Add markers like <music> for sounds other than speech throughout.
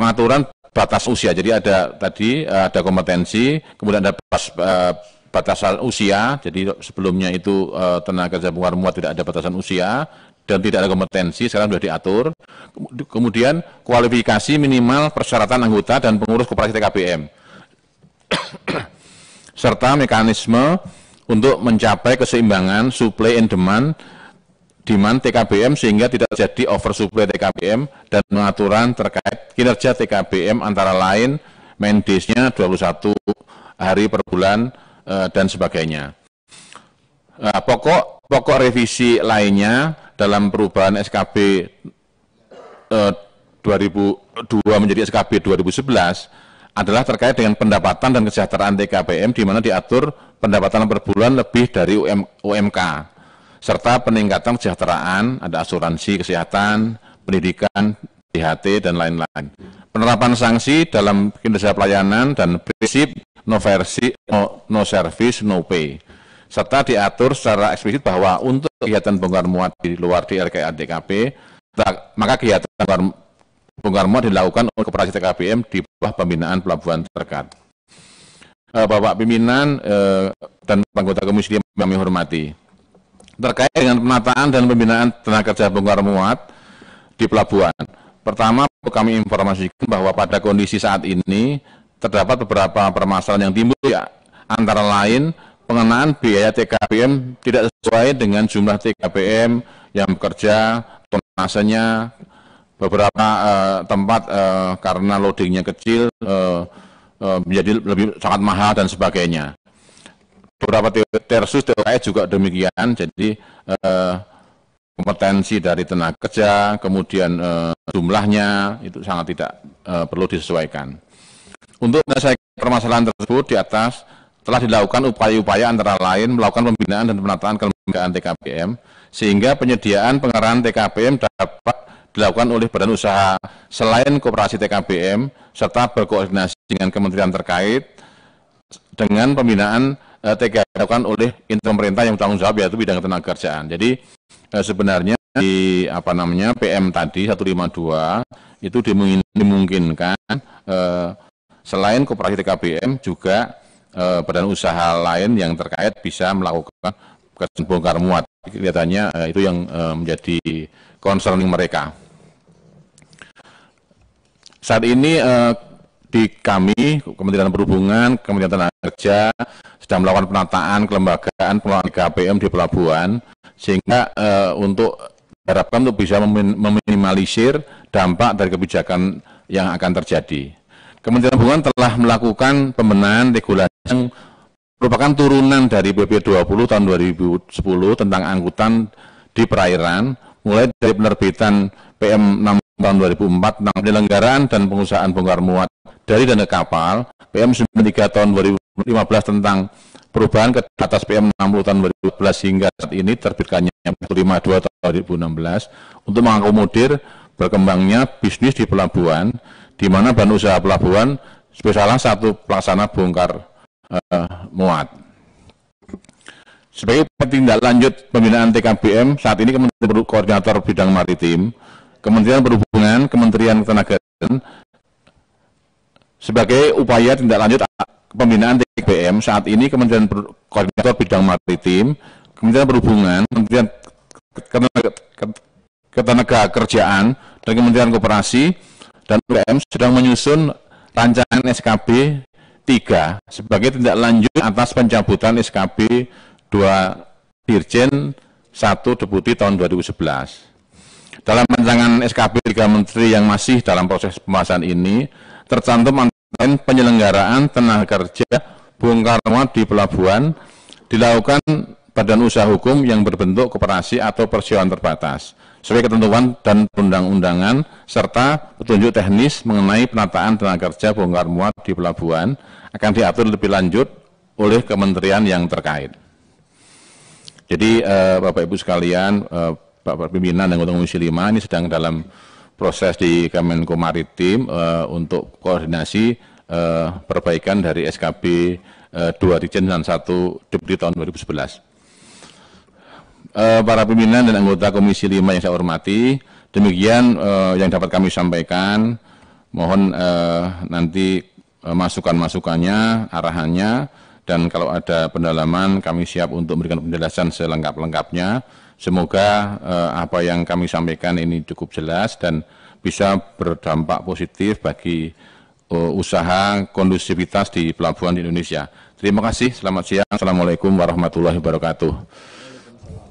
pengaturan batas usia. Jadi ada tadi eh, ada kompetensi, kemudian ada pas, eh, batasan usia. Jadi sebelumnya itu eh, tenaga kerja pengeluar muat tidak ada batasan usia dan tidak ada kompetensi sekarang sudah diatur. Kemudian kualifikasi minimal persyaratan anggota dan pengurus koperasi TKBM <coughs> serta mekanisme untuk mencapai keseimbangan supply and demand demand TKBM sehingga tidak terjadi oversupply TKBM dan pengaturan terkait kinerja TKBM antara lain main days-nya 21 hari per bulan eh, dan sebagainya. Eh, pokok pokok revisi lainnya dalam perubahan SKB 2002 eh, menjadi SKB 2011 adalah terkait dengan pendapatan dan kesejahteraan TKBM di mana diatur pendapatan per bulan lebih dari UMK serta peningkatan kesejahteraan, ada asuransi kesehatan, pendidikan, DHT, dan lain-lain. Penerapan sanksi dalam kinerja pelayanan dan prinsip no versi, no, no service, no pay. Serta diatur secara eksplisit bahwa untuk kegiatan bongkar muat di luar di RKA DKP, maka kegiatan bongkar, bongkar muat dilakukan oleh Koperasi TKPM di bawah pembinaan pelabuhan terdekat. Eh, Bapak pimpinan eh, dan anggota komisi yang kami hormati terkait dengan penataan dan pembinaan tenaga kerja bongkar muat di pelabuhan. Pertama, kami informasikan bahwa pada kondisi saat ini terdapat beberapa permasalahan yang timbul ya, antara lain pengenaan biaya TKPM tidak sesuai dengan jumlah TKPM yang bekerja, tonasenya, beberapa uh, tempat uh, karena loadingnya kecil uh, menjadi lebih sangat mahal dan sebagainya beberapa tersus TKI juga demikian. Jadi eh, kompetensi dari tenaga kerja, kemudian eh, jumlahnya itu sangat tidak eh, perlu disesuaikan. Untuk menyelesaikan permasalahan tersebut di atas telah dilakukan upaya-upaya antara lain melakukan pembinaan dan penataan kelembagaan TKPM sehingga penyediaan pengarahan TKPM dapat dilakukan oleh badan usaha selain kooperasi TKBM serta berkoordinasi dengan kementerian terkait dengan pembinaan Eh, TK dilakukan oleh pemerintah yang bertanggung jawab yaitu bidang tenaga kerjaan. Jadi eh, sebenarnya di apa namanya PM tadi 152 itu dimungkinkan uh, selain koperasi TKBM juga uh, badan usaha lain yang terkait bisa melakukan kerjaan bongkar muat. Kelihatannya uh, itu yang uh, menjadi concerning mereka. Saat ini uh, di kami, Kementerian Perhubungan, Kementerian Tenaga Kerja, sedang melakukan penataan kelembagaan pengelolaan KPM di pelabuhan, sehingga uh, untuk harapkan untuk bisa meminimalisir dampak dari kebijakan yang akan terjadi. Kementerian Perhubungan telah melakukan pembenahan regulasi yang merupakan turunan dari bp 20 tahun 2010 tentang angkutan di perairan, mulai dari penerbitan PM 6 tahun 2004 tentang penyelenggaraan dan pengusahaan bongkar muat dari dana kapal PM 93 tahun 2015 tentang perubahan ke atas PM 60 tahun 2012 hingga saat ini terbitkannya 52 tahun 2016 untuk mengakomodir berkembangnya bisnis di pelabuhan di mana bahan usaha pelabuhan sebagai satu pelaksana bongkar eh, muat. Sebagai tindak lanjut pembinaan TKBM, saat ini Kementerian Koordinator Bidang Maritim, Kementerian Perhubungan, Kementerian Tenaga. Sebagai upaya tindak lanjut pembinaan TBM, saat ini Kementerian Koordinator Bidang Maritim, Kementerian Perhubungan, Kementerian Ketenaga Kerjaan, dan Kementerian Koperasi dan UPM sedang menyusun rancangan SKB 3 sebagai tindak lanjut atas pencabutan SKB 2 Dirjen 1 Deputi tahun 2011. Dalam rancangan SKB 3 Menteri yang masih dalam proses pembahasan ini, tercantum dan penyelenggaraan tenaga kerja Bung Karno di pelabuhan dilakukan badan usaha hukum yang berbentuk koperasi atau persiwaan terbatas sesuai ketentuan dan undang undangan serta petunjuk teknis mengenai penataan tenaga kerja bongkar muat di pelabuhan akan diatur lebih lanjut oleh kementerian yang terkait. Jadi eh, Bapak Ibu sekalian, eh, Bapak pimpinan dan anggota Komisi 5 ini sedang dalam proses di Kemenko Maritim eh, untuk koordinasi Eh, perbaikan dari SKB eh, 2 dan 1 Deputi tahun 2011. Eh, para pimpinan dan anggota Komisi 5 yang saya hormati, demikian eh, yang dapat kami sampaikan. Mohon nanti masukan-masukannya, arahannya, dan kalau ada pendalaman kami siap untuk memberikan penjelasan selengkap-lengkapnya. Semoga apa yang kami sampaikan ini cukup jelas dan bisa berdampak positif bagi Eh, usaha kondusivitas di pelabuhan di Indonesia. Terima kasih, selamat siang. Assalamualaikum warahmatullahi wabarakatuh.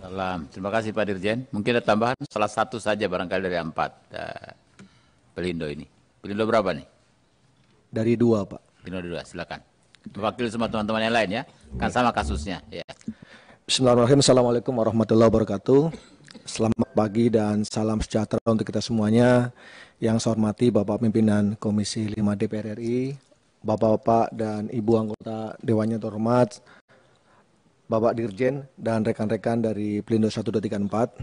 Salam. Terima kasih Pak Dirjen. Mungkin ada tambahan salah satu saja barangkali dari empat eh, Pelindo ini. Pelindo berapa nih? Dari dua Pak. Pelindo dua, silakan. Wakil semua teman-teman yang lain ya, kan sama kasusnya. Ya. Bismillahirrahmanirrahim. Assalamualaikum warahmatullahi wabarakatuh. Selamat pagi dan salam sejahtera untuk kita semuanya. Yang saya hormati Bapak Pimpinan Komisi 5 DPR RI, Bapak-Bapak dan Ibu anggota Dewannya terhormat, Bapak Dirjen dan rekan-rekan dari Pelindo 1234.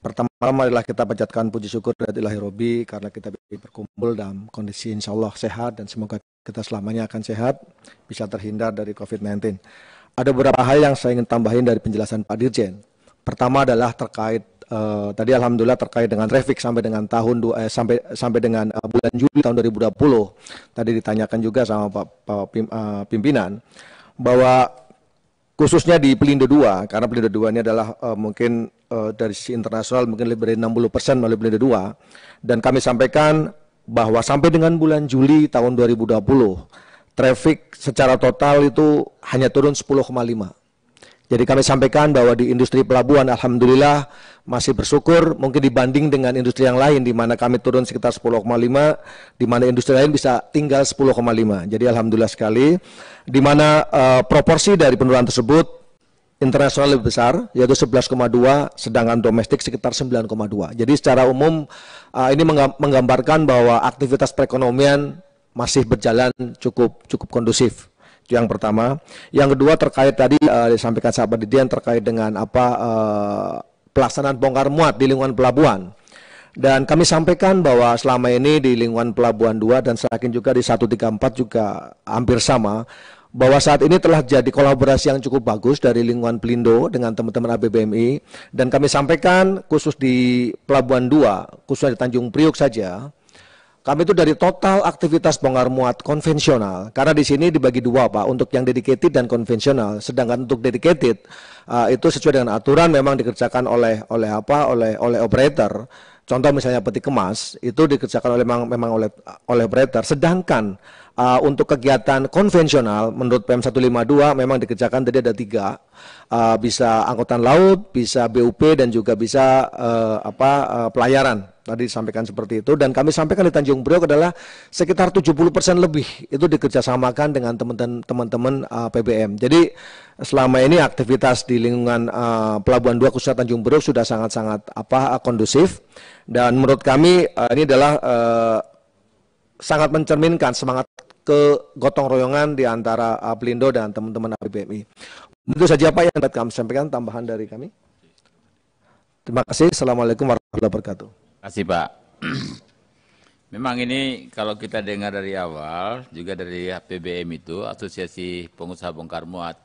pertama adalah marilah kita panjatkan puji syukur dari Ilahi Robi karena kita berkumpul dalam kondisi insya Allah sehat dan semoga kita selamanya akan sehat, bisa terhindar dari COVID-19. Ada beberapa hal yang saya ingin tambahin dari penjelasan Pak Dirjen. Pertama adalah terkait eh, tadi alhamdulillah terkait dengan traffic sampai dengan tahun eh, sampai sampai dengan uh, bulan Juli tahun 2020. Tadi ditanyakan juga sama Pak, Pak Pim, uh, pimpinan bahwa khususnya di Pelindo 2 karena Pelindo 2 ini adalah uh, mungkin uh, dari si internasional mungkin lebih dari 60% persen melalui Pelindo 2 dan kami sampaikan bahwa sampai dengan bulan Juli tahun 2020 traffic secara total itu hanya turun 10,5 jadi kami sampaikan bahwa di industri pelabuhan alhamdulillah masih bersyukur mungkin dibanding dengan industri yang lain di mana kami turun sekitar 10,5 di mana industri lain bisa tinggal 10,5. Jadi alhamdulillah sekali di mana uh, proporsi dari penurunan tersebut internasional lebih besar yaitu 11,2 sedangkan domestik sekitar 9,2. Jadi secara umum uh, ini menggambarkan bahwa aktivitas perekonomian masih berjalan cukup cukup kondusif yang pertama. Yang kedua terkait tadi uh, disampaikan sahabat Didian terkait dengan apa uh, pelaksanaan bongkar muat di lingkungan pelabuhan. Dan kami sampaikan bahwa selama ini di lingkungan Pelabuhan 2 dan saya juga di 134 juga hampir sama bahwa saat ini telah jadi kolaborasi yang cukup bagus dari lingkungan Pelindo dengan teman-teman ABBMI dan kami sampaikan khusus di Pelabuhan 2 khususnya di Tanjung Priuk saja kami itu dari total aktivitas bongkar muat konvensional, karena di sini dibagi dua Pak, untuk yang dedicated dan konvensional. Sedangkan untuk dedicated uh, itu sesuai dengan aturan memang dikerjakan oleh oleh apa oleh oleh operator. Contoh misalnya peti kemas itu dikerjakan oleh memang, memang oleh oleh operator. Sedangkan uh, untuk kegiatan konvensional menurut PM 152 memang dikerjakan tadi ada tiga uh, bisa angkutan laut bisa BUP dan juga bisa uh, apa uh, pelayaran tadi disampaikan seperti itu dan kami sampaikan di Tanjung Priok adalah sekitar 70% persen lebih itu dikerjasamakan dengan teman-teman uh, ah, PBM jadi selama ini aktivitas di lingkungan uh, Pelabuhan dua khususnya Tanjung Priok sudah sangat-sangat apa uh, kondusif dan menurut kami uh, ini adalah uh, sangat mencerminkan semangat ke gotong royongan di antara Aplindo uh, dan teman-teman APBMI. itu saja apa yang dapat kami sampaikan tambahan dari kami. Terima kasih. Assalamualaikum warahmatullahi wabarakatuh. Terima kasih Pak. <clears throat> Memang ini kalau kita dengar dari awal, juga dari APBM itu, Asosiasi Pengusaha Bongkar Muat,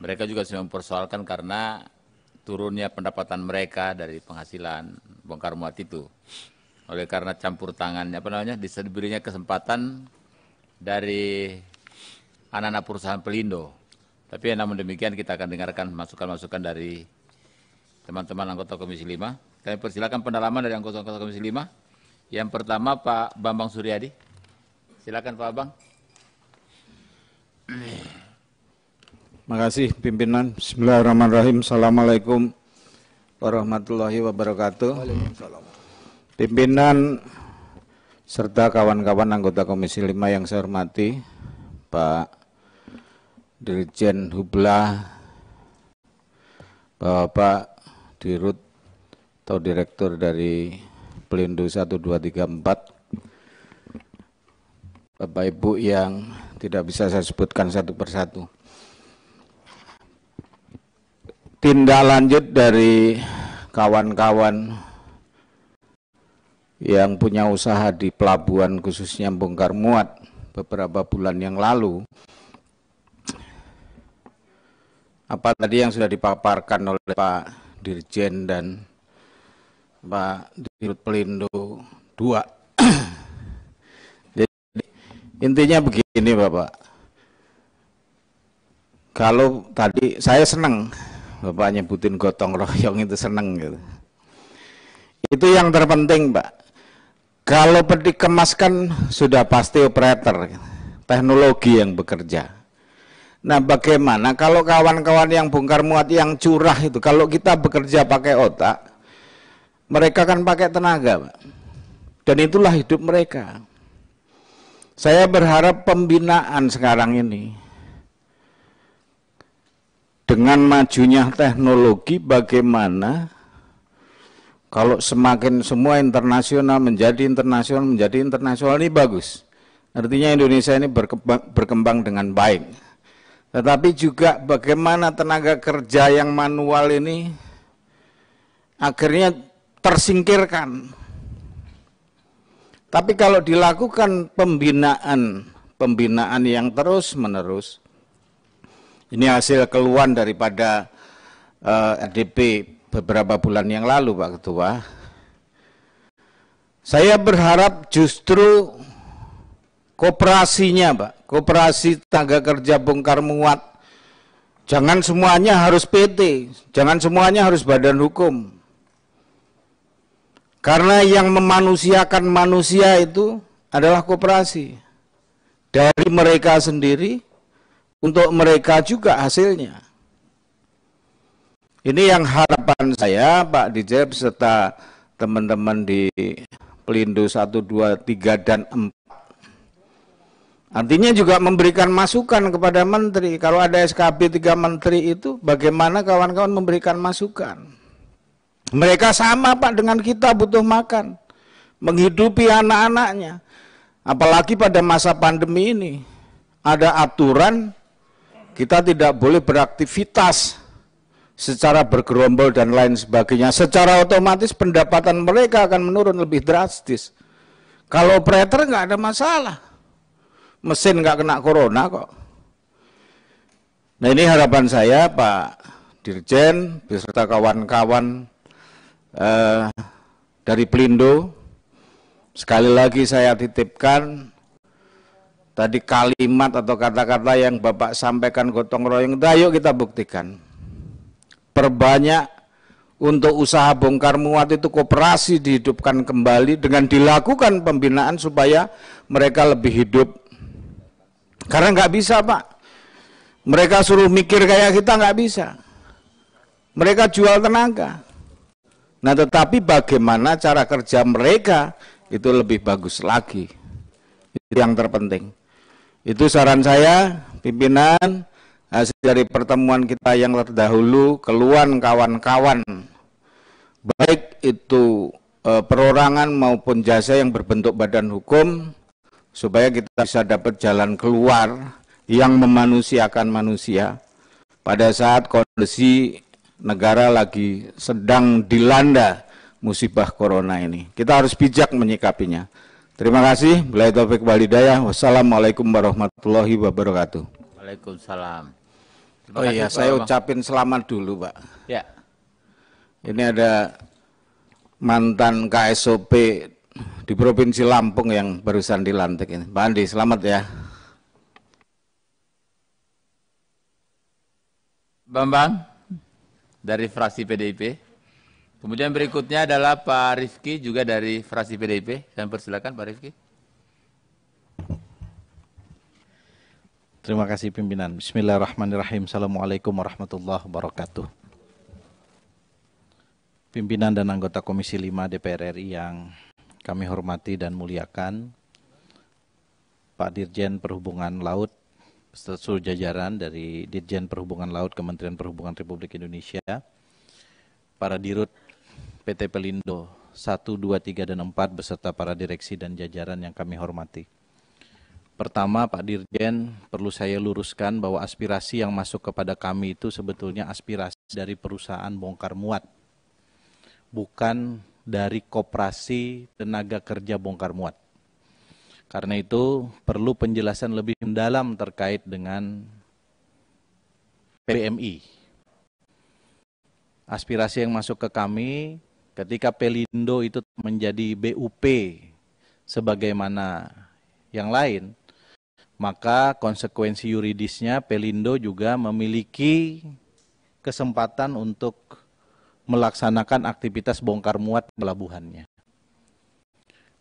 mereka juga sudah mempersoalkan karena turunnya pendapatan mereka dari penghasilan bongkar muat itu. Oleh karena campur tangannya, apa namanya, diberinya kesempatan dari anak-anak perusahaan Pelindo. Tapi ya namun demikian kita akan dengarkan masukan-masukan dari teman-teman anggota Komisi 5. Kami persilakan pendalaman dari anggota-anggota Komisi 5. Yang pertama Pak Bambang Suryadi. Silakan Pak Bambang. Terima kasih pimpinan. Bismillahirrahmanirrahim. Assalamualaikum warahmatullahi wabarakatuh. Waalaikumsalam. Pimpinan serta kawan-kawan anggota Komisi 5 yang saya hormati, Pak Dirjen Hubla, Bapak Dirut atau Direktur dari Pelindo 1234, Bapak Ibu yang tidak bisa saya sebutkan satu persatu. Tindak lanjut dari kawan-kawan yang punya usaha di pelabuhan khususnya bongkar muat beberapa bulan yang lalu apa tadi yang sudah dipaparkan oleh Pak Dirjen dan Pak Dirut Pelindo dua jadi intinya begini Bapak kalau tadi saya senang Bapak nyebutin gotong royong itu senang gitu itu yang terpenting Pak kalau kemas kan sudah pasti operator, teknologi yang bekerja. Nah bagaimana kalau kawan-kawan yang bongkar muat yang curah itu, kalau kita bekerja pakai otak, mereka kan pakai tenaga. Dan itulah hidup mereka. Saya berharap pembinaan sekarang ini, dengan majunya teknologi bagaimana kalau semakin semua internasional menjadi internasional menjadi internasional ini bagus. Artinya Indonesia ini berkembang, berkembang dengan baik. Tetapi juga bagaimana tenaga kerja yang manual ini akhirnya tersingkirkan. Tapi kalau dilakukan pembinaan, pembinaan yang terus-menerus, ini hasil keluhan daripada uh, eh, RDP beberapa bulan yang lalu Pak Ketua. Saya berharap justru kooperasinya Pak, kooperasi tangga kerja bongkar muat. Jangan semuanya harus PT, jangan semuanya harus badan hukum. Karena yang memanusiakan manusia itu adalah kooperasi. Dari mereka sendiri untuk mereka juga hasilnya. Ini yang harapan saya Pak DJ beserta teman-teman di Pelindo 1, 2, 3, dan 4. Artinya juga memberikan masukan kepada menteri. Kalau ada SKB 3 menteri itu bagaimana kawan-kawan memberikan masukan. Mereka sama Pak dengan kita butuh makan. Menghidupi anak-anaknya. Apalagi pada masa pandemi ini. Ada aturan kita tidak boleh beraktivitas secara bergerombol dan lain sebagainya. Secara otomatis pendapatan mereka akan menurun lebih drastis. Kalau operator nggak ada masalah. Mesin nggak kena corona kok. Nah ini harapan saya Pak Dirjen beserta kawan-kawan eh, dari Pelindo. Sekali lagi saya titipkan tadi kalimat atau kata-kata yang Bapak sampaikan gotong royong, ayo kita buktikan perbanyak untuk usaha bongkar muat itu kooperasi dihidupkan kembali dengan dilakukan pembinaan supaya mereka lebih hidup. Karena nggak bisa Pak, mereka suruh mikir kayak kita nggak bisa. Mereka jual tenaga. Nah tetapi bagaimana cara kerja mereka itu lebih bagus lagi. Itu yang terpenting. Itu saran saya, pimpinan, hasil dari pertemuan kita yang terdahulu keluhan kawan-kawan baik itu eh, perorangan maupun jasa yang berbentuk badan hukum supaya kita bisa dapat jalan keluar yang memanusiakan manusia pada saat kondisi negara lagi sedang dilanda musibah corona ini. Kita harus bijak menyikapinya. Terima kasih. Bila Taufik Walidaya. Wassalamualaikum warahmatullahi wabarakatuh. Waalaikumsalam. Terima oh iya, saya ucapin selamat dulu, Pak. Ya. Ini ada mantan KSOP di Provinsi Lampung yang barusan dilantik ini. Pak Andi, selamat ya. Bambang dari fraksi PDIP. Kemudian berikutnya adalah Pak Rifki juga dari fraksi PDIP. Dan persilakan Pak Rifki. Terima kasih pimpinan. Bismillahirrahmanirrahim. Assalamualaikum warahmatullahi wabarakatuh. Pimpinan dan anggota Komisi 5 DPR RI yang kami hormati dan muliakan, Pak Dirjen Perhubungan Laut, seluruh jajaran dari Dirjen Perhubungan Laut Kementerian Perhubungan Republik Indonesia, para dirut PT Pelindo 1, 2, 3, dan 4 beserta para direksi dan jajaran yang kami hormati. Pertama, Pak Dirjen, perlu saya luruskan bahwa aspirasi yang masuk kepada kami itu sebetulnya aspirasi dari perusahaan bongkar muat, bukan dari koperasi tenaga kerja bongkar muat. Karena itu, perlu penjelasan lebih mendalam terkait dengan PMI. Aspirasi yang masuk ke kami ketika Pelindo itu menjadi BUP sebagaimana yang lain, maka konsekuensi yuridisnya Pelindo juga memiliki kesempatan untuk melaksanakan aktivitas bongkar muat pelabuhannya.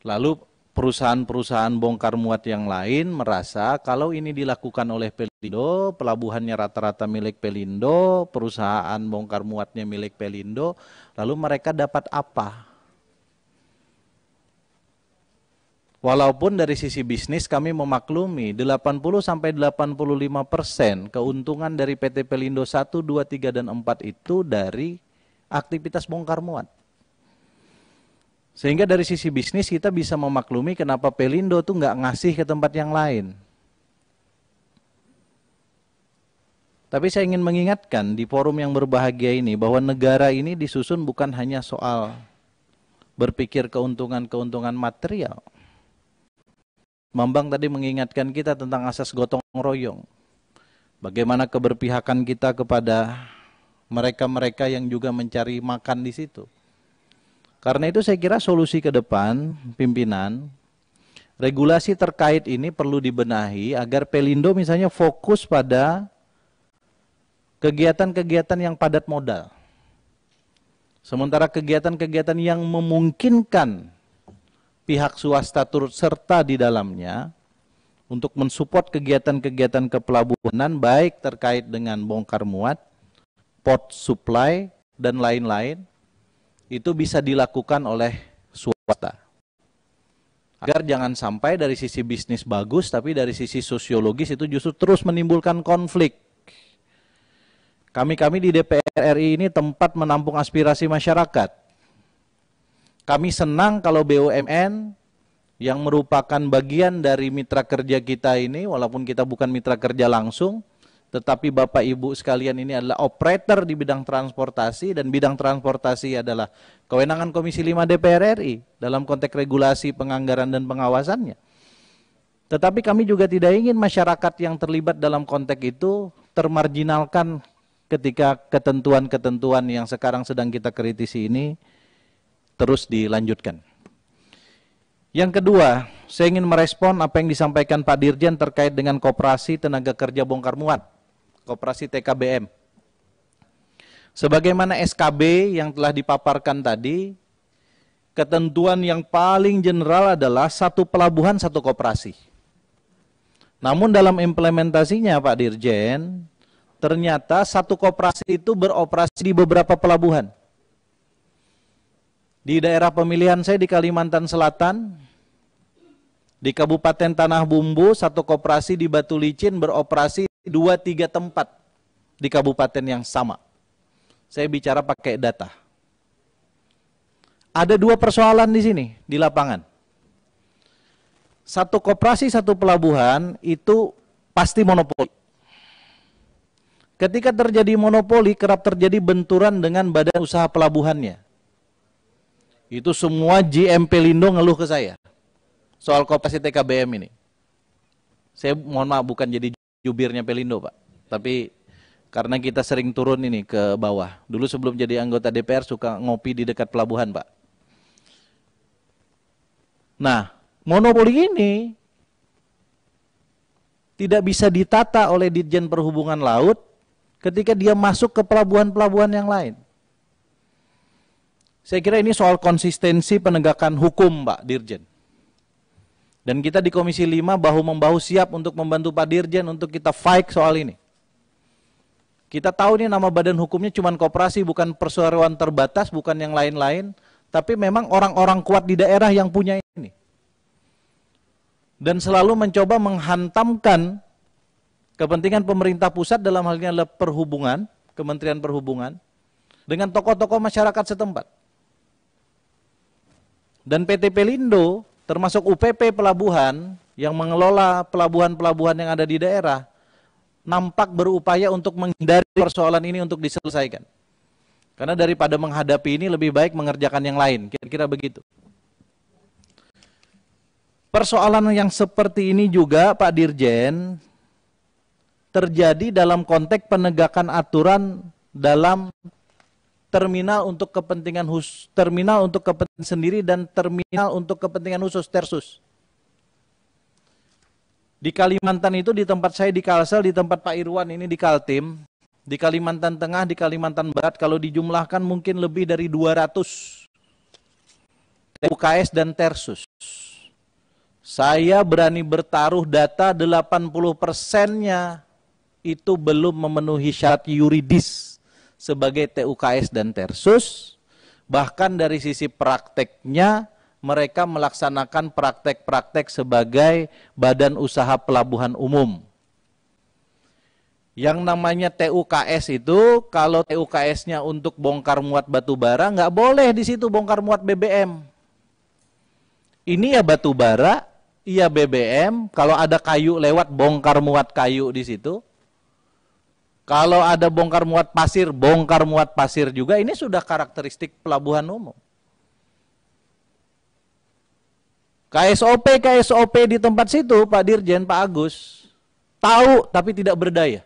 Lalu perusahaan-perusahaan bongkar muat yang lain merasa kalau ini dilakukan oleh Pelindo, pelabuhannya rata-rata milik Pelindo, perusahaan bongkar muatnya milik Pelindo, lalu mereka dapat apa? Walaupun dari sisi bisnis kami memaklumi 80 sampai 85 persen keuntungan dari PT Pelindo 1, 2, 3, dan 4 itu dari aktivitas bongkar muat. Sehingga dari sisi bisnis kita bisa memaklumi kenapa Pelindo tuh nggak ngasih ke tempat yang lain. Tapi saya ingin mengingatkan di forum yang berbahagia ini bahwa negara ini disusun bukan hanya soal berpikir keuntungan-keuntungan material, Mambang tadi mengingatkan kita tentang asas gotong royong. Bagaimana keberpihakan kita kepada mereka-mereka yang juga mencari makan di situ. Karena itu saya kira solusi ke depan pimpinan regulasi terkait ini perlu dibenahi agar Pelindo misalnya fokus pada kegiatan-kegiatan yang padat modal. Sementara kegiatan-kegiatan yang memungkinkan pihak swasta turut serta di dalamnya untuk mensupport kegiatan-kegiatan kepelabuhanan baik terkait dengan bongkar muat, port supply, dan lain-lain itu bisa dilakukan oleh swasta. Agar jangan sampai dari sisi bisnis bagus tapi dari sisi sosiologis itu justru terus menimbulkan konflik. Kami-kami di DPR RI ini tempat menampung aspirasi masyarakat kami senang kalau BUMN yang merupakan bagian dari mitra kerja kita ini, walaupun kita bukan mitra kerja langsung, tetapi Bapak Ibu sekalian ini adalah operator di bidang transportasi dan bidang transportasi adalah kewenangan Komisi 5 DPR RI dalam konteks regulasi penganggaran dan pengawasannya. Tetapi kami juga tidak ingin masyarakat yang terlibat dalam konteks itu termarginalkan ketika ketentuan-ketentuan yang sekarang sedang kita kritisi ini terus dilanjutkan. Yang kedua, saya ingin merespon apa yang disampaikan Pak Dirjen terkait dengan Koperasi Tenaga Kerja Bongkar Muat, Koperasi TKBM. Sebagaimana SKB yang telah dipaparkan tadi, ketentuan yang paling general adalah satu pelabuhan, satu koperasi. Namun dalam implementasinya Pak Dirjen, ternyata satu koperasi itu beroperasi di beberapa pelabuhan di daerah pemilihan saya di Kalimantan Selatan, di Kabupaten Tanah Bumbu, satu koperasi di Batu Licin beroperasi dua tiga tempat di kabupaten yang sama. Saya bicara pakai data. Ada dua persoalan di sini, di lapangan. Satu koperasi, satu pelabuhan itu pasti monopoli. Ketika terjadi monopoli, kerap terjadi benturan dengan badan usaha pelabuhannya itu semua GMP Lindo ngeluh ke saya soal koperasi TKBM ini. Saya mohon maaf bukan jadi jubirnya Pelindo Pak, tapi karena kita sering turun ini ke bawah. Dulu sebelum jadi anggota DPR suka ngopi di dekat pelabuhan Pak. Nah, monopoli ini tidak bisa ditata oleh Ditjen Perhubungan Laut ketika dia masuk ke pelabuhan-pelabuhan yang lain. Saya kira ini soal konsistensi penegakan hukum, Pak Dirjen. Dan kita di Komisi 5 bahu-membahu siap untuk membantu Pak Dirjen untuk kita fight soal ini. Kita tahu ini nama badan hukumnya cuma kooperasi bukan perseroan terbatas, bukan yang lain-lain. Tapi memang orang-orang kuat di daerah yang punya ini. Dan selalu mencoba menghantamkan kepentingan pemerintah pusat dalam hal ini adalah perhubungan, Kementerian Perhubungan, dengan tokoh-tokoh masyarakat setempat. Dan PT Pelindo termasuk UPP Pelabuhan yang mengelola pelabuhan-pelabuhan yang ada di daerah nampak berupaya untuk menghindari persoalan ini untuk diselesaikan. Karena daripada menghadapi ini lebih baik mengerjakan yang lain, kira-kira begitu. Persoalan yang seperti ini juga Pak Dirjen terjadi dalam konteks penegakan aturan dalam terminal untuk kepentingan khusus, terminal untuk kepentingan sendiri dan terminal untuk kepentingan khusus tersus. Di Kalimantan itu di tempat saya di Kalsel, di tempat Pak Irwan ini di Kaltim, di Kalimantan Tengah, di Kalimantan Barat kalau dijumlahkan mungkin lebih dari 200 UKS dan tersus. Saya berani bertaruh data 80 persennya itu belum memenuhi syarat yuridis sebagai TUKS dan Tersus. Bahkan dari sisi prakteknya, mereka melaksanakan praktek-praktek sebagai badan usaha pelabuhan umum. Yang namanya TUKS itu, kalau TUKS-nya untuk bongkar muat batu bara, nggak boleh di situ bongkar muat BBM. Ini ya batu bara, iya BBM, kalau ada kayu lewat bongkar muat kayu di situ, kalau ada bongkar muat pasir, bongkar muat pasir juga ini sudah karakteristik pelabuhan umum. KSOP KSOP di tempat situ Pak Dirjen, Pak Agus tahu tapi tidak berdaya.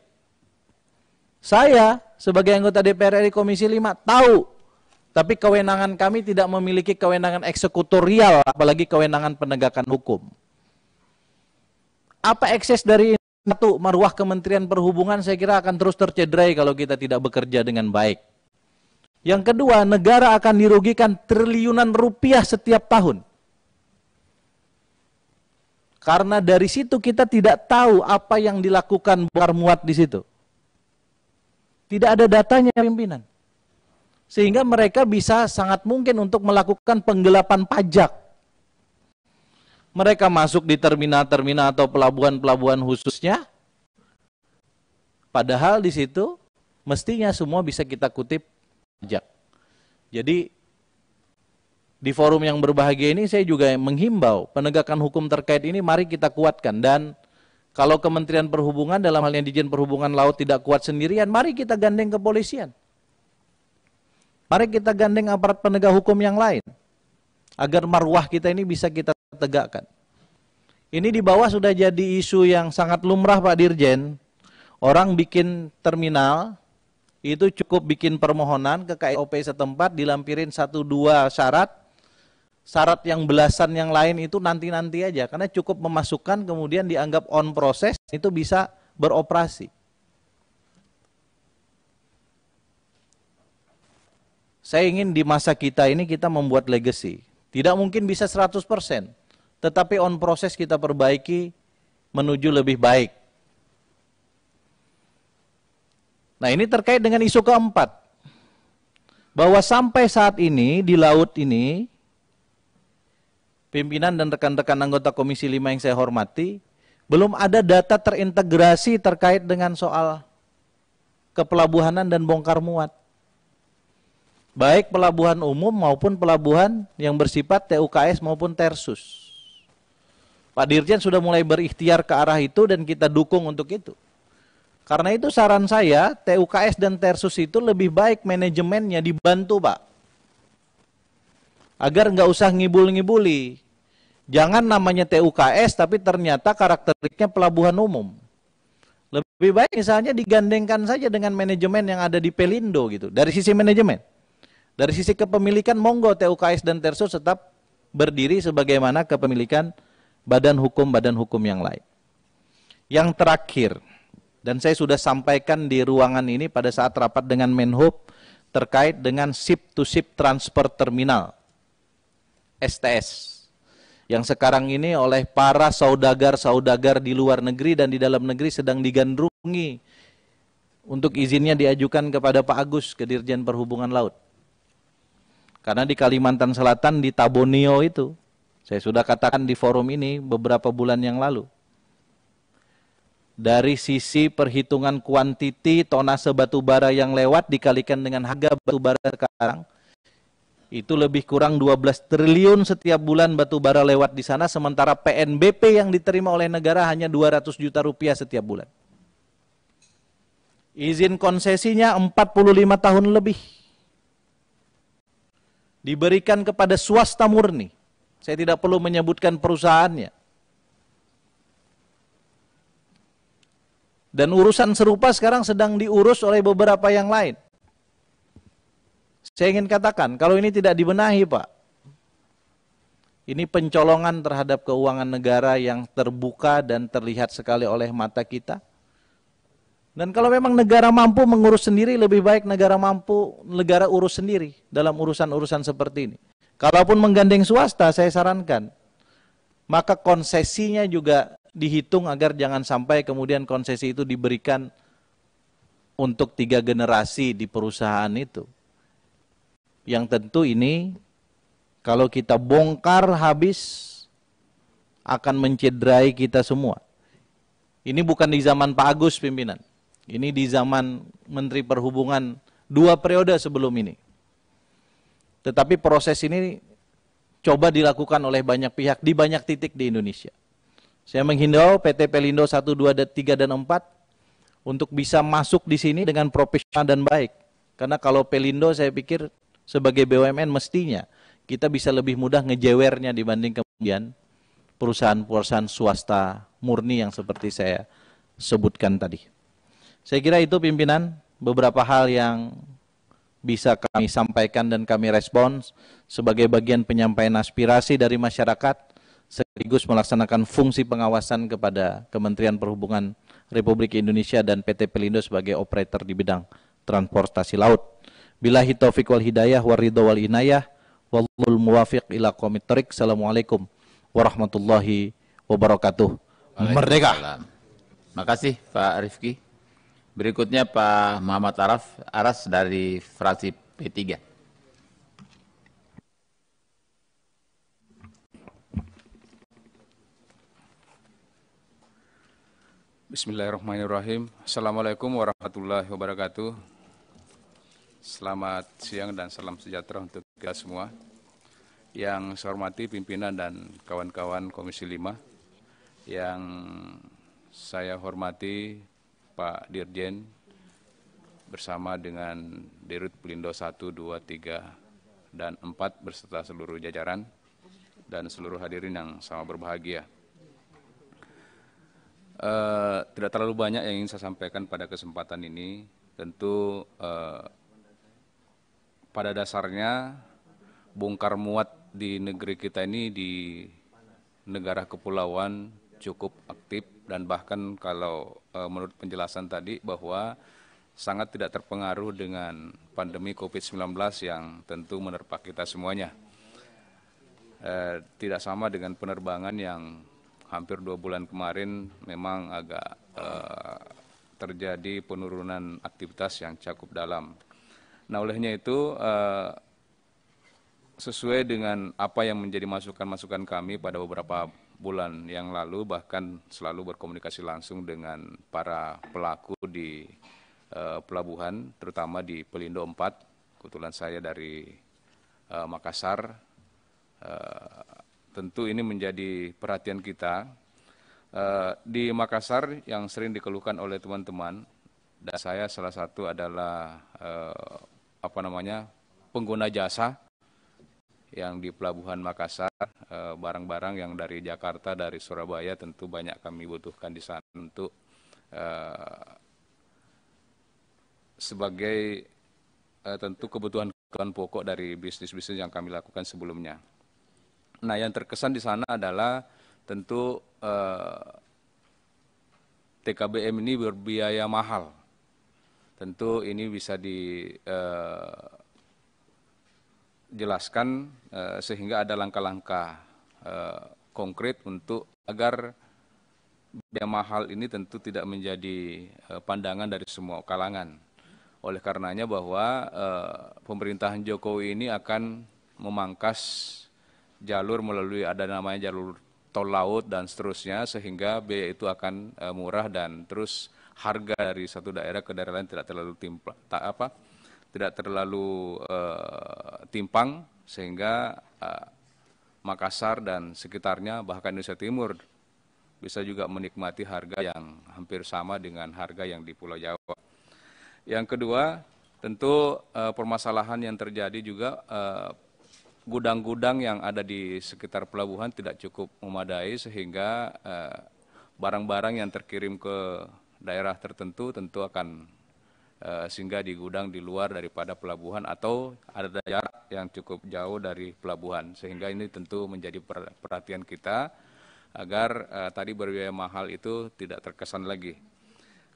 Saya sebagai anggota DPR RI Komisi 5 tahu tapi kewenangan kami tidak memiliki kewenangan eksekutorial apalagi kewenangan penegakan hukum. Apa ekses dari satu, marwah Kementerian Perhubungan saya kira akan terus tercederai kalau kita tidak bekerja dengan baik. Yang kedua, negara akan dirugikan triliunan rupiah setiap tahun. Karena dari situ kita tidak tahu apa yang dilakukan bar muat di situ. Tidak ada datanya pimpinan. Sehingga mereka bisa sangat mungkin untuk melakukan penggelapan pajak mereka masuk di terminal-terminal atau pelabuhan-pelabuhan khususnya. Padahal di situ mestinya semua bisa kita kutip pajak. Jadi di forum yang berbahagia ini saya juga menghimbau penegakan hukum terkait ini mari kita kuatkan dan kalau Kementerian Perhubungan dalam hal yang Dijen Perhubungan Laut tidak kuat sendirian, mari kita gandeng kepolisian. Mari kita gandeng aparat penegak hukum yang lain. Agar marwah kita ini bisa kita tegakkan. Ini di bawah sudah jadi isu yang sangat lumrah Pak Dirjen. Orang bikin terminal, itu cukup bikin permohonan ke KOP setempat, dilampirin satu dua syarat. Syarat yang belasan yang lain itu nanti-nanti aja, karena cukup memasukkan kemudian dianggap on proses, itu bisa beroperasi. Saya ingin di masa kita ini kita membuat legacy tidak mungkin bisa 100%, tetapi on proses kita perbaiki menuju lebih baik. Nah, ini terkait dengan isu keempat. Bahwa sampai saat ini di laut ini pimpinan dan rekan-rekan anggota Komisi 5 yang saya hormati, belum ada data terintegrasi terkait dengan soal kepelabuhanan dan bongkar muat baik pelabuhan umum maupun pelabuhan yang bersifat TUKS maupun Tersus. Pak Dirjen sudah mulai berikhtiar ke arah itu dan kita dukung untuk itu. Karena itu saran saya, TUKS dan Tersus itu lebih baik manajemennya dibantu Pak. Agar nggak usah ngibul-ngibuli. Jangan namanya TUKS tapi ternyata karakteriknya pelabuhan umum. Lebih baik misalnya digandengkan saja dengan manajemen yang ada di Pelindo gitu, dari sisi manajemen. Dari sisi kepemilikan monggo TUKS dan Tersus tetap berdiri sebagaimana kepemilikan badan hukum-badan hukum yang lain. Yang terakhir, dan saya sudah sampaikan di ruangan ini pada saat rapat dengan Menhub terkait dengan ship-to-ship transport transfer terminal, STS, yang sekarang ini oleh para saudagar-saudagar di luar negeri dan di dalam negeri sedang digandrungi untuk izinnya diajukan kepada Pak Agus ke Dirjen Perhubungan Laut. Karena di Kalimantan Selatan di Tabonio itu, saya sudah katakan di forum ini beberapa bulan yang lalu. Dari sisi perhitungan kuantiti tonase batu bara yang lewat dikalikan dengan harga batu bara sekarang, itu lebih kurang 12 triliun setiap bulan batu bara lewat di sana sementara PNBP yang diterima oleh negara hanya 200 juta rupiah setiap bulan. Izin konsesinya 45 tahun lebih diberikan kepada swasta murni. Saya tidak perlu menyebutkan perusahaannya. Dan urusan serupa sekarang sedang diurus oleh beberapa yang lain. Saya ingin katakan, kalau ini tidak dibenahi, Pak, ini pencolongan terhadap keuangan negara yang terbuka dan terlihat sekali oleh mata kita. Dan kalau memang negara mampu mengurus sendiri, lebih baik negara mampu, negara urus sendiri dalam urusan-urusan seperti ini. Kalaupun menggandeng swasta, saya sarankan, maka konsesinya juga dihitung agar jangan sampai kemudian konsesi itu diberikan untuk tiga generasi di perusahaan itu. Yang tentu ini kalau kita bongkar habis akan mencederai kita semua. Ini bukan di zaman Pak Agus pimpinan. Ini di zaman Menteri Perhubungan dua periode sebelum ini. Tetapi proses ini coba dilakukan oleh banyak pihak di banyak titik di Indonesia. Saya menghimbau PT Pelindo 1, 2, 3, dan 4 untuk bisa masuk di sini dengan profesional dan baik. Karena kalau Pelindo saya pikir sebagai BUMN mestinya kita bisa lebih mudah ngejewernya dibanding kemudian perusahaan-perusahaan swasta murni yang seperti saya sebutkan tadi. Saya kira itu pimpinan beberapa hal yang bisa kami sampaikan dan kami respons sebagai bagian penyampaian aspirasi dari masyarakat sekaligus melaksanakan fungsi pengawasan kepada Kementerian Perhubungan Republik Indonesia dan PT Pelindo sebagai operator di bidang transportasi laut. Bilahi taufiq wal hidayah waridho wal inayah wallul muwafiq ila komitrik. Assalamualaikum warahmatullahi wabarakatuh. Merdeka. Terima kasih Pak Rifki. Berikutnya Pak Muhammad Araf, Aras dari fraksi P3. Bismillahirrahmanirrahim. Assalamualaikum warahmatullahi wabarakatuh. Selamat siang dan salam sejahtera untuk kita semua. Yang saya hormati pimpinan dan kawan-kawan Komisi 5. Yang saya hormati Pak Dirjen bersama dengan Dirut Pelindo 1, 2, 3, dan 4 berserta seluruh jajaran dan seluruh hadirin yang sama berbahagia. Uh, tidak terlalu banyak yang ingin saya sampaikan pada kesempatan ini. Tentu uh, pada dasarnya bongkar muat di negeri kita ini di negara kepulauan cukup aktif dan bahkan kalau e, menurut penjelasan tadi bahwa sangat tidak terpengaruh dengan pandemi COVID-19 yang tentu menerpa kita semuanya. E, tidak sama dengan penerbangan yang hampir dua bulan kemarin memang agak e, terjadi penurunan aktivitas yang cukup dalam. Nah olehnya itu e, sesuai dengan apa yang menjadi masukan-masukan kami pada beberapa bulan yang lalu bahkan selalu berkomunikasi langsung dengan para pelaku di uh, pelabuhan terutama di Pelindo 4 kebetulan saya dari uh, Makassar uh, tentu ini menjadi perhatian kita uh, di Makassar yang sering dikeluhkan oleh teman-teman dan saya salah satu adalah uh, apa namanya pengguna jasa yang di Pelabuhan Makassar, eh, barang-barang yang dari Jakarta, dari Surabaya tentu banyak kami butuhkan di sana untuk eh, sebagai eh, tentu kebutuhan-kebutuhan pokok dari bisnis-bisnis yang kami lakukan sebelumnya. Nah, yang terkesan di sana adalah tentu TKBM ini berbiaya mahal. Tentu ini bisa di jelaskan eh, sehingga ada langkah-langkah eh, konkret untuk agar biaya mahal ini tentu tidak menjadi eh, pandangan dari semua kalangan. Oleh karenanya bahwa eh, pemerintahan Jokowi ini akan memangkas jalur melalui ada namanya jalur tol laut dan seterusnya sehingga biaya itu akan eh, murah dan terus harga dari satu daerah ke daerah lain tidak terlalu timpa. tak apa tidak terlalu uh, timpang sehingga uh, Makassar dan sekitarnya bahkan Indonesia Timur bisa juga menikmati harga yang hampir sama dengan harga yang di Pulau Jawa. Yang kedua, tentu uh, permasalahan yang terjadi juga gudang-gudang yang ada di sekitar pelabuhan tidak cukup memadai sehingga barang-barang uh, yang terkirim ke daerah tertentu tentu akan Eh, sehingga di gudang di luar daripada pelabuhan atau ada jarak yang cukup jauh dari pelabuhan. Sehingga ini tentu menjadi perhatian kita agar eh, tadi berbiaya mahal itu tidak terkesan lagi.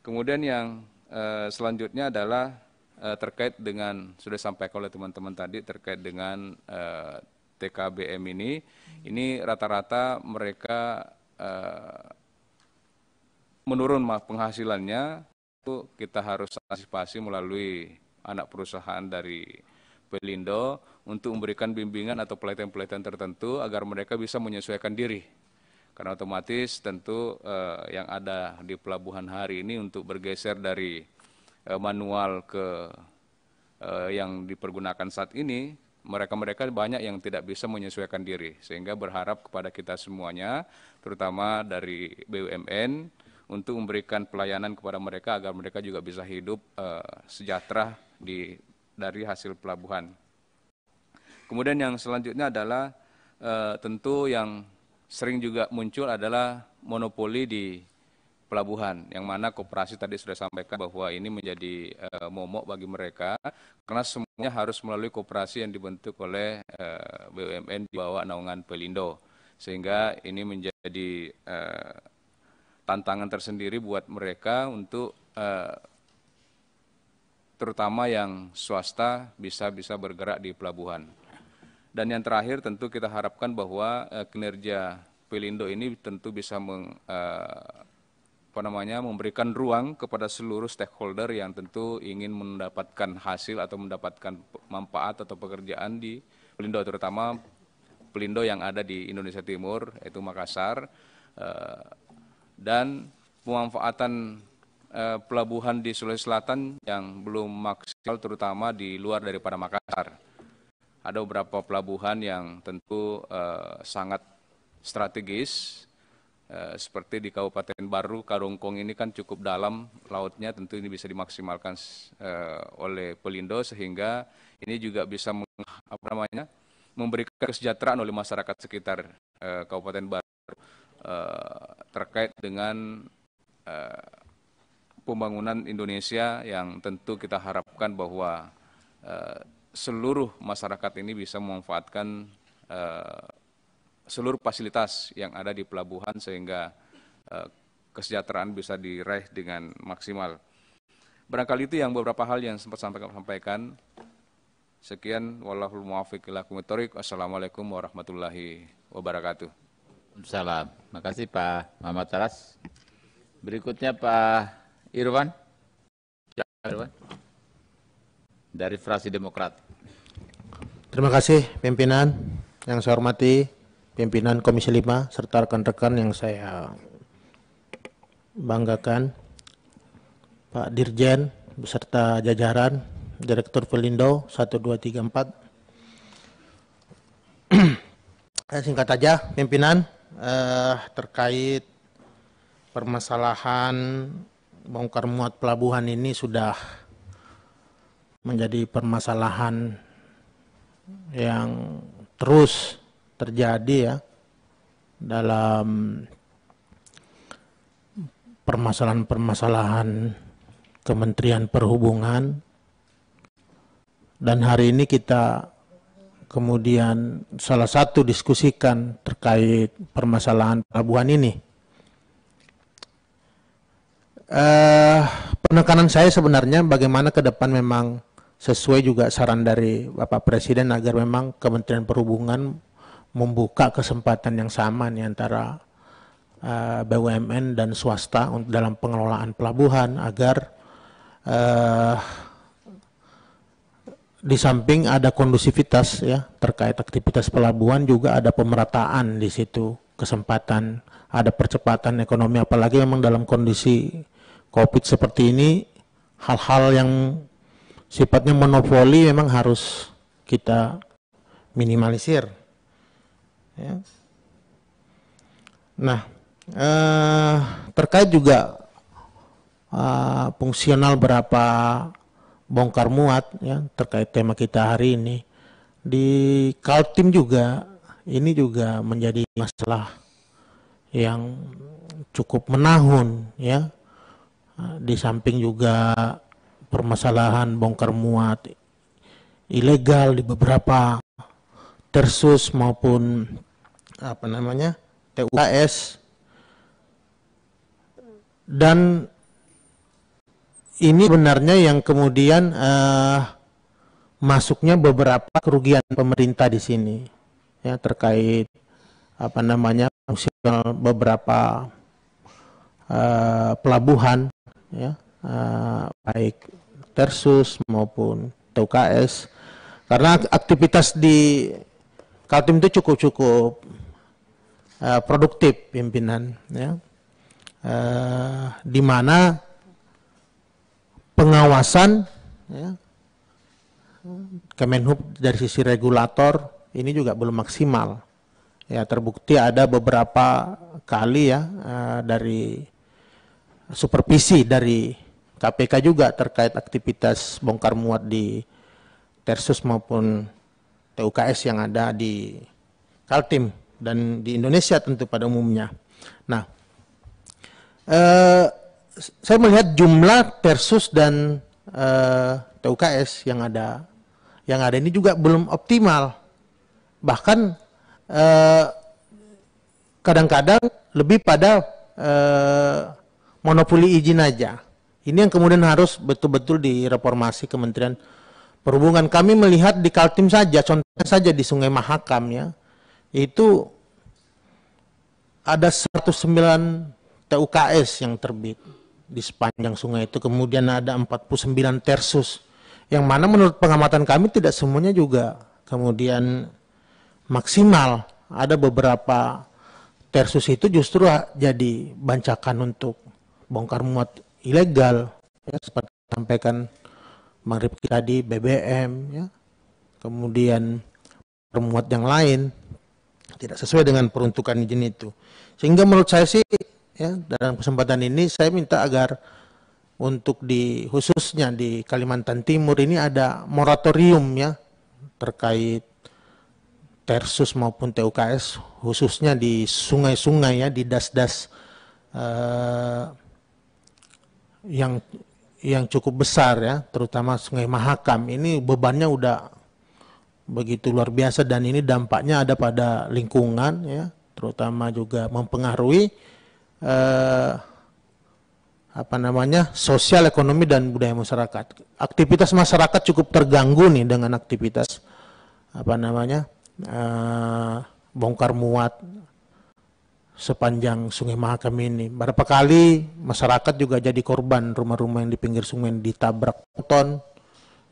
Kemudian yang eh, selanjutnya adalah terkait dengan sudah sampai oleh teman-teman tadi terkait dengan TKBM ini, ini rata-rata mereka uh, menurun penghasilannya kita harus antisipasi melalui anak perusahaan dari Pelindo untuk memberikan bimbingan atau pelatihan-pelatihan tertentu agar mereka bisa menyesuaikan diri. Karena otomatis tentu eh, yang ada di pelabuhan hari ini untuk bergeser dari eh, manual ke eh, yang dipergunakan saat ini, mereka-mereka banyak yang tidak bisa menyesuaikan diri. Sehingga berharap kepada kita semuanya, terutama dari BUMN, untuk memberikan pelayanan kepada mereka agar mereka juga bisa hidup uh, sejahtera di dari hasil pelabuhan. Kemudian yang selanjutnya adalah uh, tentu yang sering juga muncul adalah monopoli di pelabuhan yang mana koperasi tadi sudah sampaikan bahwa ini menjadi uh, momok bagi mereka karena semuanya harus melalui koperasi yang dibentuk oleh uh, BUMN di bawah naungan Pelindo sehingga ini menjadi uh, tantangan tersendiri buat mereka untuk eh, terutama yang swasta bisa bisa bergerak di pelabuhan. Dan yang terakhir tentu kita harapkan bahwa eh, kinerja Pelindo ini tentu bisa meng, eh, apa namanya memberikan ruang kepada seluruh stakeholder yang tentu ingin mendapatkan hasil atau mendapatkan manfaat atau pekerjaan di Pelindo terutama Pelindo yang ada di Indonesia Timur yaitu Makassar eh, dan pemanfaatan eh, pelabuhan di Sulawesi Selatan yang belum maksimal terutama di luar daripada Makassar. Ada beberapa pelabuhan yang tentu eh, sangat strategis eh, seperti di Kabupaten Baru Karungkong ini kan cukup dalam lautnya tentu ini bisa dimaksimalkan eh, oleh Pelindo sehingga ini juga bisa meng, apa namanya memberikan kesejahteraan oleh masyarakat sekitar eh, Kabupaten Baru Eh, terkait dengan eh, pembangunan Indonesia yang tentu kita harapkan bahwa eh, seluruh masyarakat ini bisa memanfaatkan seluruh fasilitas yang ada di pelabuhan sehingga kesejahteraan bisa diraih dengan maksimal. Barangkali itu yang beberapa hal yang sempat sampaikan. Sekian, wallahul muwafiq ila Assalamualaikum warahmatullahi wabarakatuh. Waalaikumsalam. Makasih Pak Mama Taras. Berikutnya Pak Irwan. Ya, Irwan. Dari fraksi Demokrat. Terima kasih pimpinan yang saya hormati, pimpinan Komisi 5 serta rekan-rekan yang saya banggakan. Pak Dirjen beserta jajaran Direktur Pelindo 1234. <clears throat> Singkat saja pimpinan eh, terkait permasalahan bongkar muat pelabuhan ini sudah menjadi permasalahan yang terus terjadi ya dalam permasalahan-permasalahan Kementerian Perhubungan dan hari ini kita kemudian salah satu diskusikan terkait permasalahan pelabuhan ini. Uh, penekanan saya sebenarnya bagaimana ke depan memang sesuai juga saran dari Bapak Presiden agar memang Kementerian Perhubungan membuka kesempatan yang sama nih antara uh, eh, BUMN dan swasta dalam pengelolaan pelabuhan agar uh, di samping ada kondusivitas ya terkait aktivitas pelabuhan juga ada pemerataan di situ kesempatan ada percepatan ekonomi apalagi memang dalam kondisi covid seperti ini hal-hal yang sifatnya monopoli memang harus kita minimalisir ya. nah eh, terkait juga eh, fungsional berapa bongkar muat ya terkait tema kita hari ini di Kaltim juga ini juga menjadi masalah yang cukup menahun ya di samping juga permasalahan bongkar muat ilegal di beberapa tersus maupun apa namanya TUKS dan ini benarnya yang kemudian uh, masuknya beberapa kerugian pemerintah di sini ya terkait apa namanya beberapa uh, pelabuhan ya uh, baik Tersus maupun TUKS karena aktivitas di Kaltim itu cukup-cukup uh, produktif pimpinan ya uh, di mana pengawasan ya. Kemenhub dari sisi regulator ini juga belum maksimal. Ya terbukti ada beberapa kali ya eh, dari supervisi dari KPK juga terkait aktivitas bongkar muat di Tersus maupun TUKS yang ada di Kaltim dan di Indonesia tentu pada umumnya. Nah, eh, saya melihat jumlah Persus dan uh, eh, TUKS yang ada yang ada ini juga belum optimal. Bahkan eh, kadang-kadang uh, lebih pada uh, monopoli izin aja. Ini yang kemudian harus betul-betul direformasi Kementerian Perhubungan. Kami melihat di Kaltim saja, contohnya saja di Sungai Mahakam ya, itu ada 109 TUKS yang terbit di sepanjang sungai itu. Kemudian ada 49 tersus. Yang mana menurut pengamatan kami tidak semuanya juga kemudian maksimal. Ada beberapa tersus itu justru jadi bancakan untuk bongkar muat ilegal. Ya, seperti sampaikan Bang Ripki tadi, BBM, ya. kemudian permuat yang lain tidak sesuai dengan peruntukan izin itu. Sehingga menurut saya sih ya dalam kesempatan ini saya minta agar untuk di khususnya di Kalimantan Timur ini ada moratorium ya terkait Tersus maupun TUKS khususnya di sungai-sungai ya di das-das eh, yang yang cukup besar ya terutama Sungai Mahakam ini bebannya udah begitu luar biasa dan ini dampaknya ada pada lingkungan ya terutama juga mempengaruhi eh, apa namanya sosial ekonomi dan budaya masyarakat. Aktivitas masyarakat cukup terganggu nih dengan aktivitas apa namanya eh, bongkar muat sepanjang Sungai Mahakam ini. Berapa kali masyarakat juga jadi korban rumah-rumah yang di pinggir sungai ditabrak beton,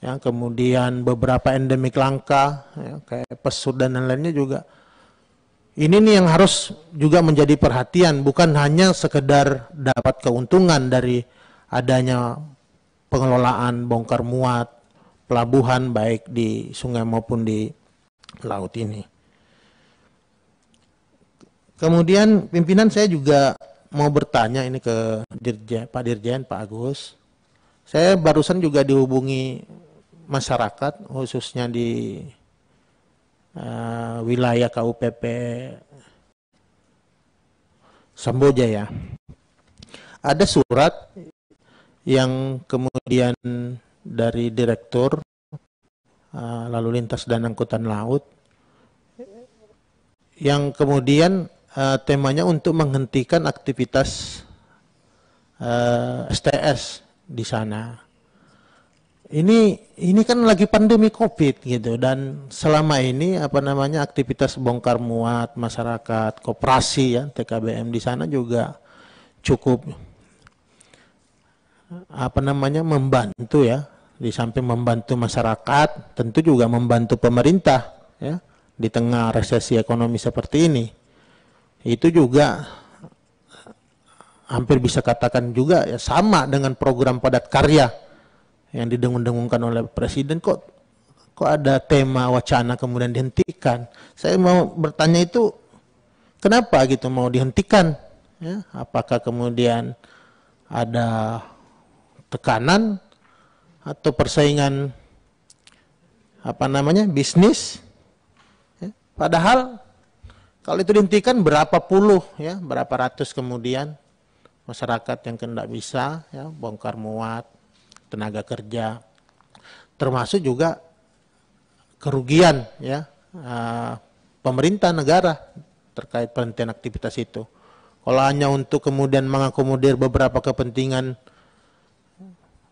ya kemudian beberapa endemik langka ya, kayak pesut dan lainnya juga ini nih yang harus juga menjadi perhatian, bukan hanya sekedar dapat keuntungan dari adanya pengelolaan bongkar muat pelabuhan baik di sungai maupun di laut ini. Kemudian pimpinan saya juga mau bertanya ini ke Dirjen, Pak Dirjen, Pak Agus. Saya barusan juga dihubungi masyarakat khususnya di uh, wilayah KUPP Samboja ya. Ada surat yang kemudian dari direktur uh, lalu lintas dan angkutan laut yang kemudian uh, temanya untuk menghentikan aktivitas uh, STS di sana ini ini kan lagi pandemi Covid gitu dan selama ini apa namanya aktivitas bongkar muat masyarakat, koperasi ya, TKBM di sana juga cukup apa namanya membantu ya. Di samping membantu masyarakat, tentu juga membantu pemerintah ya di tengah resesi ekonomi seperti ini. Itu juga hampir bisa katakan juga ya sama dengan program padat karya yang didengung-dengungkan oleh presiden kok kok ada tema wacana kemudian dihentikan. Saya mau bertanya itu kenapa gitu mau dihentikan? Ya, apakah kemudian ada tekanan atau persaingan apa namanya bisnis? Ya, padahal kalau itu dihentikan berapa puluh ya, berapa ratus kemudian masyarakat yang kena bisa ya bongkar muat tenaga kerja, termasuk juga kerugian ya eh, pemerintah negara terkait penghentian aktivitas itu. Kalau hanya untuk kemudian mengakomodir beberapa kepentingan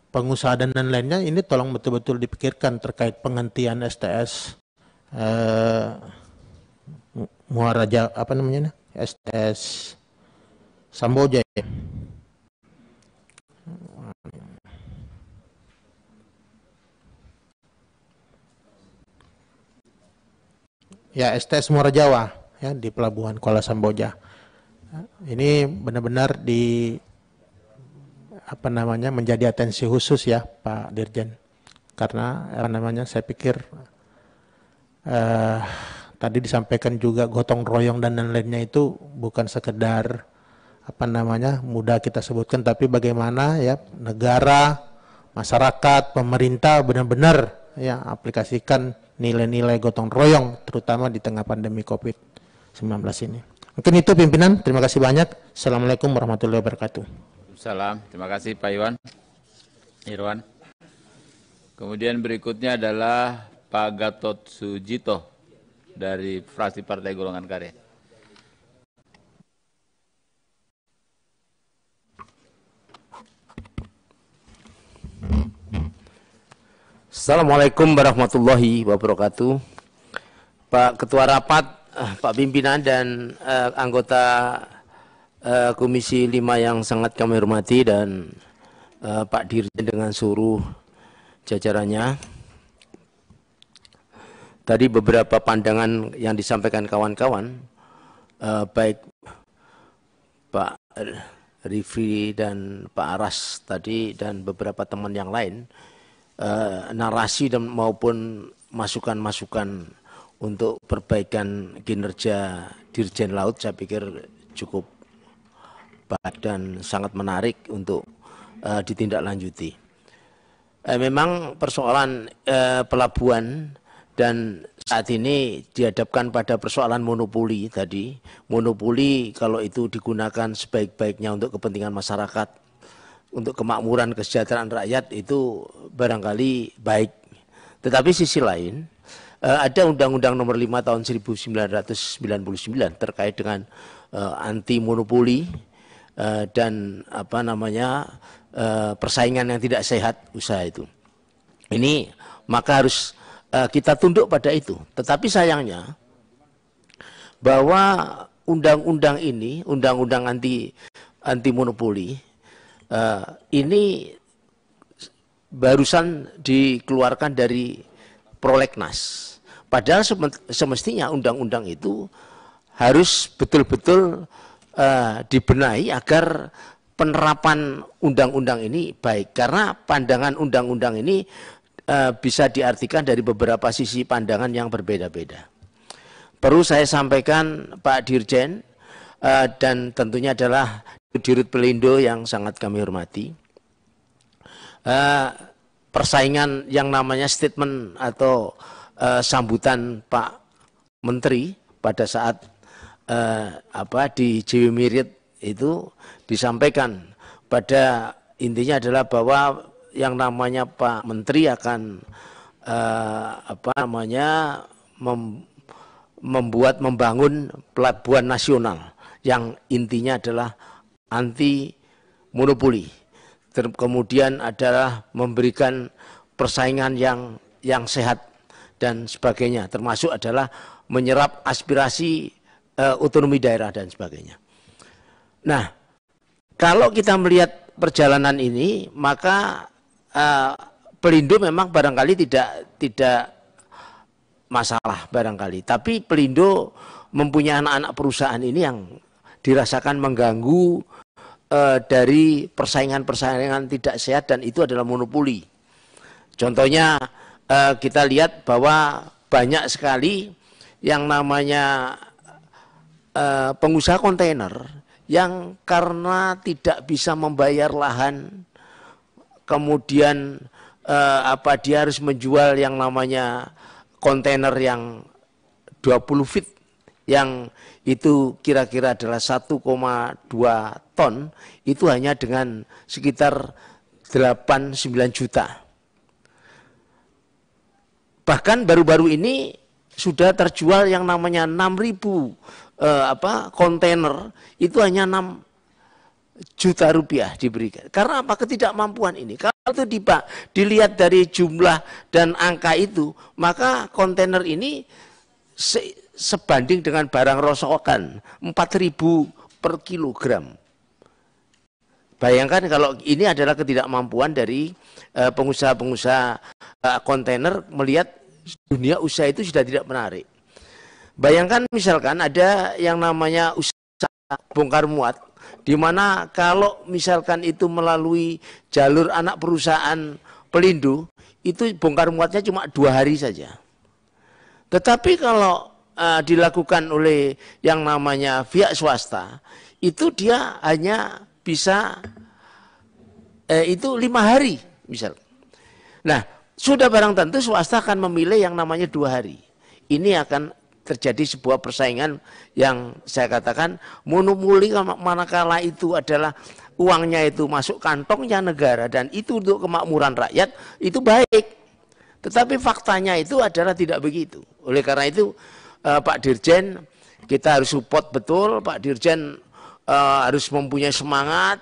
pengusaha dan lain-lainnya, ini tolong betul-betul dipikirkan terkait penghentian STS uh, eh, muara apa namanya STS Samboja ya STS Muara Jawa ya di pelabuhan Kuala Samboja. Ini benar-benar di apa namanya menjadi atensi khusus ya Pak Dirjen karena apa namanya saya pikir eh, tadi disampaikan juga gotong royong dan lain-lainnya itu bukan sekedar apa namanya mudah kita sebutkan tapi bagaimana ya negara masyarakat pemerintah benar-benar ya aplikasikan nilai-nilai gotong royong terutama di tengah pandemi COVID-19 ini. Mungkin itu pimpinan, terima kasih banyak. Assalamualaikum warahmatullahi wabarakatuh. Salam, terima kasih Pak Iwan. Irwan. Kemudian berikutnya adalah Pak Gatot Sujito dari fraksi Partai Golongan Karya. Assalamualaikum warahmatullahi wabarakatuh. Pak Ketua Rapat, eh, Pak Pimpinan dan uh, anggota uh, Komisi 5 yang sangat kami hormati dan uh, Pak Dirjen dengan suruh jajarannya. Tadi beberapa pandangan yang disampaikan kawan-kawan, uh, baik Pak Rifri dan Pak Aras tadi dan beberapa teman yang lain, Eh, narasi dan maupun masukan-masukan untuk perbaikan kinerja Dirjen Laut saya pikir cukup baik dan sangat menarik untuk uh, ditindaklanjuti. Eh, memang persoalan eh, pelabuhan dan saat ini dihadapkan pada persoalan monopoli tadi. Monopoli kalau itu digunakan sebaik-baiknya untuk kepentingan masyarakat untuk kemakmuran kesejahteraan rakyat itu barangkali baik. Tetapi sisi lain eh, ada Undang-Undang Nomor 5 Tahun 1999 terkait dengan eh, anti monopoli eh, dan apa namanya persaingan yang tidak sehat usaha itu. Ini maka harus kita tunduk pada itu. Tetapi sayangnya bahwa undang-undang ini, undang-undang anti anti monopoli Eh, ini barusan dikeluarkan dari prolegnas. Padahal semestinya undang-undang itu harus betul-betul uh, dibenahi agar penerapan undang-undang ini baik. Karena pandangan undang-undang ini uh, bisa diartikan dari beberapa sisi pandangan yang berbeda-beda. Perlu saya sampaikan Pak Dirjen uh, dan tentunya adalah Dirut Pelindo yang sangat kami hormati. Uh, persaingan yang namanya statement atau uh, sambutan Pak Menteri pada saat uh, apa di JW Mirit itu disampaikan pada intinya adalah bahwa yang namanya Pak Menteri akan uh, apa namanya mem membuat membangun pelabuhan nasional yang intinya adalah anti monopoli. kemudian adalah memberikan persaingan yang yang sehat dan sebagainya. Termasuk adalah menyerap aspirasi eh, otonomi daerah dan sebagainya. Nah, kalau kita melihat perjalanan ini, maka uh, pelindo memang barangkali tidak tidak masalah barangkali. Tapi pelindo mempunyai anak-anak perusahaan ini yang dirasakan mengganggu eh, dari persaingan-persaingan tidak sehat dan itu adalah monopoli. Contohnya eh, kita lihat bahwa banyak sekali yang namanya eh, pengusaha kontainer yang karena tidak bisa membayar lahan kemudian eh, apa dia harus menjual yang namanya kontainer yang 20 feet yang itu kira-kira adalah 1,2 ton itu hanya dengan sekitar 8-9 juta. Bahkan baru-baru ini sudah terjual yang namanya 6.000 eh, apa kontainer itu hanya 6 juta rupiah diberikan. Karena apa? Ketidakmampuan ini. Kalau itu pak dilihat dari jumlah dan angka itu, maka kontainer ini se sebanding dengan barang rosokan 4000 per kilogram. Bayangkan kalau ini adalah ketidakmampuan dari eh, pengusaha-pengusaha eh, kontainer melihat dunia usaha itu sudah tidak menarik. Bayangkan misalkan ada yang namanya usaha bongkar muat, di mana kalau misalkan itu melalui jalur anak perusahaan pelindung, itu bongkar muatnya cuma dua hari saja. Tetapi kalau uh, dilakukan oleh yang namanya pihak swasta itu dia hanya bisa eh, itu lima hari misal. Nah sudah barang tentu swasta akan memilih yang namanya dua hari. Ini akan terjadi sebuah persaingan yang saya katakan monopoli manakala itu adalah uangnya itu masuk kantongnya negara dan itu untuk kemakmuran rakyat itu baik. Tetapi faktanya itu adalah tidak begitu. Oleh karena itu uh, Pak Dirjen kita harus support betul Pak Dirjen uh, harus mempunyai semangat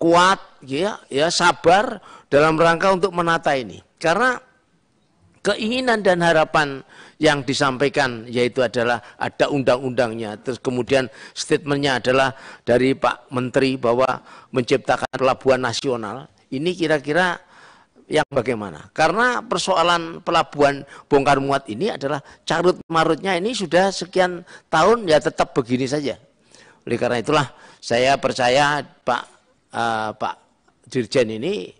kuat ya ya sabar dalam rangka untuk menata ini karena keinginan dan harapan yang disampaikan yaitu adalah ada undang-undangnya terus kemudian statementnya adalah dari Pak Menteri bahwa menciptakan pelabuhan nasional ini kira-kira yang bagaimana? Karena persoalan pelabuhan bongkar muat ini adalah carut marutnya ini sudah sekian tahun ya tetap begini saja. Oleh karena itulah saya percaya Pak uh, Pak Dirjen ini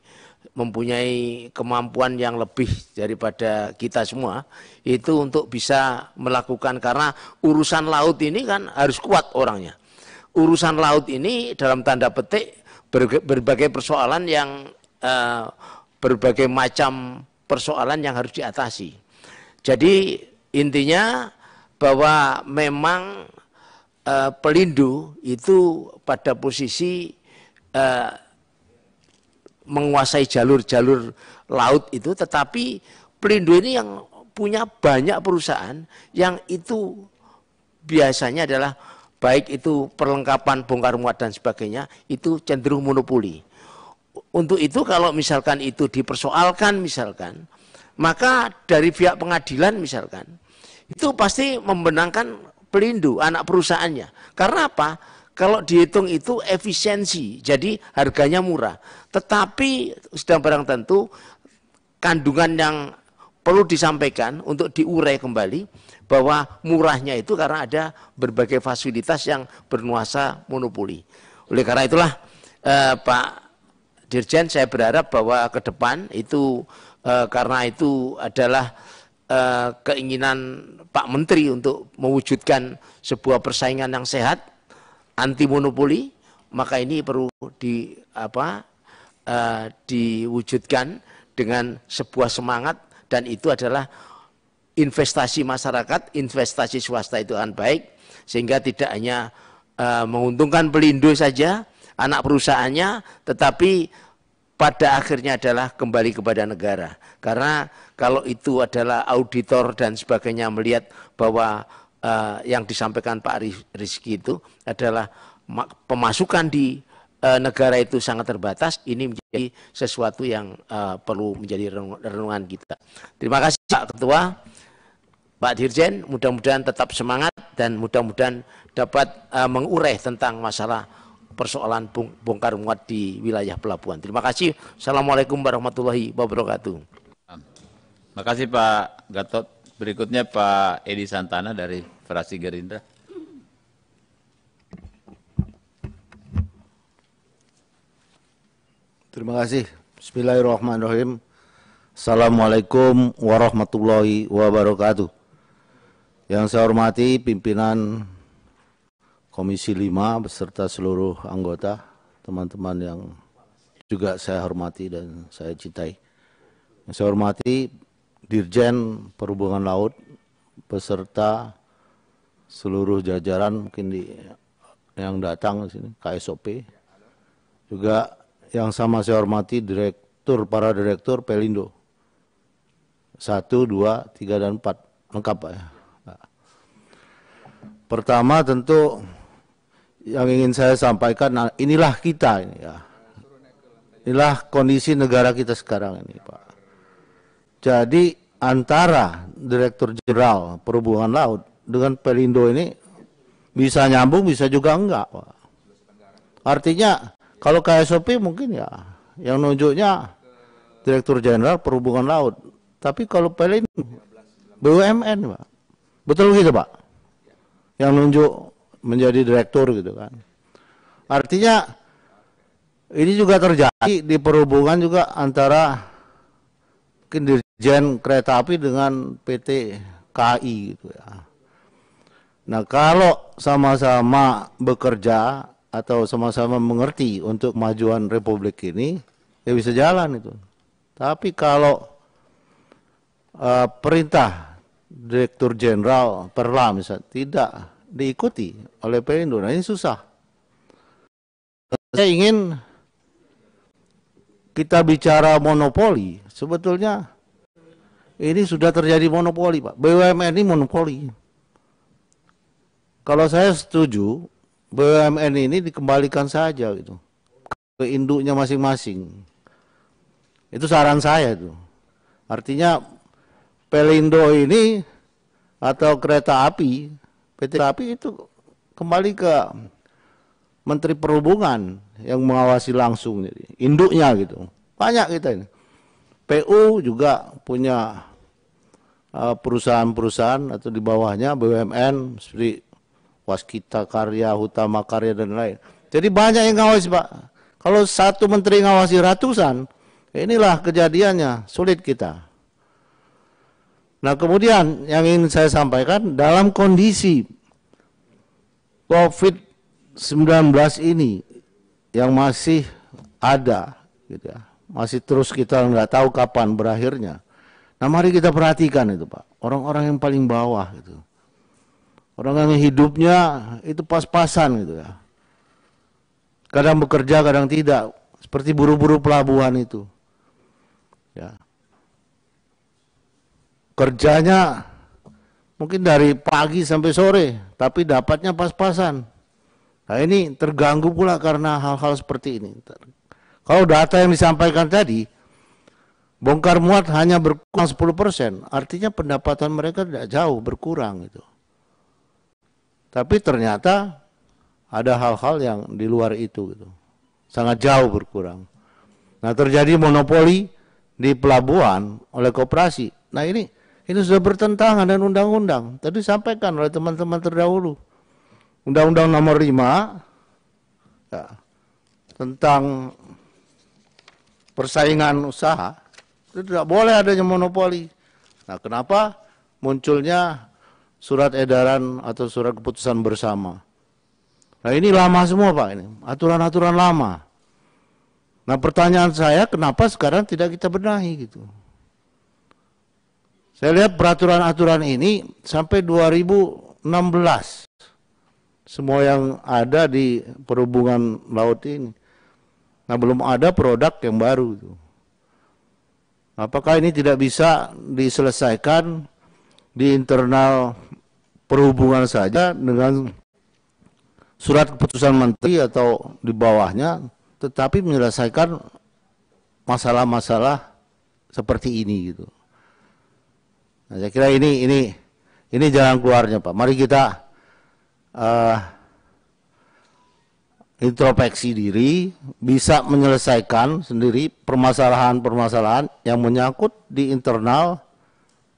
mempunyai kemampuan yang lebih daripada kita semua itu untuk bisa melakukan karena urusan laut ini kan harus kuat orangnya. Urusan laut ini dalam tanda petik berbagai persoalan yang uh, berbagai macam persoalan yang harus diatasi. Jadi intinya bahwa memang uh, pelindu itu pada posisi e, menguasai jalur-jalur laut itu, tetapi pelindu ini yang punya banyak perusahaan yang itu biasanya adalah baik itu perlengkapan bongkar muat dan sebagainya itu cenderung monopoli untuk itu kalau misalkan itu dipersoalkan misalkan, maka dari pihak pengadilan misalkan, itu pasti membenangkan pelindu anak perusahaannya. Karena apa? Kalau dihitung itu efisiensi, jadi harganya murah. Tetapi sedang barang tentu kandungan yang perlu disampaikan untuk diurai kembali bahwa murahnya itu karena ada berbagai fasilitas yang bernuasa monopoli. Oleh karena itulah eh, Pak Dirjen saya berharap bahwa ke depan itu eh, karena itu adalah eh, keinginan Pak Menteri untuk mewujudkan sebuah persaingan yang sehat anti monopoli maka ini perlu di apa eh, diwujudkan dengan sebuah semangat dan itu adalah investasi masyarakat, investasi swasta itu akan baik sehingga tidak hanya e, menguntungkan pelindo saja anak perusahaannya tetapi pada akhirnya adalah kembali kepada negara. Karena kalau itu adalah auditor dan sebagainya melihat bahwa uh, yang disampaikan Pak Rizky itu adalah pemasukan di uh, negara itu sangat terbatas, ini menjadi sesuatu yang uh, perlu menjadi renungan kita. Terima kasih Pak Ketua, Pak Dirjen, mudah-mudahan tetap semangat dan mudah-mudahan dapat uh, mengurai tentang masalah persoalan bongkar muat di wilayah pelabuhan. Terima kasih. Assalamualaikum warahmatullahi wabarakatuh. Terima kasih Pak Gatot. Berikutnya Pak Edi Santana dari fraksi Gerindra. Terima kasih. Bismillahirrahmanirrahim. Assalamualaikum warahmatullahi wabarakatuh. Yang saya hormati pimpinan Komisi 5 beserta seluruh anggota, teman-teman yang juga saya hormati dan saya cintai. Yang saya hormati Dirjen Perhubungan Laut beserta seluruh jajaran mungkin di yang datang di sini KSOP juga yang sama saya hormati direktur para direktur Pelindo satu dua tiga dan empat lengkap pak ya. Nah. Pertama tentu yang ingin saya sampaikan nah, inilah kita ini ya. Inilah kondisi negara kita sekarang ini, Pak. Jadi antara Direktur Jenderal Perhubungan Laut dengan Pelindo ini bisa nyambung, bisa juga enggak, Pak. Artinya kalau KSOP mungkin ya yang nunjuknya Direktur Jenderal Perhubungan Laut. Tapi kalau Pelindo BUMN, Pak. Betul gitu, Pak? Yang nunjuk menjadi direktur gitu kan. Artinya ini juga terjadi di perhubungan juga antara Dirjen Kereta Api dengan PT KI gitu ya. Nah, kalau sama-sama bekerja atau sama-sama mengerti untuk kemajuan republik ini, ya bisa jalan itu. Tapi kalau uh, perintah Direktur Jenderal Perla misalnya tidak diikuti oleh Perindo. Nah ini susah. Saya ingin kita bicara monopoli, sebetulnya ini sudah terjadi monopoli, Pak. BUMN ini monopoli. Kalau saya setuju, BUMN ini dikembalikan saja gitu ke induknya masing-masing. Itu saran saya itu. Artinya Pelindo ini atau kereta api PT KAPI itu kembali ke Menteri Perhubungan yang mengawasi langsung jadi induknya gitu banyak kita ini PU juga punya eh, perusahaan-perusahaan atau di bawahnya BUMN seperti Waskita Karya, Hutama Karya dan lain. Jadi banyak yang ngawasi Pak. Kalau satu menteri ngawasi ratusan, inilah kejadiannya, sulit kita. Nah kemudian yang ingin saya sampaikan dalam kondisi COVID-19 ini yang masih ada, gitu ya, masih terus kita nggak tahu kapan berakhirnya. Nah mari kita perhatikan itu Pak, orang-orang yang paling bawah gitu. Orang yang hidupnya itu pas-pasan gitu ya. Kadang bekerja, kadang tidak. Seperti buru-buru pelabuhan itu. Ya kerjanya mungkin dari pagi sampai sore, tapi dapatnya pas-pasan. Nah ini terganggu pula karena hal-hal seperti ini. Kalau data yang disampaikan tadi, bongkar muat hanya berkurang 10 persen, artinya pendapatan mereka tidak jauh berkurang itu. Tapi ternyata ada hal-hal yang di luar itu gitu, sangat jauh berkurang. Nah terjadi monopoli di pelabuhan oleh koperasi. Nah ini ini sudah bertentangan dengan undang-undang. Tadi sampaikan oleh teman-teman terdahulu. Undang-undang nomor 5 ya, tentang persaingan usaha itu tidak boleh adanya monopoli. Nah, kenapa munculnya surat edaran atau surat keputusan bersama? Nah, ini lama semua, Pak, ini. Aturan-aturan lama. Nah, pertanyaan saya kenapa sekarang tidak kita benahi gitu. Saya lihat peraturan-aturan ini sampai 2016 semua yang ada di perhubungan laut ini. Nah, belum ada produk yang baru Apakah ini tidak bisa diselesaikan di internal perhubungan saja dengan surat keputusan menteri atau di bawahnya tetapi menyelesaikan masalah-masalah seperti ini gitu. Nah, saya kira ini ini ini jalan keluarnya Pak. Mari kita uh, introspeksi diri, bisa menyelesaikan sendiri permasalahan-permasalahan yang menyangkut di internal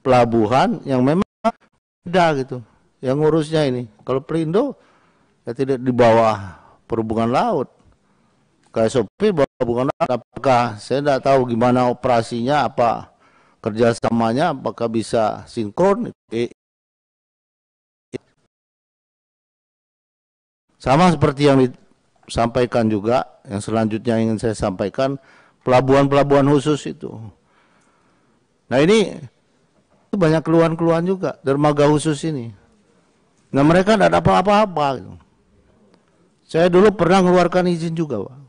pelabuhan yang memang beda gitu. Yang ngurusnya ini. Kalau Perindo ya tidak di bawah perhubungan laut. Kayak sopir bawah perhubungan laut apakah saya tidak tahu gimana operasinya apa kerjasamanya apakah bisa sinkron e, e. sama seperti yang disampaikan juga yang selanjutnya ingin saya sampaikan pelabuhan-pelabuhan khusus itu nah ini itu banyak keluhan-keluhan juga dermaga khusus ini nah mereka tidak ada apa-apa gitu. saya dulu pernah mengeluarkan izin juga pak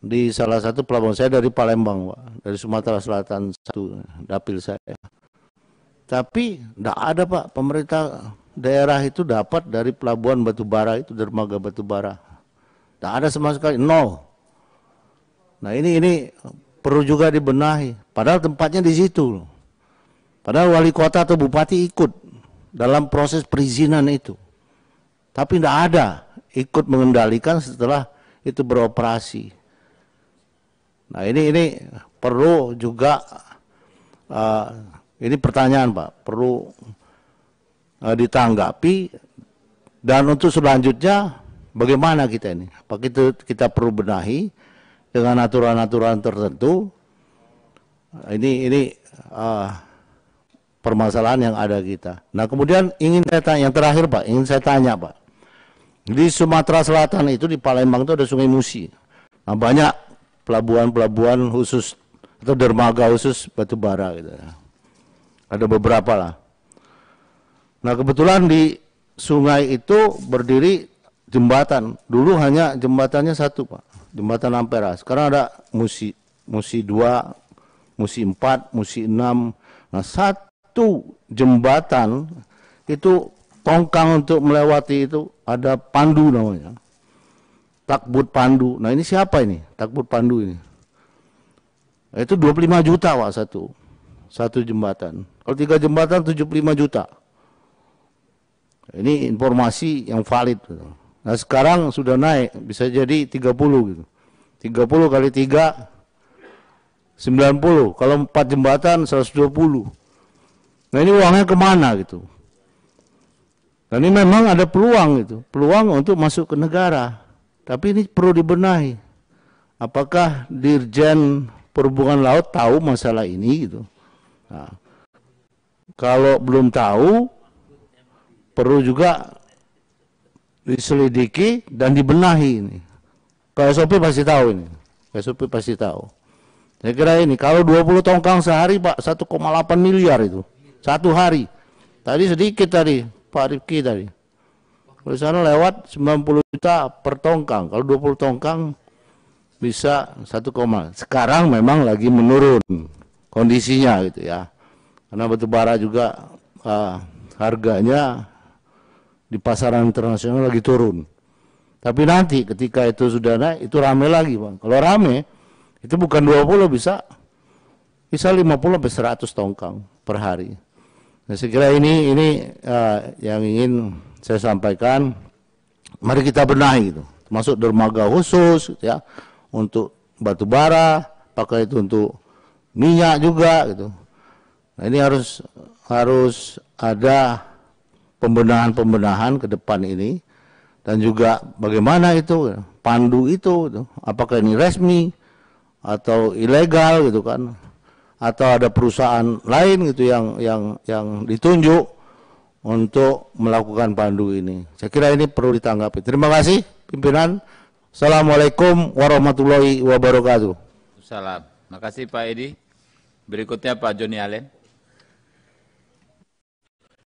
di salah satu pelabuhan saya dari Palembang, Pak, dari Sumatera Selatan satu dapil saya. Tapi tidak ada Pak pemerintah daerah itu dapat dari pelabuhan batubara itu dermaga batubara. Tidak ada sama sekali nol. Nah ini ini perlu juga dibenahi. Padahal tempatnya di situ. Padahal wali kota atau bupati ikut dalam proses perizinan itu. Tapi tidak ada ikut mengendalikan setelah itu beroperasi. Nah ini ini perlu juga uh, ini pertanyaan Pak perlu uh, ditanggapi dan untuk selanjutnya bagaimana kita ini? Apa kita kita perlu benahi dengan aturan-aturan tertentu? Ini ini uh, permasalahan yang ada kita. Nah kemudian ingin saya tanya yang terakhir Pak, ingin saya tanya Pak. Di Sumatera Selatan itu di Palembang itu ada Sungai Musi. Nah, banyak pelabuhan-pelabuhan khusus atau dermaga khusus batu bara gitu. Ada beberapa lah. Nah kebetulan di sungai itu berdiri jembatan. Dulu hanya jembatannya satu pak, jembatan Ampera. Sekarang ada musi musi dua, musi empat, musi enam. Nah satu jembatan itu tongkang untuk melewati itu ada pandu namanya. Takbut Pandu. Nah ini siapa ini? Takbut Pandu ini. Nah, itu 25 juta wah satu. Satu jembatan. Kalau tiga jembatan 75 juta. Ini informasi yang valid. Nah sekarang sudah naik, bisa jadi 30 gitu. 30 kali 3, 90. Kalau 4 jembatan 120. Nah ini uangnya kemana gitu. Dan nah, ini memang ada peluang gitu. Peluang untuk masuk ke negara. Tapi ini perlu dibenahi. Apakah Dirjen Perhubungan Laut tahu masalah ini gitu? Nah, kalau belum tahu, perlu juga diselidiki dan dibenahi ini. SOP pasti tahu ini. SOP pasti tahu. Saya kira ini kalau 20 tongkang sehari Pak 1,8 miliar itu. Satu hari. Tadi sedikit tadi Pak Rifki tadi. Kalau sana lewat 90 juta per tongkang. Kalau 20 tongkang bisa 1, sekarang memang lagi menurun kondisinya gitu ya. Karena batu bara juga uh, harganya di pasaran internasional lagi turun. Tapi nanti ketika itu sudah naik, itu rame lagi bang. Kalau rame, itu bukan 20 bisa, bisa 50 sampai 100 tongkang per hari. Nah, saya kira ini ini uh, yang ingin saya sampaikan mari kita benahi itu, Termasuk dermaga khusus ya untuk batu bara, pakai itu untuk minyak juga gitu. Nah, ini harus harus ada pembenahan-pembenahan ke depan ini dan juga bagaimana itu pandu itu gitu. apakah ini resmi atau ilegal gitu kan atau ada perusahaan lain gitu yang yang yang ditunjuk untuk melakukan pandu ini. Saya kira ini perlu ditanggapi. Terima kasih pimpinan. Assalamualaikum warahmatullahi wabarakatuh. Salam. Terima kasih Pak Edi. Berikutnya Pak Joni Allen.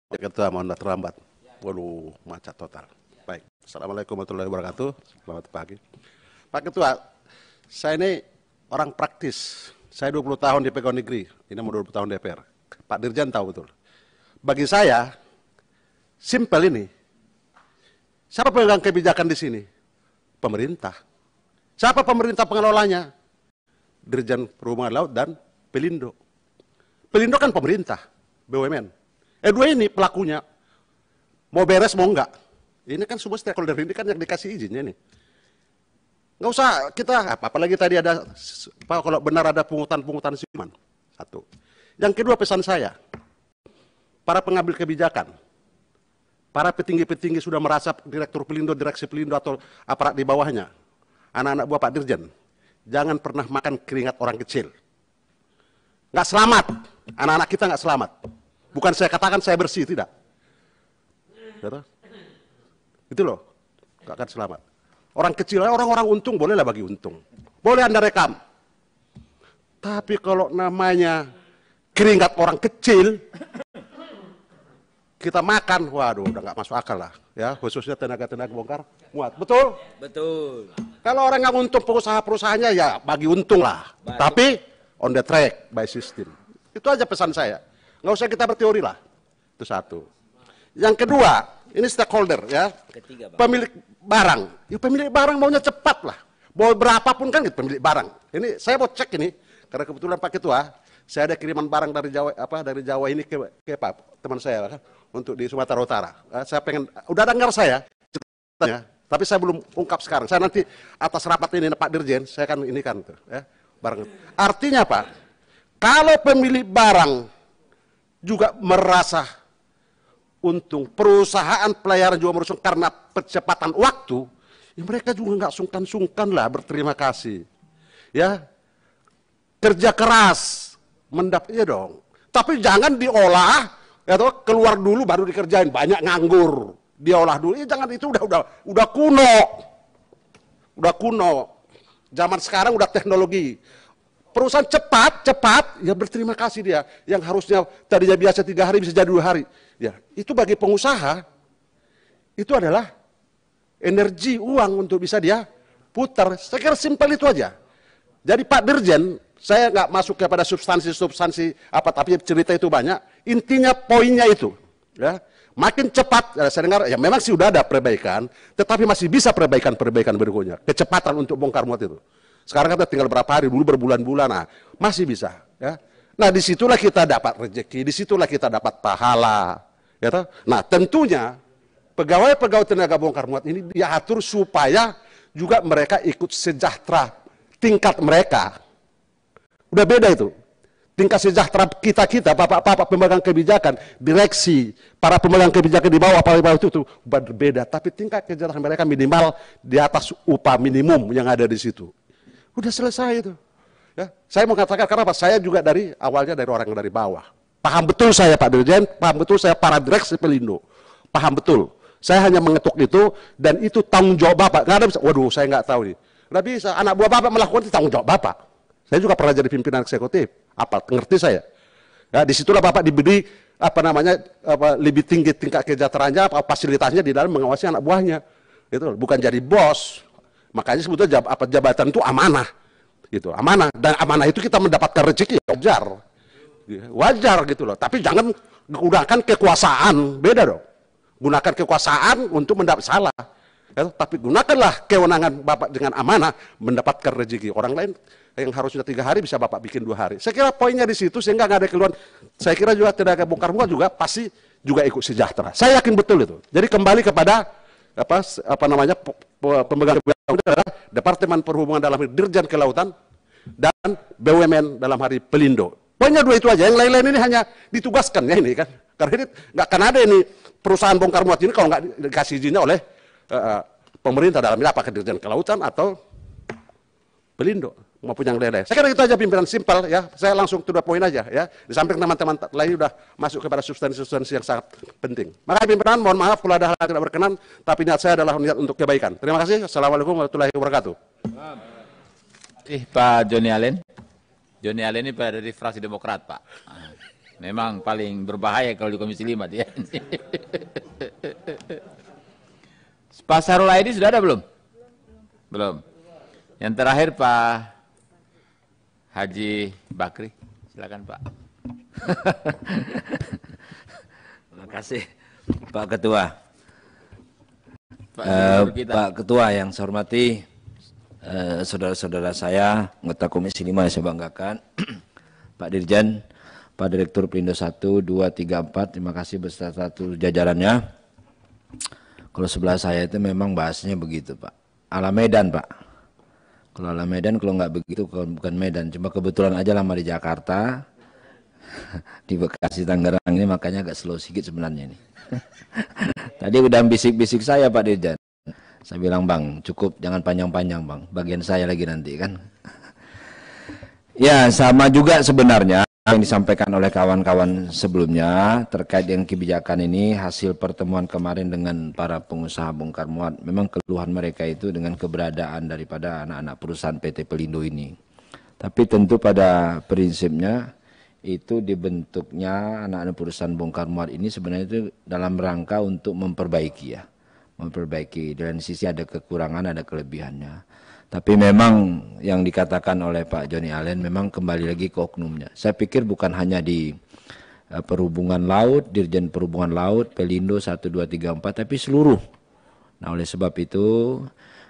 Ketua, mohon terlambat. Waduh, macet total. Baik. Assalamualaikum warahmatullahi wabarakatuh. Selamat pagi. Pak Ketua, saya ini orang praktis. Saya 20 tahun di PKO Negeri, ini mau 20 tahun DPR. Pak Dirjan tahu betul. Bagi saya, Simpel ini. Siapa pemegang kebijakan di sini? Pemerintah. Siapa pemerintah pengelolanya? Dirjen Perhubungan Laut dan Pelindo. Pelindo kan pemerintah, BUMN. Eh dua ini pelakunya. Mau beres mau enggak? Ini kan semua stakeholder ini kan yang dikasih izinnya nih. Nggak usah kita, apa, apalagi tadi ada, kalau benar ada pungutan-pungutan siuman. Satu. Yang kedua pesan saya, para pengambil kebijakan, Para petinggi-petinggi sudah merasa direktur pelindo, direksi pelindo atau aparat di bawahnya. Anak-anak buah Pak Dirjen, jangan pernah makan keringat orang kecil. Nggak selamat, anak-anak kita nggak selamat. Bukan saya katakan saya bersih, tidak. Itu loh, nggak akan selamat. Orang kecil, orang-orang untung bolehlah bagi untung. Boleh Anda rekam. Tapi kalau namanya keringat orang kecil, kita makan, waduh udah nggak masuk akal lah ya khususnya tenaga-tenaga bongkar muat betul betul kalau orang nggak untung pengusaha-perusahaannya ya bagi untung lah Baik. tapi on the track by system itu aja pesan saya nggak usah kita berteori lah itu satu yang kedua ini stakeholder ya Ketiga, bang. pemilik barang ya, pemilik barang maunya cepat lah mau berapapun kan gitu pemilik barang ini saya mau cek ini karena kebetulan Pak Ketua saya ada kiriman barang dari Jawa apa dari Jawa ini ke, ke Pak teman saya kan untuk di Sumatera Utara. Eh, saya pengen, udah dengar saya ceritanya, tapi saya belum ungkap sekarang. Saya nanti atas rapat ini Pak Dirjen, saya akan ini kan tuh, ya, bareng. Artinya Pak, kalau pemilik barang juga merasa untung, perusahaan pelayaran juga merusung karena percepatan waktu, ya mereka juga nggak sungkan-sungkan lah berterima kasih. Ya, kerja keras, mendap, ya dong. Tapi jangan diolah atau ya keluar dulu baru dikerjain banyak nganggur diolah dulu ya jangan itu udah udah udah kuno udah kuno zaman sekarang udah teknologi perusahaan cepat cepat ya berterima kasih dia yang harusnya tadinya biasa tiga hari bisa jadi dua hari ya itu bagi pengusaha itu adalah energi uang untuk bisa dia putar saya simpel itu aja jadi Pak Dirjen saya nggak masuk kepada substansi-substansi apa tapi cerita itu banyak Intinya poinnya itu. Ya. Makin cepat, ya saya dengar, ya memang sih sudah ada perbaikan, tetapi masih bisa perbaikan-perbaikan berikutnya. Kecepatan untuk bongkar muat itu. Sekarang kita tinggal berapa hari, dulu berbulan-bulan, nah, masih bisa. Ya. Nah disitulah kita dapat rezeki, disitulah kita dapat pahala. Ya toh? Nah tentunya pegawai-pegawai tenaga bongkar muat ini diatur supaya juga mereka ikut sejahtera tingkat mereka. Udah beda itu tingkat sejahtera kita kita bapak-bapak pemegang kebijakan direksi para pemegang kebijakan di bawah paling bawah itu, itu berbeda tapi tingkat kesejahteraan mereka minimal di atas upah minimum yang ada di situ udah selesai itu ya saya mengatakan karena apa saya juga dari awalnya dari orang dari bawah paham betul saya Pak Dirjen paham betul saya para direksi pelindo paham betul saya hanya mengetuk itu dan itu tanggung jawab bapak nggak ada bisa waduh saya nggak tahu nih nggak bisa anak buah bapak melakukan itu tanggung jawab bapak saya juga pernah jadi pimpinan eksekutif apa ngerti saya ya disitulah bapak diberi apa namanya apa lebih tinggi tingkat kesejahteraannya, apa fasilitasnya di dalam mengawasi anak buahnya itu bukan jadi bos makanya sebetulnya jab, apa jabatan itu amanah gitu amanah dan amanah itu kita mendapatkan rezeki wajar wajar gitu loh tapi jangan gunakan kekuasaan beda dong gunakan kekuasaan untuk mendapat salah ya, tapi gunakanlah kewenangan bapak dengan amanah mendapatkan rezeki orang lain yang harus sudah tiga hari bisa Bapak bikin dua hari. Saya kira poinnya di situ sehingga nggak ada keluhan. Saya kira juga tidak ada bongkar muat juga pasti juga ikut sejahtera. Saya yakin betul itu. Jadi kembali kepada apa apa namanya pemegang kebijakan adalah Departemen Perhubungan dalam Dirjen Kelautan dan BUMN dalam hari Pelindo. Poinnya dua itu aja. Yang lain-lain ini hanya ditugaskan ya ini kan. Karena ini nggak akan ada ini perusahaan bongkar muat ini kalau nggak dikasih izinnya oleh uh, pemerintah dalam ini apakah Dirjen Kelautan atau Pelindo maupun yang lain-lain. Saya kira itu aja pimpinan simpel ya. Saya langsung tuduh poin aja ya. Di samping teman-teman lain sudah masuk kepada substansi-substansi yang sangat penting. Maka pimpinan mohon maaf kalau ada hal yang tidak berkenan, tapi niat saya adalah niat untuk kebaikan. Terima kasih. Assalamualaikum warahmatullahi wabarakatuh. Ih, Pak Joni Allen. Joni Allen ini Pak dari fraksi Demokrat, Pak. Ah, memang paling berbahaya kalau di Komisi 5 dia. Pak <laughs> Sarul Aidi sudah ada Belum. belum. Yang terakhir Pak Haji Bakri. Silakan Pak. <laughs> Terima kasih Pak Ketua. Pak, uh, kita. Pak Ketua yang saya hormati, saudara eh, saudara-saudara saya, anggota Komisi 5 yang saya banggakan, <clears throat> Pak Dirjen, Pak Direktur Perindo 1, 2, 3, 4, terima kasih beserta seluruh jajarannya. Kalau sebelah saya itu memang bahasanya begitu Pak. Ala Medan Pak Kelola Medan kalau nggak begitu kalau bukan Medan. Cuma kebetulan aja lama di Jakarta, <laughs> di Bekasi Tangerang ini makanya agak slow sedikit sebenarnya ini. <laughs> Tadi udah bisik-bisik saya Pak Dirjen. Saya bilang Bang, cukup jangan panjang-panjang Bang. Bagian saya lagi nanti kan. <laughs> ya sama juga sebenarnya yang disampaikan oleh kawan-kawan sebelumnya terkait dengan kebijakan ini hasil pertemuan kemarin dengan para pengusaha bongkar muat memang keluhan mereka itu dengan keberadaan daripada anak-anak perusahaan PT Pelindo ini tapi tentu pada prinsipnya itu dibentuknya anak-anak perusahaan bongkar muat ini sebenarnya itu dalam rangka untuk memperbaiki ya memperbaiki dan sisi ada kekurangan ada kelebihannya tapi memang yang dikatakan oleh Pak Joni Allen memang kembali lagi ke oknumnya. Saya pikir bukan hanya di eh, perhubungan laut, Dirjen Perhubungan Laut, Pelindo 1234, tapi seluruh. Nah oleh sebab itu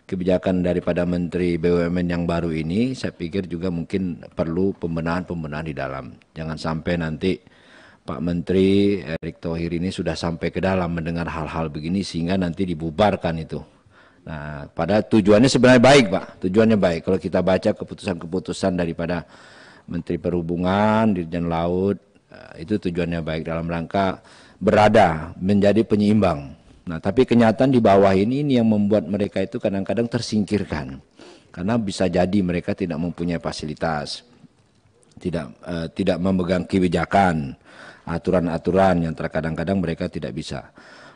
kebijakan daripada Menteri BUMN yang baru ini saya pikir juga mungkin perlu pembenahan-pembenahan di dalam. Jangan sampai nanti Pak Menteri Erick Thohir ini sudah sampai ke dalam mendengar hal-hal begini sehingga nanti dibubarkan itu Nah, pada tujuannya sebenarnya baik, Pak. Tujuannya baik. Kalau kita baca keputusan-keputusan daripada Menteri Perhubungan, Dirjen Laut, eh, itu tujuannya baik dalam rangka berada menjadi penyeimbang. Nah, tapi kenyataan di bawah ini ini yang membuat mereka itu kadang-kadang tersingkirkan. Karena bisa jadi mereka tidak mempunyai fasilitas, tidak eh, tidak memegang kebijakan, aturan-aturan yang terkadang-kadang mereka tidak bisa.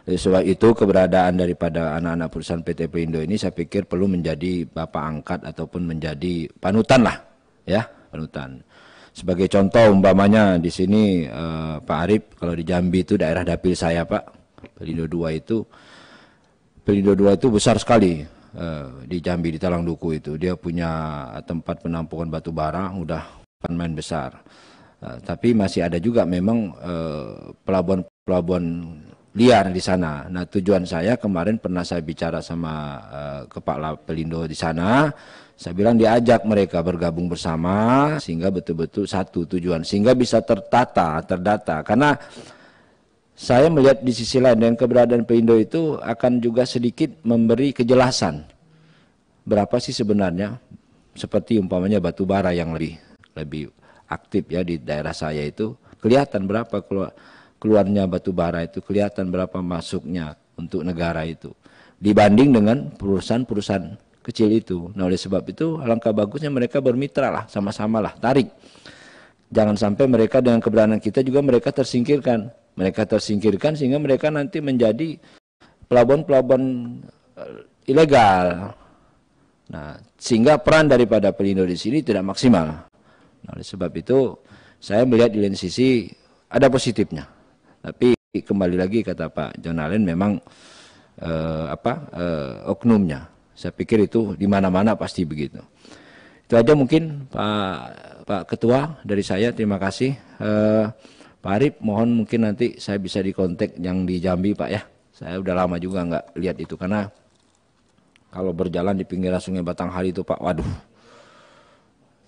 Oleh sebab itu keberadaan daripada anak-anak perusahaan PT Pelindo ini saya pikir perlu menjadi bapak angkat ataupun menjadi panutan lah ya panutan. Sebagai contoh umpamanya di sini eh, Pak Arif kalau di Jambi itu daerah dapil saya Pak Pelindo 2 itu Pelindo 2 itu besar sekali eh, di Jambi di Talang Duku itu dia punya tempat penampungan batu bara udah main besar. Eh, tapi masih ada juga memang eh, pelabuhan-pelabuhan liar di sana. Nah tujuan saya kemarin pernah saya bicara sama uh, kepala pelindo di sana. Saya bilang diajak mereka bergabung bersama sehingga betul-betul satu tujuan sehingga bisa tertata terdata karena saya melihat di sisi lain dengan keberadaan Pelindo itu akan juga sedikit memberi kejelasan berapa sih sebenarnya seperti umpamanya batu bara yang lebih lebih aktif ya di daerah saya itu kelihatan berapa kalau keluarnya batu bara itu kelihatan berapa masuknya untuk negara itu dibanding dengan perusahaan-perusahaan kecil itu. Nah oleh sebab itu langkah bagusnya mereka bermitra lah sama-sama lah tarik. Jangan sampai mereka dengan keberanian kita juga mereka tersingkirkan. Mereka tersingkirkan sehingga mereka nanti menjadi pelabuhan-pelabuhan eh, ilegal. Nah, sehingga peran daripada pelindo di sini tidak maksimal. Nah, oleh sebab itu saya melihat di lain sisi ada positifnya. Tapi kembali lagi kata Pak John Allen memang eh, apa eh, oknumnya. Saya pikir itu di mana-mana pasti begitu. Itu aja mungkin Pak Pak Ketua dari saya. Terima kasih. Eh, Pak Arif, mohon mungkin nanti saya bisa dikontak yang di Jambi Pak ya. Saya udah lama juga nggak lihat itu karena kalau berjalan di pinggiran Sungai Hari itu Pak, waduh,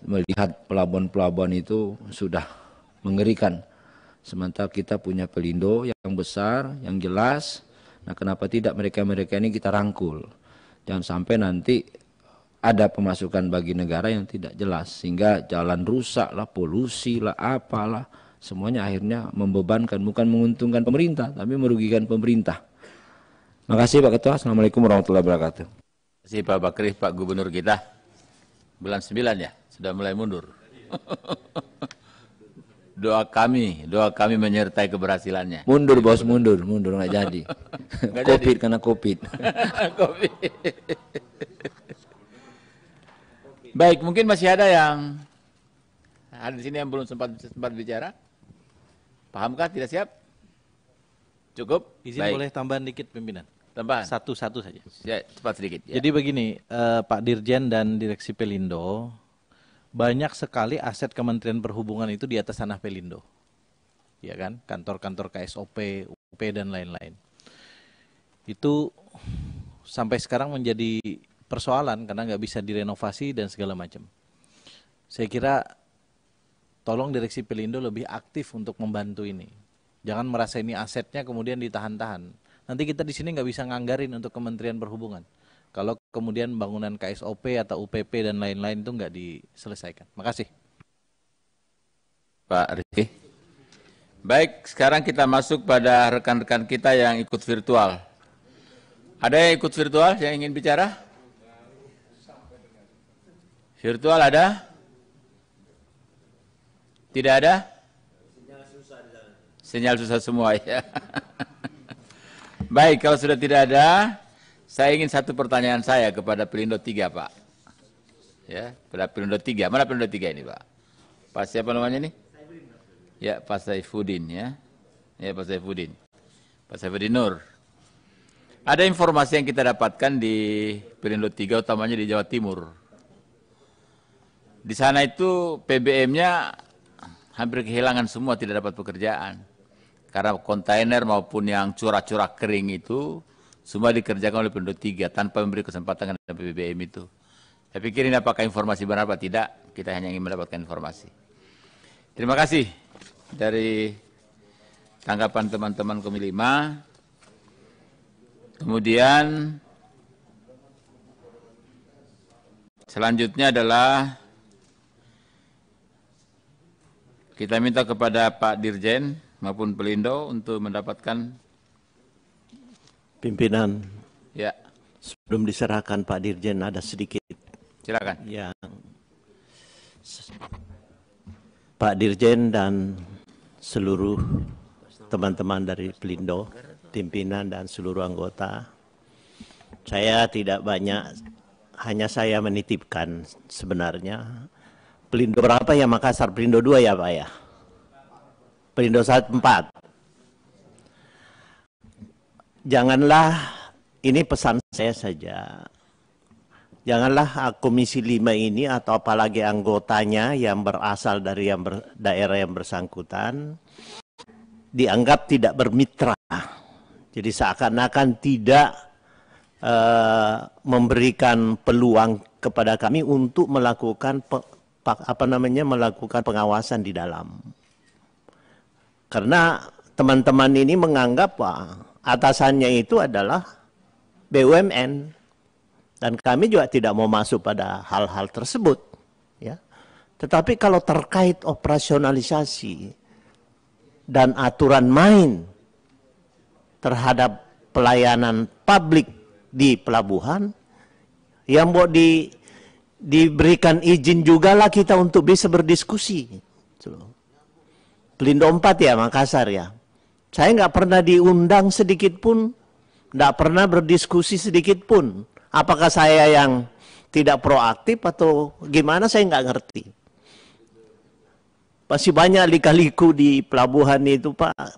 melihat pelabuhan-pelabuhan itu sudah mengerikan. Sementara kita punya pelindo yang besar, yang jelas. Nah, kenapa tidak mereka-mereka ini kita rangkul? Jangan sampai nanti ada pemasukan bagi negara yang tidak jelas sehingga jalan rusak lah, polusi lah, apalah semuanya akhirnya membebankan bukan menguntungkan pemerintah tapi merugikan pemerintah. Makasih Pak Ketua. Assalamualaikum warahmatullahi wabarakatuh. Terima kasih Pak Bakri, Pak Gubernur kita. Bulan 9 ya, sudah mulai mundur. <laughs> doa kami, doa kami menyertai keberhasilannya. Mundur bos, mundur, mundur nggak jadi. <laughs> Gak COVID jadi. karena COVID. <laughs> COVID. Baik, mungkin masih ada yang ada di sini yang belum sempat sempat bicara. Pahamkah? Tidak siap? Cukup. Izin Baik. boleh tambahan dikit pimpinan. Tambah. Satu-satu saja. Ya, cepat sedikit. Ya. Jadi begini, uh, Pak Dirjen dan Direksi Pelindo banyak sekali aset Kementerian Perhubungan itu di atas tanah Pelindo. Ya kan? Kantor-kantor KSOP, UP dan lain-lain. Itu sampai sekarang menjadi persoalan karena nggak bisa direnovasi dan segala macam. Saya kira tolong Direksi Pelindo lebih aktif untuk membantu ini. Jangan merasa ini asetnya kemudian ditahan-tahan. Nanti kita di sini nggak bisa nganggarin untuk Kementerian Perhubungan. Kalau kemudian bangunan KSOP atau UPP dan lain-lain itu nggak diselesaikan. Makasih. Pak Riki. Baik, sekarang kita masuk pada rekan-rekan kita yang ikut virtual. Ada yang ikut virtual yang ingin bicara? Virtual ada? Tidak ada? Sinyal susah semua ya. <laughs> Baik, kalau sudah tidak ada, saya ingin satu pertanyaan saya kepada Perindo 3, Pak. Ya, kepada Pelindo 3. Mana Perindo 3 ini, Pak? Pak siapa namanya nih? Ya, Pak Saifuddin ya. Ya, Pak Saifuddin. Pak Saifuddin Nur. Ada informasi yang kita dapatkan di Perindo 3, utamanya di Jawa Timur. Di sana itu PBM-nya hampir kehilangan semua, tidak dapat pekerjaan. Karena kontainer maupun yang curah-curah kering itu semua dikerjakan oleh penduduk tiga tanpa memberi kesempatan kepada PBBM itu. Saya pikir ini apakah informasi benar atau tidak, kita hanya ingin mendapatkan informasi. Terima kasih dari tanggapan teman-teman Komisi 5. Kemudian selanjutnya adalah kita minta kepada Pak Dirjen maupun Pelindo untuk mendapatkan Pimpinan. Ya. Sebelum diserahkan Pak Dirjen ada sedikit. Silakan. Yang Pak Dirjen dan seluruh teman-teman dari Pelindo, pimpinan dan seluruh anggota. Saya tidak banyak, hanya saya menitipkan sebenarnya. Pelindo berapa ya Makassar? Pelindo 2 ya Pak ya? Pelindo 4 janganlah ini pesan saya saja. Janganlah ah, Komisi Lima ini atau apalagi anggotanya yang berasal dari yang ber, daerah yang bersangkutan dianggap tidak bermitra. Jadi seakan-akan tidak uh, memberikan peluang kepada kami untuk melakukan pe, apa namanya melakukan pengawasan di dalam. Karena teman-teman ini menganggap wah, atasannya itu adalah BUMN dan kami juga tidak mau masuk pada hal-hal tersebut ya tetapi kalau terkait operasionalisasi dan aturan main terhadap pelayanan publik di pelabuhan yang mau di diberikan izin juga lah kita untuk bisa berdiskusi. Gitu Pelindo 4 ya Makassar ya. Saya nggak pernah diundang sedikit pun, nggak pernah berdiskusi sedikit pun. Apakah saya yang tidak proaktif atau gimana saya nggak ngerti. Pasti banyak lika-liku di pelabuhan itu Pak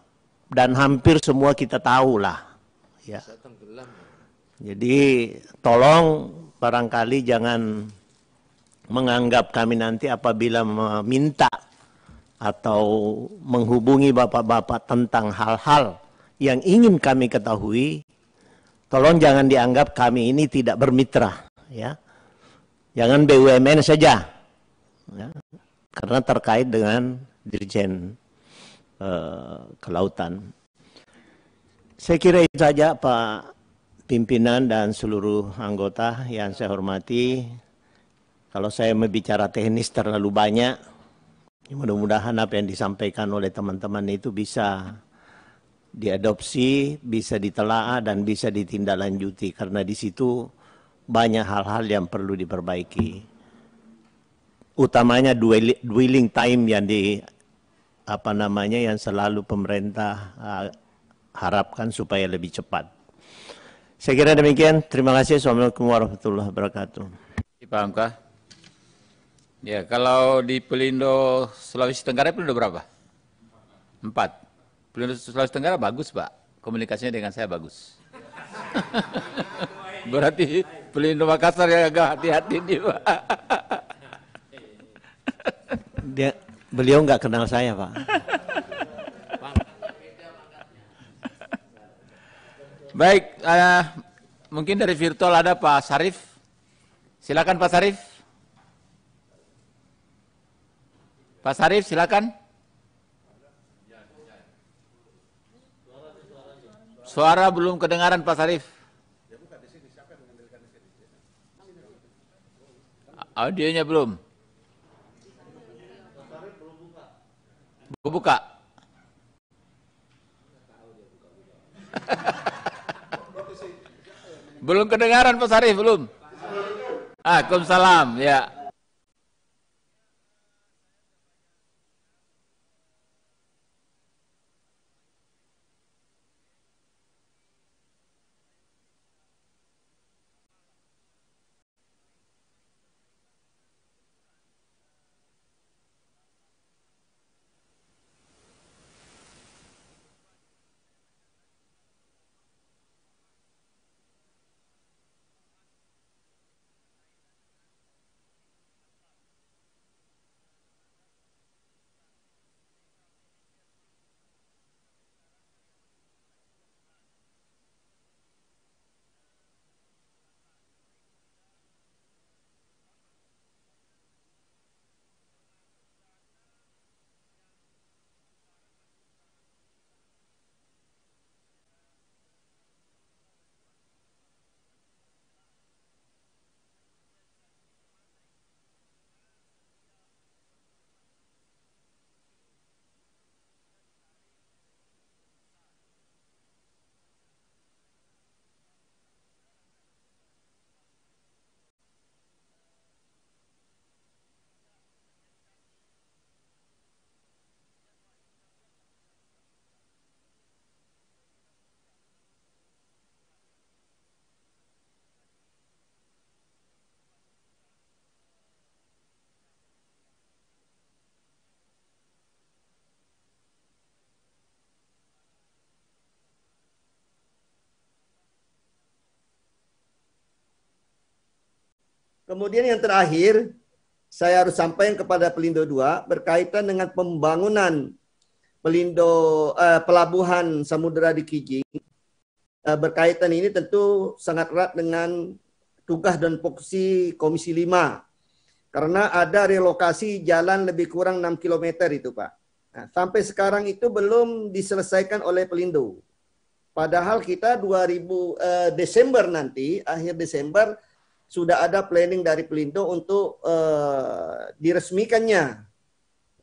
dan hampir semua kita tahu lah. Ya. ya. Jadi tolong barangkali jangan menganggap kami nanti apabila meminta atau menghubungi bapak-bapak tentang hal-hal yang ingin kami ketahui, tolong jangan dianggap kami ini tidak bermitra, ya. Jangan BUMN saja, ya. karena terkait dengan Dirjen uh, Kelautan. Saya kira itu saja Pak pimpinan dan seluruh anggota yang saya hormati. Kalau saya membicara teknis terlalu banyak, Mudah-mudahan apa yang disampaikan oleh teman-teman itu bisa diadopsi, bisa ditelaah dan bisa ditindaklanjuti karena di situ banyak hal-hal yang perlu diperbaiki. Utamanya dwelling time yang di apa namanya yang selalu pemerintah harapkan supaya lebih cepat. Saya kira demikian. Terima kasih. Assalamualaikum warahmatullahi wabarakatuh. Pak Hamka. Ya, kalau di Pelindo Sulawesi Tenggara Pelindo berapa? Empat. Pelindo Sulawesi Tenggara bagus, Pak. Komunikasinya dengan saya bagus. <laughs> Berarti Pelindo Makassar ya agak hati-hati nih, Pak. <laughs> Dia, beliau nggak kenal saya, Pak. Baik, uh, mungkin dari virtual ada Pak Sarif. Silakan Pak Sarif. Pak Sarif silakan. Suara belum kedengaran Pak Sarif. Audionya belum. buka. <laughs> belum kedengaran Pak Sarif, belum? Assalamualaikum. Ah, salam, ya. Kemudian yang terakhir, saya harus sampaikan kepada Pelindo 2 berkaitan dengan pembangunan Pelindo eh, pelabuhan samudera di Kijing. Eh, berkaitan ini tentu sangat erat dengan tugas dan fungsi Komisi 5. Karena ada relokasi jalan lebih kurang 6 km itu, Pak. Nah, sampai sekarang itu belum diselesaikan oleh Pelindo. Padahal kita 2000 eh, Desember nanti, akhir Desember sudah ada planning dari Pelindo untuk uh, diresmikannya.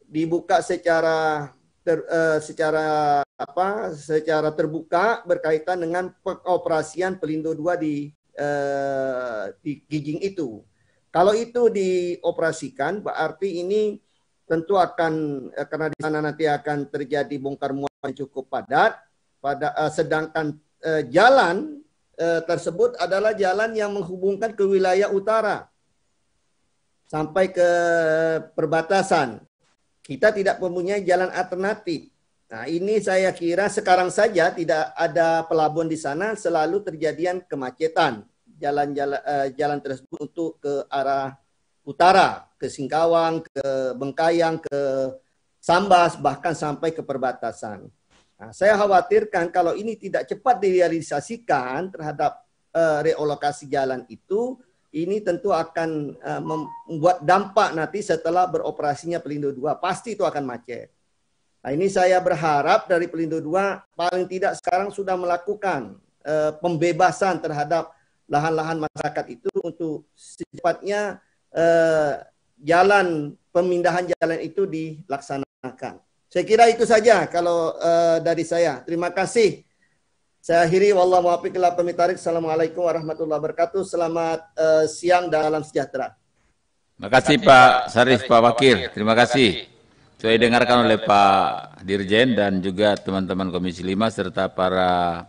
Dibuka secara ter, uh, secara apa? secara terbuka berkaitan dengan pengoperasian Pelindo 2 di uh, di Gijing itu. Kalau itu dioperasikan berarti ini tentu akan karena di sana nanti akan terjadi bongkar muat yang cukup padat pada uh, sedangkan uh, jalan eh, tersebut adalah jalan yang menghubungkan ke wilayah utara sampai ke perbatasan. Kita tidak mempunyai jalan alternatif. Nah, ini saya kira sekarang saja tidak ada pelabuhan di sana selalu terjadian kemacetan. Jalan-jalan eh, jalan tersebut untuk ke arah utara, ke Singkawang, ke Bengkayang, ke Sambas bahkan sampai ke perbatasan. Nah, saya khawatirkan kalau ini tidak cepat direalisasikan terhadap uh, relokasi jalan itu, ini tentu akan uh, membuat dampak nanti setelah beroperasinya Pelindo 2. Pasti itu akan macet. Nah, ini saya berharap dari Pelindo 2 paling tidak sekarang sudah melakukan uh, pembebasan terhadap lahan-lahan masyarakat itu untuk secepatnya uh, jalan pemindahan jalan itu dilaksanakan. Saya kira itu saja kalau uh, dari saya. Terima kasih. Saya akhiri wallahu muwaffiq Assalamualaikum warahmatullahi wabarakatuh. Selamat uh, siang dan salam sejahtera. Terima kasih Pak Sarif, Pak Wakil. Terima kasih. Saya dengarkan oleh Pak Dirjen dan juga teman-teman Komisi 5 serta para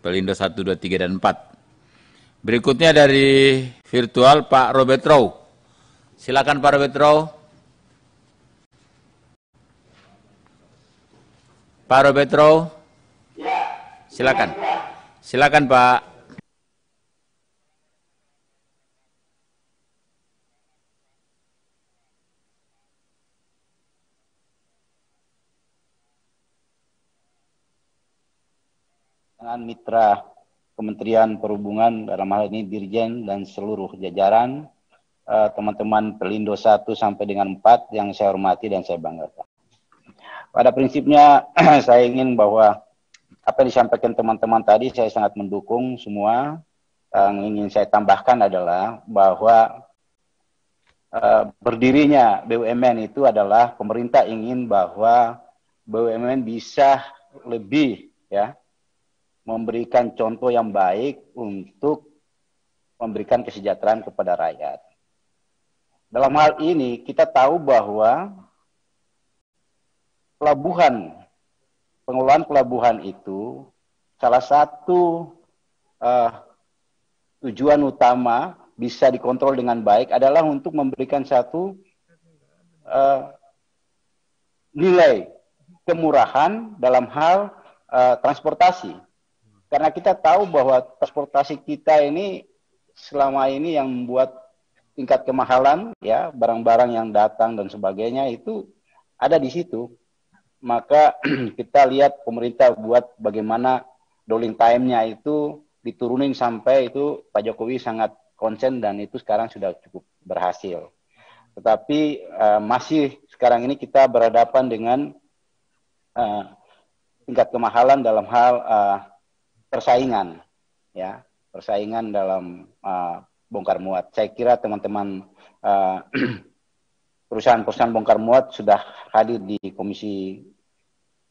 Pelindo 1, 2, 3, dan 4. Berikutnya dari virtual Pak Robert Rowe. Silakan Pak Robert Rowe. Pak Robetro? Silakan. Silakan Pak. dengan mitra Kementerian Perhubungan dalam hal ini Dirjen dan seluruh jajaran eh, teman-teman Pelindo 1 sampai dengan 4 yang saya hormati dan saya banggakan. Pada prinsipnya <clears throat> saya ingin bahwa apa yang disampaikan teman-teman tadi saya sangat mendukung semua. Yang ingin saya tambahkan adalah bahwa eh, berdirinya BUMN itu adalah pemerintah ingin bahwa BUMN bisa lebih ya memberikan contoh yang baik untuk memberikan kesejahteraan kepada rakyat. Dalam hal ini kita tahu bahwa pelabuhan. Pengelolaan pelabuhan itu salah satu uh, tujuan utama bisa dikontrol dengan baik adalah untuk memberikan satu uh, nilai kemurahan dalam hal uh, transportasi. Karena kita tahu bahwa transportasi kita ini selama ini yang membuat tingkat kemahalan ya barang-barang yang datang dan sebagainya itu ada di situ maka <clears throat> kita lihat pemerintah buat bagaimana doling time-nya itu diturunin sampai itu Pak Jokowi sangat konsen dan itu sekarang sudah cukup berhasil. Tetapi uh, masih sekarang ini kita berhadapan dengan uh, tingkat kemahalan dalam hal uh, persaingan, ya persaingan dalam uh, bongkar muat. Saya kira teman-teman <clears throat> perusahaan-perusahaan bongkar muat sudah hadir di komisi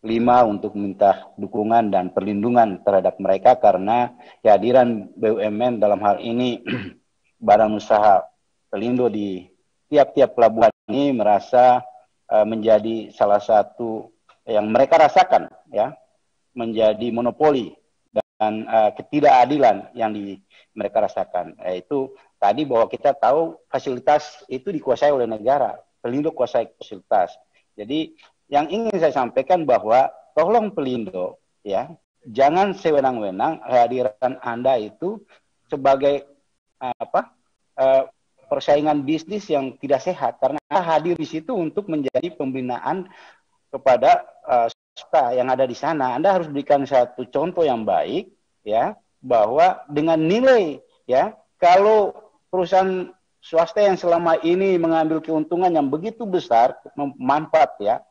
lima untuk minta dukungan dan perlindungan terhadap mereka karena kehadiran BUMN dalam hal ini <clears throat> barang usaha pelindo di tiap-tiap pelabuhan ini merasa e, menjadi salah satu yang mereka rasakan ya menjadi monopoli dan e, ketidakadilan yang di, mereka rasakan yaitu tadi bahwa kita tahu fasilitas itu dikuasai oleh negara pelindo kuasai fasilitas jadi yang ingin saya sampaikan bahwa tolong pelindo ya jangan sewenang-wenang kehadiran anda itu sebagai apa eh, persaingan bisnis yang tidak sehat karena hadir di situ untuk menjadi pembinaan kepada swasta eh, swasta yang ada di sana anda harus berikan satu contoh yang baik ya bahwa dengan nilai ya kalau perusahaan swasta yang selama ini mengambil keuntungan yang begitu besar manfaat ya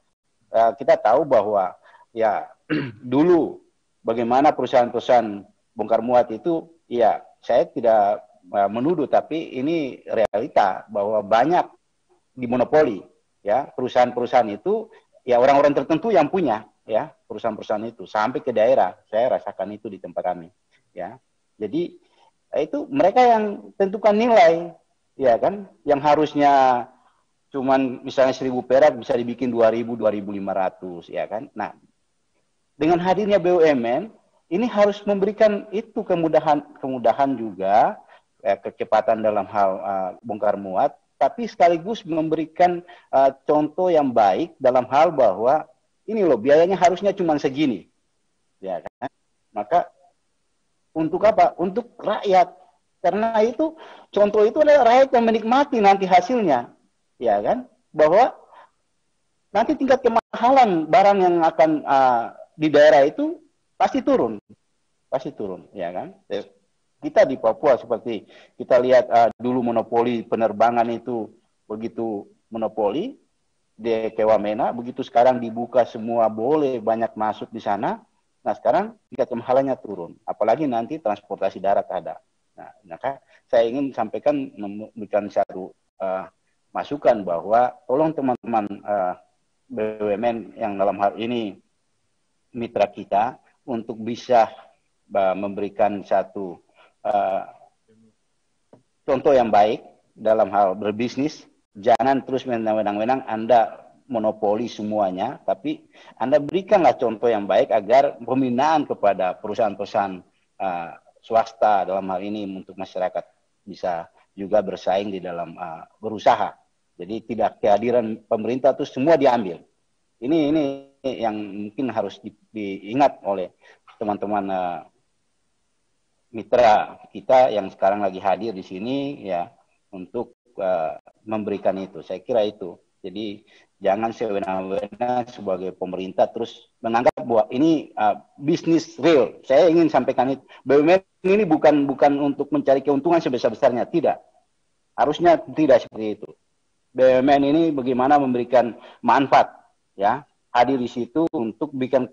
Eh, kita tahu bahwa ya <clears throat> dulu bagaimana perusahaan-perusahaan bongkar muat itu ya saya tidak eh, menuduh tapi ini realita bahwa banyak dimonopoli ya perusahaan-perusahaan itu ya orang-orang tertentu yang punya ya perusahaan-perusahaan itu sampai ke daerah saya rasakan itu di tempat kami ya jadi eh, itu mereka yang tentukan nilai ya kan yang harusnya cuman misalnya 1000 perak bisa dibikin 2000, 2500 ya kan. Nah, dengan hadirnya BUMN ini harus memberikan itu kemudahan kemudahan juga eh, kecepatan dalam hal eh, bongkar muat tapi sekaligus memberikan eh, contoh yang baik dalam hal bahwa ini loh biayanya harusnya cuma segini. Ya kan? Maka untuk apa? Untuk rakyat. Karena itu contoh itu adalah rakyat yang menikmati nanti hasilnya ya kan? Bahwa nanti tingkat kemahalan barang yang akan uh, di daerah itu pasti turun, pasti turun, ya kan? Ya, kita di Papua seperti kita lihat uh, dulu monopoli penerbangan itu begitu monopoli di Kewamena, begitu sekarang dibuka semua boleh banyak masuk di sana. Nah sekarang tingkat kemahalannya turun, apalagi nanti transportasi darat ada. Nah, maka saya ingin sampaikan memberikan satu uh, masukan bahwa tolong teman-teman uh, eh, BUMN yang dalam hal ini mitra kita untuk bisa uh, memberikan satu uh, contoh yang baik dalam hal berbisnis. Jangan terus menang-menang Anda monopoli semuanya, tapi Anda berikanlah contoh yang baik agar pembinaan kepada perusahaan-perusahaan uh, swasta dalam hal ini untuk masyarakat bisa juga bersaing di dalam uh, berusaha. Jadi tidak kehadiran pemerintah itu semua diambil. Ini ini yang mungkin harus di, diingat oleh teman-teman uh, mitra kita yang sekarang lagi hadir di sini ya untuk uh, memberikan itu. Saya kira itu. Jadi jangan sewenang-wenang sebagai pemerintah terus menganggap bahwa ini uh, bisnis real. Saya ingin sampaikan itu. BUMN ini bukan bukan untuk mencari keuntungan sebesar-besarnya, tidak. Harusnya tidak seperti itu. BUMN ini bagaimana memberikan manfaat ya hadir di situ untuk bikin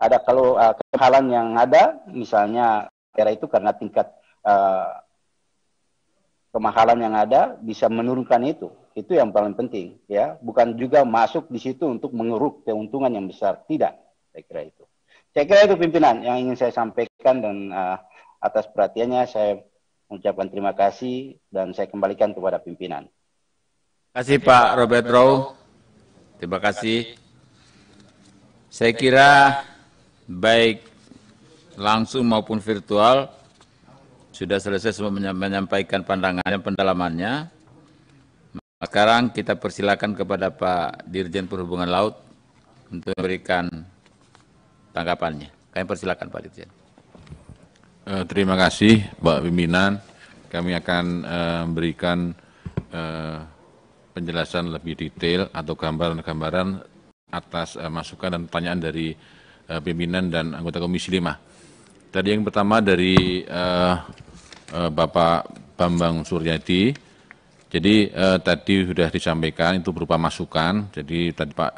ada kalau uh, eh, kehalan yang ada misalnya era itu karena tingkat uh, kemahalan yang ada bisa menurunkan itu itu yang paling penting ya bukan juga masuk di situ untuk mengeruk keuntungan yang besar tidak saya kira itu saya kira itu pimpinan yang ingin saya sampaikan dan uh, atas perhatiannya saya mengucapkan terima kasih dan saya kembalikan kepada pimpinan kasih Pak Robert Rowe. Terima kasih. Saya kira baik langsung maupun virtual sudah selesai semua menyampaikan pandangannya, pendalamannya. Sekarang kita persilakan kepada Pak Dirjen Perhubungan Laut untuk memberikan tanggapannya. Kami persilakan Pak Dirjen. Eh, terima kasih Pak Pimpinan. Kami akan eh, memberikan uh, penjelasan lebih detail atau gambaran-gambaran atas uh, masukan dan pertanyaan dari uh, pimpinan dan anggota Komisi 5. Tadi yang pertama dari uh, uh, Bapak Bambang Suryadi. Jadi uh, tadi sudah disampaikan itu berupa masukan. Jadi tadi Pak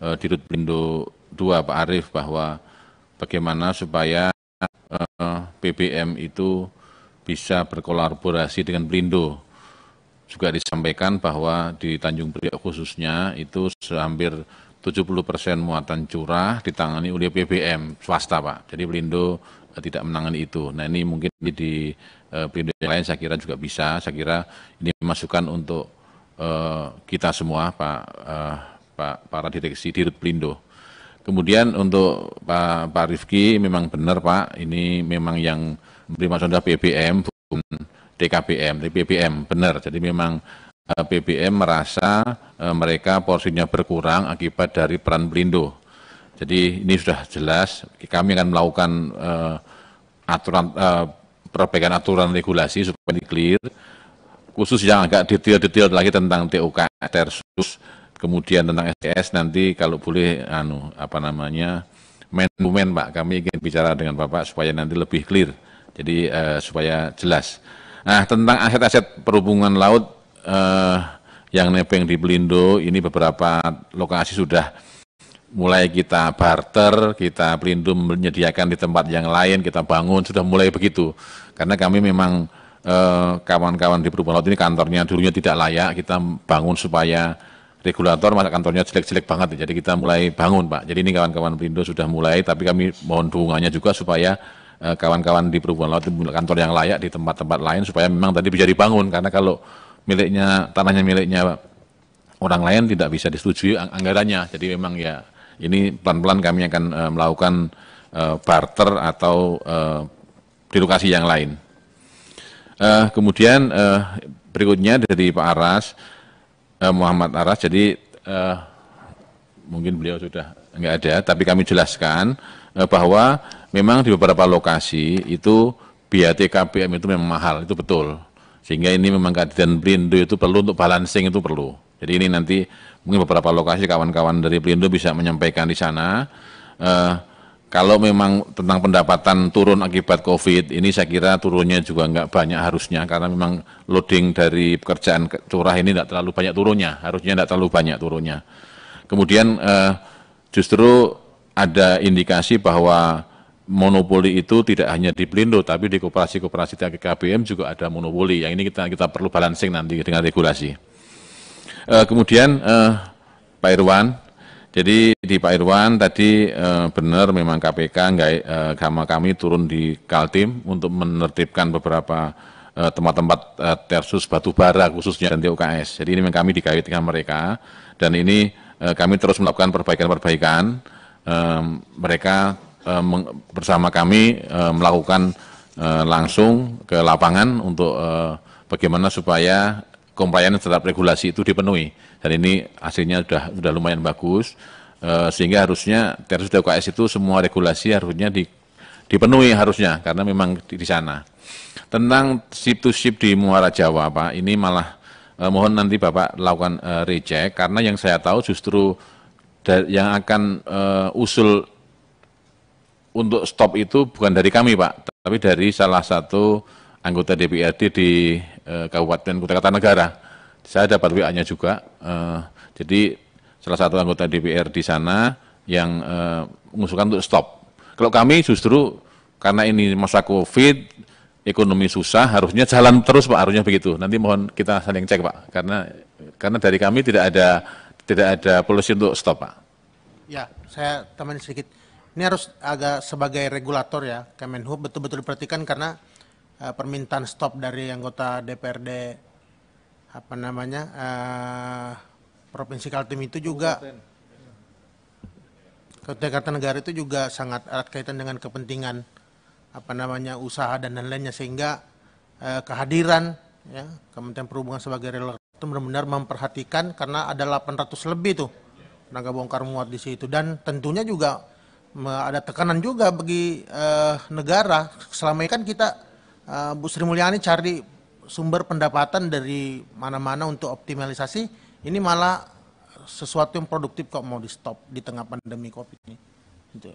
uh, Dirut Blindo 2 Pak Arief bahwa bagaimana supaya uh, PBM itu bisa berkolaborasi dengan Blindo juga disampaikan bahwa di Tanjung Priok khususnya itu hampir 70 persen muatan curah ditangani oleh PBM swasta Pak. Jadi Pelindo eh, tidak menangani itu. Nah ini mungkin di uh, eh, Pelindo yang lain saya kira juga bisa. Saya kira ini masukan untuk uh, kita semua Pak, uh, Pak para direksi di Pelindo. Kemudian untuk Pak, Pak Rifki memang benar Pak, ini memang yang menerima contoh PBM bukan DKBM, PBM, benar. Jadi memang PBM eh, merasa eh, mereka porsinya berkurang akibat dari peran Pelindo. Jadi ini sudah jelas, kami akan melakukan uh, aturan uh, perbaikan aturan regulasi supaya clear, khusus yang agak detail-detail lagi tentang TUK tersus, kemudian tentang STS nanti kalau boleh anu apa namanya men men Pak, kami ingin bicara dengan Bapak supaya nanti lebih clear, jadi uh, supaya jelas. Nah, tentang aset-aset perhubungan laut eh, yang nebeng di Pelindo, ini beberapa lokasi sudah mulai kita barter, kita Pelindo menyediakan di tempat yang lain, kita bangun, sudah mulai begitu. Karena kami memang eh, kawan-kawan eh, di perhubungan laut ini kantornya dulunya tidak layak, kita bangun supaya regulator masa kantornya jelek-jelek banget jadi kita mulai bangun Pak. Jadi ini kawan-kawan Pelindo sudah mulai tapi kami mohon dukungannya juga supaya Eh, kawan-kawan di perhubungan laut itu kantor yang layak di tempat-tempat lain supaya memang tadi bisa dibangun karena kalau miliknya tanahnya miliknya orang lain tidak bisa disetujui anggarannya jadi memang ya ini pelan-pelan kami akan uh, melakukan uh, barter atau uh, di lokasi yang lain uh, kemudian uh, berikutnya dari Pak Aras uh, Muhammad Aras jadi uh, mungkin beliau sudah nggak ada tapi kami jelaskan Eh, bahwa memang di beberapa lokasi itu biaya TKPM itu memang mahal, itu betul. Sehingga ini memang kajian Perindo itu perlu untuk balancing itu perlu. Jadi ini nanti mungkin beberapa lokasi kawan-kawan dari Perindo bisa menyampaikan di sana. Eh, kalau memang tentang pendapatan turun akibat COVID, ini saya kira turunnya juga enggak banyak harusnya, karena memang loading dari pekerjaan curah ini nggak terlalu banyak turunnya, harusnya nggak terlalu banyak turunnya. Kemudian eh, justru ada indikasi bahwa monopoli itu tidak hanya di Pelindo, tapi di kooperasi koperasi KBM juga ada monopoli. Yang ini kita kita perlu balancing nanti dengan regulasi. E, kemudian e, Pak Irwan, jadi di Pak Irwan tadi e, benar memang KPK nggak e, sama kami turun di Kaltim untuk menertibkan beberapa tempat-tempat e, tersus batu bara khususnya dan TUKS. Jadi ini memang kami dikaitkan mereka dan ini kami terus melakukan perbaikan-perbaikan mereka bersama kami melakukan eh, langsung ke lapangan untuk eh, bagaimana supaya compliance terhadap regulasi itu dipenuhi. Dan ini hasilnya sudah sudah lumayan bagus, eh, sehingga harusnya terus DUKS itu semua regulasi harusnya di, dipenuhi harusnya, karena memang di, di sana. Tentang ship to ship di Muara Jawa, Pak, ini malah eh, mohon nanti Bapak lakukan eh, recheck, karena yang saya tahu justru yang akan uh, usul untuk stop itu bukan dari kami Pak, tapi dari salah satu anggota DPRD di uh, Kabupaten Kutai Negara. Saya dapat WA-nya juga. Uh, jadi salah satu anggota DPR di sana yang uh, mengusulkan untuk stop. Kalau kami justru karena ini masa COVID, ekonomi susah, harusnya jalan terus Pak, harusnya begitu. Nanti mohon kita saling cek Pak, karena karena dari kami tidak ada tidak ada polusi untuk stop, Pak. Ya, saya tambahin sedikit. Ini harus agak sebagai regulator ya, Kemenhub betul-betul diperhatikan karena uh, permintaan stop dari anggota DPRD apa namanya uh, Provinsi Kaltim itu juga Kabupaten Kartanegara itu juga sangat erat kaitan dengan kepentingan apa namanya usaha dan lain-lainnya sehingga uh, kehadiran ya Kementerian Perhubungan sebagai regulator itu benar-benar memperhatikan karena ada 800 lebih tuh tenaga bongkar muat di situ dan tentunya juga ada tekanan juga bagi eh, negara selama ini kan kita eh, Bu Sri Mulyani cari sumber pendapatan dari mana-mana untuk optimalisasi ini malah sesuatu yang produktif kok mau di stop di tengah pandemi COVID ini. Gitu.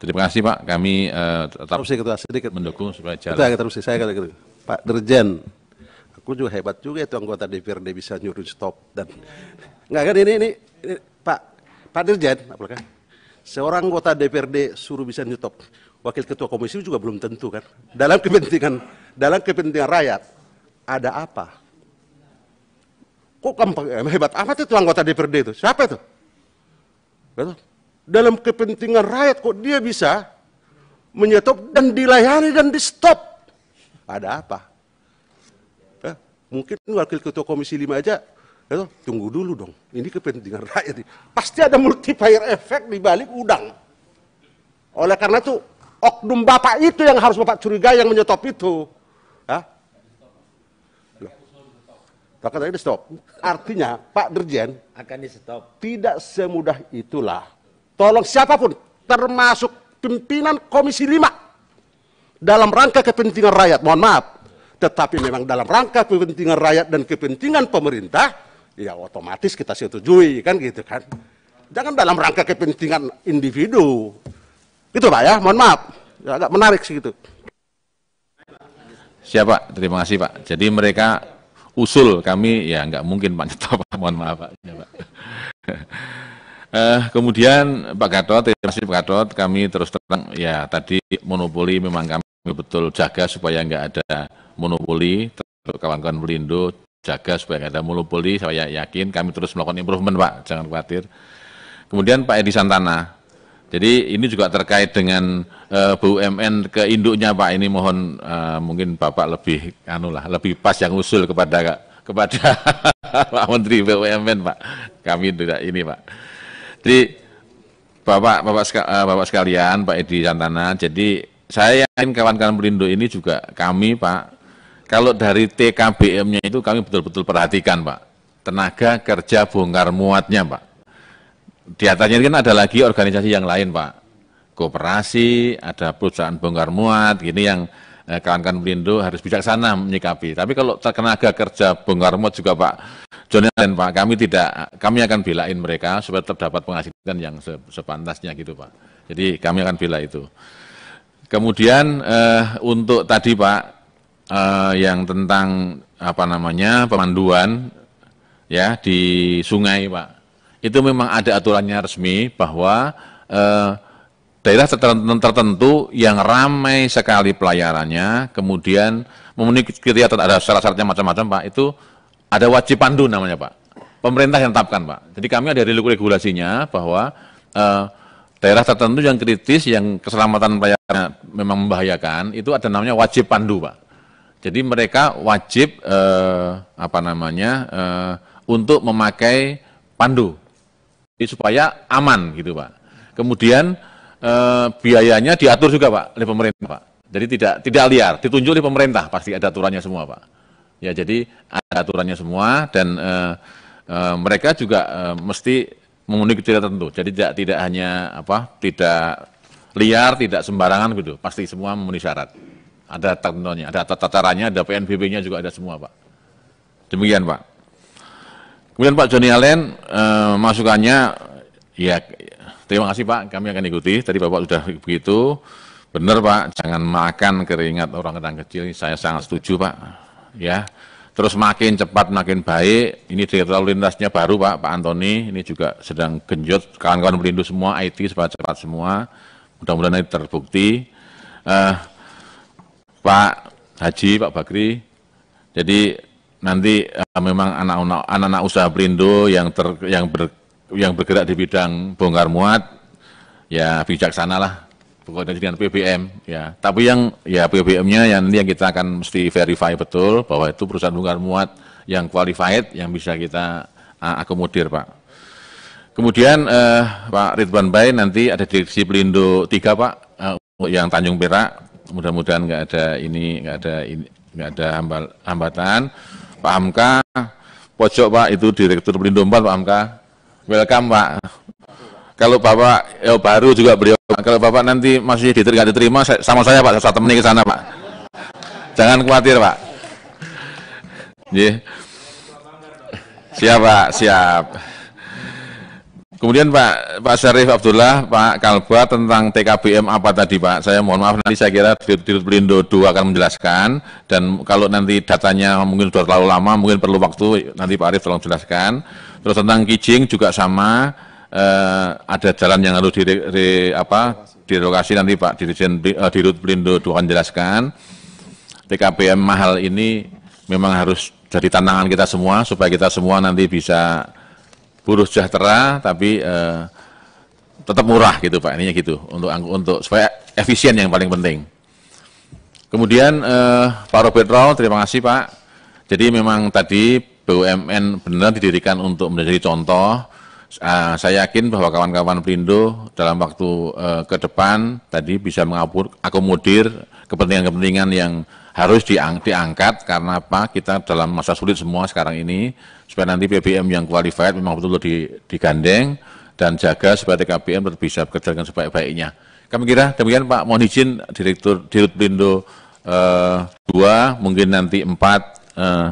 Terima kasih Pak, kami uh, tetap sedikit mendukung supaya jalan. Terima terus saya kata gitu. Pak Derjen, aku juga hebat juga itu anggota DPRD bisa nyuruh stop dan <laughs> nggak kan ini ini, ini Pak Pak Dirjen Apalagi kan. seorang anggota DPRD suruh bisa nyutop wakil ketua komisi juga belum tentu kan dalam kepentingan dalam kepentingan rakyat ada apa kok kampung hebat amat itu anggota DPRD itu siapa itu Betul. dalam kepentingan rakyat kok dia bisa menyetop dan dilayani dan di stop ada apa mungkin wakil ketua komisi 5 aja itu ya tunggu dulu dong. Ini kepentingan rakyat. nih, Pasti ada multiplier efek di balik udang. Oleh karena itu, oknum bapak itu yang harus bapak curiga yang menyetop itu. Hah? Ya? Maka tadi di stop. Artinya Pak Dirjen akan di stop. Tidak semudah itulah. Tolong siapapun, termasuk pimpinan Komisi 5 dalam rangka kepentingan rakyat. Mohon maaf, tetapi memang dalam rangka kepentingan rakyat dan kepentingan pemerintah, ya otomatis kita setujui kan gitu kan. Jangan dalam rangka kepentingan individu. Itu Pak ya, mohon maaf. Ya, agak menarik sih gitu. Siapa? terima kasih Pak. Jadi mereka usul kami, ya nggak mungkin Pak nyetop. <laughs> mohon maaf Pak. Ya, Pak. Uh, <laughs> kemudian Pak Gatot, terima kasih Pak Gatot, kami terus terang ya tadi monopoli memang kami betul jaga supaya nggak ada monopoli, kawan-kawan pelindo jaga supaya tidak ada monopoli. Saya yakin kami terus melakukan improvement, Pak. Jangan khawatir. Kemudian Pak Edi Santana. Jadi ini juga terkait dengan uh, BUMN ke induknya Pak. Ini mohon uh, mungkin Bapak lebih anu lah, lebih pas yang usul kepada kepada <laughs> Pak Menteri BUMN, Pak. Kami tidak ini, Pak. Jadi Bapak Bapak eh, Bapak sekalian, Pak Edi Santana. Jadi saya yakin kawan-kawan Pelindo ini juga kami, Pak, kalau dari TKBM-nya itu kami betul-betul perhatikan, Pak. Tenaga kerja bongkar muatnya, Pak. Di atasnya kan ada lagi organisasi yang lain, Pak. Koperasi, ada perusahaan bongkar muat, gini yang eh, kawan-kawan Melindo harus bijaksana menyikapi. Tapi kalau tenaga kerja bongkar muat juga Pak Jonathan Pak, kami tidak, kami akan bilain mereka supaya terdapat penghasilan yang sepantasnya gitu Pak. Jadi kami akan bila itu. Kemudian eh, untuk tadi Pak uh, yang tentang apa namanya pemanduan ya di sungai pak itu memang ada aturannya resmi bahwa eh, daerah tertentu yang ramai sekali pelayarannya kemudian memenuhi kriteria ada syarat-syaratnya macam-macam pak itu ada wajib pandu namanya pak pemerintah yang tetapkan pak jadi kami ada regulasinya bahwa eh, daerah tertentu yang kritis yang keselamatan pelayarannya memang membahayakan itu ada namanya wajib pandu pak jadi mereka wajib eh, apa namanya eh, untuk memakai pandu supaya aman gitu pak. Kemudian eh, biayanya diatur juga pak oleh pemerintah pak. Jadi tidak tidak liar, ditunjuk oleh pemerintah pasti ada aturannya semua pak. Ya jadi ada aturannya semua dan eh, eh, mereka juga eh, mesti memenuhi kriteria tertentu. Jadi tidak tidak hanya apa tidak liar, tidak sembarangan gitu. Pasti semua memenuhi syarat. Ada tentunya, ada tatarannya, ada PNBP-nya juga ada semua Pak. Demikian Pak. Kemudian Pak Joni Allen, eh, masukannya, ya terima kasih Pak, kami akan ikuti. Tadi Bapak sudah begitu, benar Pak, jangan makan keringat orang-orang kecil, saya sangat setuju Pak. Ya, terus makin cepat makin baik. Ini direktur lalu lintasnya baru Pak, Pak Antoni, ini juga sedang genjot, kawan-kawan perindu semua, IT cepat-cepat semua, mudah-mudahan ini terbukti. Eh, Pak Haji, Pak Bakri. Jadi nanti uh, memang anak-anak usaha perindo yang ter, yang ber, yang bergerak di bidang bongkar muat ya bijaksanalah pokoknya dengan PBM ya. Tapi yang ya PBM-nya yang nanti yang kita akan mesti verify betul bahwa itu perusahaan bongkar muat yang qualified yang bisa kita uh, akomodir, Pak. Kemudian uh, Pak Ridwan Bay nanti ada direksi Pelindo 3 Pak yang Tanjung Perak mudah-mudahan nggak ada ini nggak ada ini nggak ada hambatan Pak Hamka pojok Pak itu Direktur Pelindung 4 Pak Hamka welcome Pak kalau Bapak ya baru juga beliau kalau Bapak nanti masih diterima diterima sama saya Pak saya temani ke sana Pak jangan khawatir Pak yeah. siap Pak siap Kemudian Pak Pak Syarif Abdullah, Pak Kalba tentang TKBM apa tadi Pak? Saya mohon maaf nanti saya kira Dirut Pelindo 2 akan menjelaskan dan kalau nanti datanya mungkin sudah terlalu lama mungkin perlu waktu nanti Pak Arif tolong jelaskan. Terus tentang kijing juga sama eh, ada jalan yang harus di, di apa direlokasi nanti Pak Dirjen eh, Dirut Pelindo 2 akan jelaskan. TKBM mahal ini memang harus jadi tantangan kita semua supaya kita semua nanti bisa buruh sejahtera tapi eh, tetap murah gitu Pak ininya gitu untuk untuk supaya efisien yang paling penting. Kemudian eh, Pak Robert Rao, terima kasih Pak. Jadi memang tadi BUMN benar didirikan untuk menjadi contoh. Eh, saya yakin bahwa kawan-kawan Perindo dalam waktu eh, ke depan tadi bisa mengakomodir kepentingan-kepentingan yang harus diang, diangkat karena apa? Kita dalam masa sulit semua sekarang ini supaya nanti PBM yang qualified memang betul-betul di, digandeng dan jaga supaya TKPM tetap bisa bekerja dengan sebaik-baiknya. Kami kira demikian Pak, mohon izin Direktur Dirut Pelindo eh, 2, mungkin nanti 4, eh,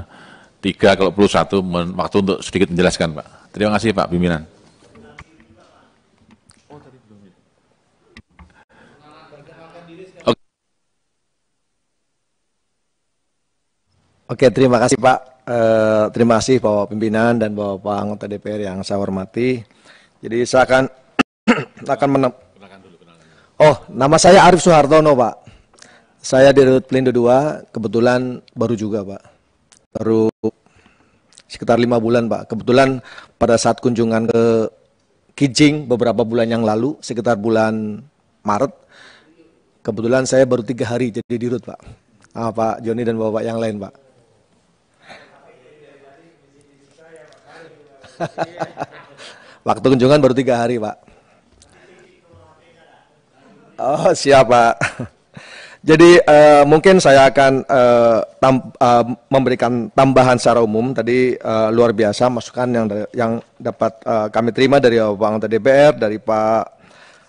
3 kalau perlu 1, waktu untuk sedikit menjelaskan Pak. Terima kasih Pak Pimpinan. Oke, terima kasih Pak. Eh, terima kasih Bapak Pimpinan dan Bapak Anggota DPR yang saya hormati. Jadi saya akan <clears throat> akan menem Oh, nama saya Arif Soehartono Pak. Saya di Rut Pelindo 2, kebetulan baru juga Pak. Baru sekitar lima bulan Pak. Kebetulan pada saat kunjungan ke Kijing beberapa bulan yang lalu, sekitar bulan Maret, kebetulan saya baru tiga hari jadi di Rut Pak. Ah, Pak Joni dan Bapak yang lain Pak. <laughs> Waktu kunjungan baru tiga hari, Pak. Oh, siapa? <laughs> Jadi uh, mungkin saya akan uh, tam, uh, memberikan tambahan secara umum tadi uh, luar biasa masukan yang yang dapat uh, kami terima dari Bapak Anggota DPR, dari Pak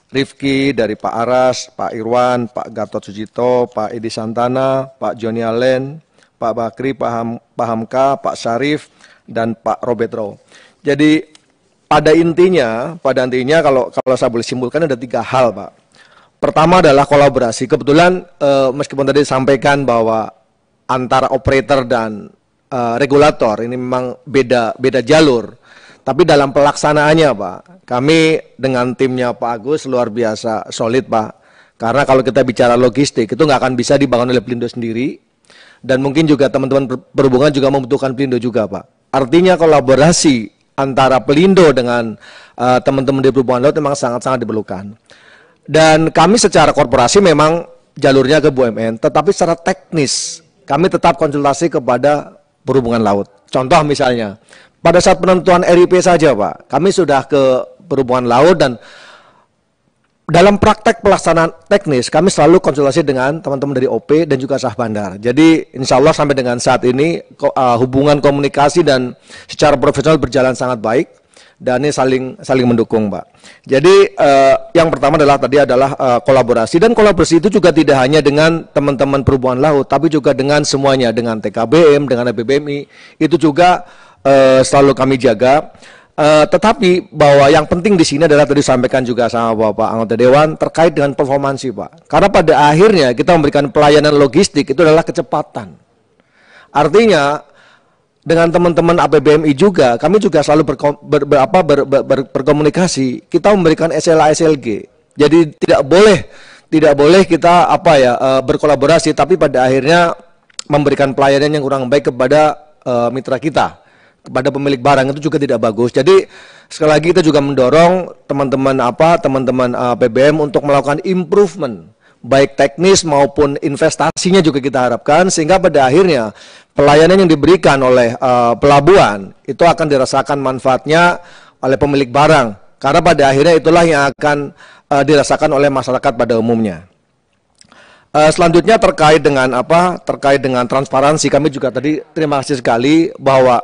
Rifki, dari Pak Aras, Pak Irwan, Pak Gatot Sujito, Pak Edi Santana, Pak Joni Allen, Pak Bakri, Pak, Ham, Pak Hamka, Pak Syarif, dan Pak Robetro. Jadi pada intinya, pada intinya kalau kalau saya boleh simpulkan ada tiga hal, Pak. Pertama adalah kolaborasi. Kebetulan eh, meskipun tadi disampaikan bahwa antara operator dan eh, regulator ini memang beda beda jalur. Tapi dalam pelaksanaannya, Pak, kami dengan timnya Pak Agus luar biasa solid, Pak. Karena kalau kita bicara logistik itu nggak akan bisa dibangun oleh Pelindo sendiri, dan mungkin juga teman-teman perhubungan juga membutuhkan Pelindo juga Pak. Artinya kolaborasi antara Pelindo dengan eh, teman-teman uh, di perhubungan laut memang sangat-sangat diperlukan. Dan kami secara korporasi memang jalurnya ke BUMN, tetapi secara teknis kami tetap konsultasi kepada perhubungan laut. Contoh misalnya, pada saat penentuan RIP saja Pak, kami sudah ke perhubungan laut dan dalam praktek pelaksanaan teknis, kami selalu konsultasi dengan teman-teman dari OP dan juga sah bandar. Jadi insya Allah sampai dengan saat ini ah, hubungan komunikasi dan secara profesional berjalan sangat baik dan ini saling saling mendukung, Pak. Jadi uh, yang pertama adalah tadi adalah uh, kolaborasi dan kolaborasi itu juga tidak hanya dengan teman-teman perhubungan laut, tapi juga dengan semuanya, dengan TKBM, dengan APBMI, itu juga uh, selalu kami jaga. Uh, tetapi bahwa yang penting di sini adalah tadi sampaikan juga sama Bapak anggota dewan terkait dengan performansi, Pak. Karena pada akhirnya kita memberikan pelayanan logistik itu adalah kecepatan. Artinya dengan teman-teman APBMI juga, kami juga selalu berko, ber, ber, apa, ber, ber, ber, berkomunikasi. Kita memberikan SLA SLG. Jadi tidak boleh tidak boleh kita apa ya uh, berkolaborasi, tapi pada akhirnya memberikan pelayanan yang kurang baik kepada uh, mitra kita kepada pemilik barang itu juga tidak bagus. Jadi sekali lagi kita juga mendorong teman-teman apa teman-teman uh, eh, PBM untuk melakukan improvement baik teknis maupun investasinya juga kita harapkan sehingga pada akhirnya pelayanan yang diberikan oleh uh, pelabuhan itu akan dirasakan manfaatnya oleh pemilik barang karena pada akhirnya itulah yang akan uh, dirasakan oleh masyarakat pada umumnya. Uh, selanjutnya terkait dengan apa? Terkait dengan transparansi kami juga tadi terima kasih sekali bahwa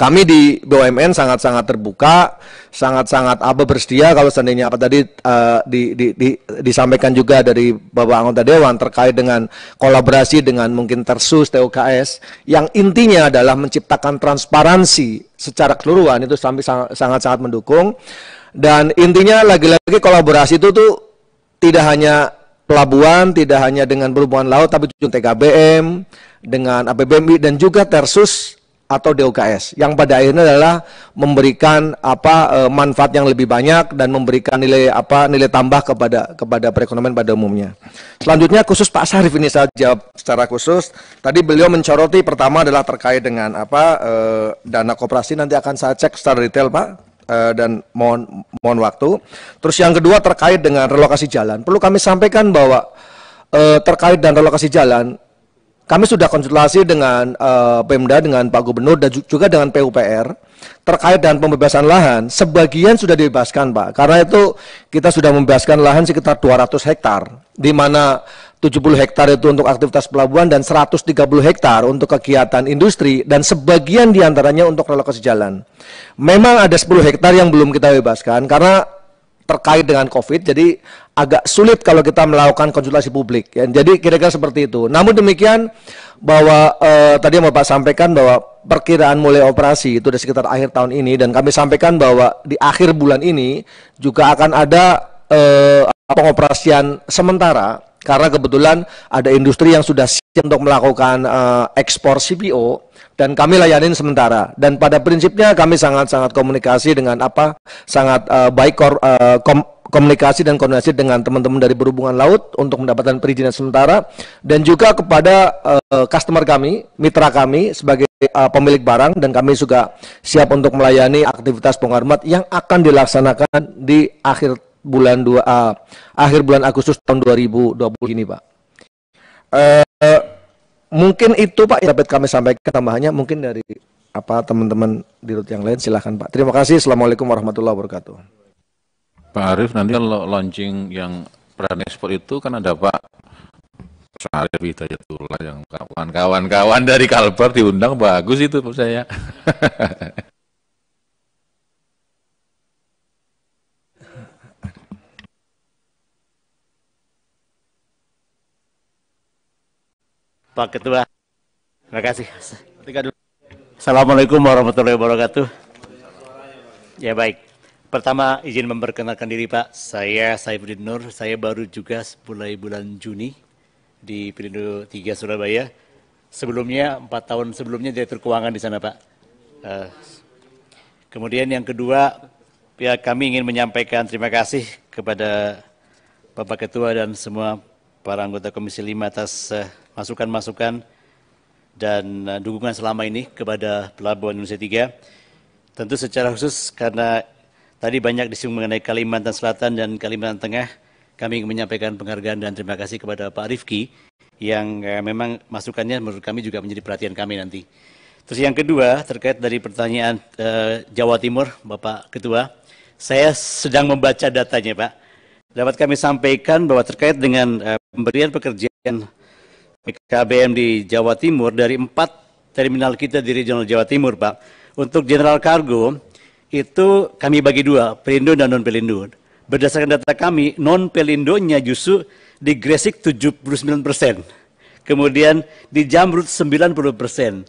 kami di BUMN sangat-sangat terbuka, sangat-sangat apa bersedia kalau seandainya apa tadi uh, di, di, di, disampaikan juga dari Bapak anggota dewan terkait dengan kolaborasi dengan mungkin Tersus, TUKS yang intinya adalah menciptakan transparansi secara keseluruhan itu sampai sangat-sangat mendukung dan intinya lagi-lagi kolaborasi itu tuh tidak hanya pelabuhan, tidak hanya dengan perhubungan laut, tapi juga TKBM, dengan APBMI, dan juga Tersus atau DOKS yang pada akhirnya adalah memberikan apa e, manfaat yang lebih banyak dan memberikan nilai apa nilai tambah kepada kepada perekonomian pada umumnya. Selanjutnya khusus Pak Sarif ini saya jawab secara khusus. Tadi beliau mencoroti pertama adalah terkait dengan apa eh, dana koperasi nanti akan saya cek secara detail Pak e, dan mohon mohon waktu. Terus yang kedua terkait dengan relokasi jalan. Perlu kami sampaikan bahwa eh, terkait dengan relokasi jalan kami sudah konsultasi dengan uh, Pemda, dengan Pak Gubernur dan juga dengan PUPR terkait dengan pembebasan lahan. Sebagian sudah dibebaskan, Pak. Karena itu kita sudah membebaskan lahan sekitar 200 hektar, di mana 70 hektar itu untuk aktivitas pelabuhan dan 130 hektar untuk kegiatan industri dan sebagian diantaranya untuk relokasi jalan. Memang ada 10 hektar yang belum kita bebaskan karena terkait dengan COVID, jadi agak sulit kalau kita melakukan konsultasi publik. Ya. Jadi kira-kira seperti itu. Namun demikian bahwa eh, tadi yang Bapak sampaikan bahwa perkiraan mulai operasi itu di sekitar akhir tahun ini dan kami sampaikan bahwa di akhir bulan ini juga akan ada eh, pengoperasian sementara karena kebetulan ada industri yang sudah siap untuk melakukan uh, ekspor CPO dan kami layanin sementara dan pada prinsipnya kami sangat-sangat komunikasi dengan apa sangat uh, baik kor, uh, kom, komunikasi dan koordinasi dengan teman-teman dari berhubungan laut untuk mendapatkan perizinan sementara dan juga kepada uh, customer kami, mitra kami sebagai uh, pemilik barang dan kami juga siap untuk melayani aktivitas penghormat yang akan dilaksanakan di akhir bulan dua uh, akhir bulan Agustus tahun 2020 ini, Pak. Uh, mungkin itu Pak dapat kami sampaikan tambahannya mungkin dari apa teman-teman di rut yang lain silahkan Pak. Terima kasih. Assalamualaikum warahmatullahi wabarakatuh. Pak Arif nanti kalau launching yang peran ekspor itu kan ada Pak Syarif Hidayatullah yang kawan-kawan dari Kalbar diundang bagus itu saya. <laughs> Pak Ketua. Terima kasih. Assalamualaikum warahmatullahi wabarakatuh. Ya baik. Pertama izin memperkenalkan diri Pak, saya Saifuddin Nur, saya baru juga mulai bulan Juni di Perindo 3 Surabaya. Sebelumnya, empat tahun sebelumnya Direktur Keuangan di sana Pak. Eh, kemudian yang kedua, pihak ya, kami ingin menyampaikan terima kasih kepada Bapak Ketua dan semua para anggota Komisi 5 atas eh, masukan-masukan dan eh, dukungan selama ini kepada Pelabuhan Indonesia 3. Tentu secara khusus karena tadi banyak disinggung mengenai Kalimantan Selatan dan Kalimantan Tengah, kami menyampaikan penghargaan dan terima kasih kepada Pak Rifki yang eh, memang masukannya menurut kami juga menjadi perhatian kami nanti. Terus yang kedua terkait dari pertanyaan eh, Jawa Timur, Bapak Ketua, saya sedang membaca datanya Pak. Dapat kami sampaikan bahwa terkait dengan eh, pemberian pekerjaan KBM di Jawa Timur dari empat terminal kita di regional Jawa Timur, Pak. Untuk general cargo itu kami bagi dua, pelindo dan non pelindo. Berdasarkan data kami, non pelindonya justru di Gresik 79 persen, kemudian di Jamrut 90 persen,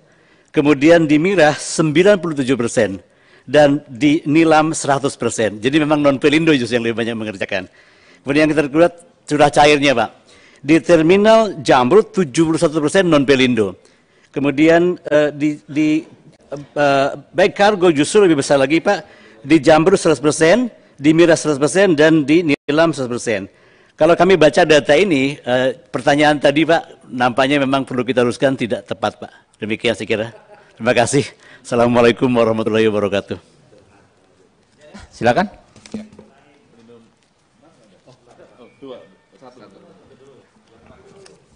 kemudian di Mirah 97 persen, dan di Nilam 100 persen. Jadi memang non pelindo justru yang lebih banyak mengerjakan. Kemudian yang kita kedua curah cairnya, Pak di terminal Jamrut 71% non Pelindo. Kemudian uh, di, di uh, baik kargo justru lebih besar lagi Pak. Di Jamrut 100%, di Miras 100% dan di Nilam 100%. Kalau kami baca data ini, uh, pertanyaan tadi Pak, nampaknya memang perlu kita luruskan tidak tepat Pak. Demikian saya kira. Terima kasih. Assalamualaikum warahmatullahi wabarakatuh. Silakan.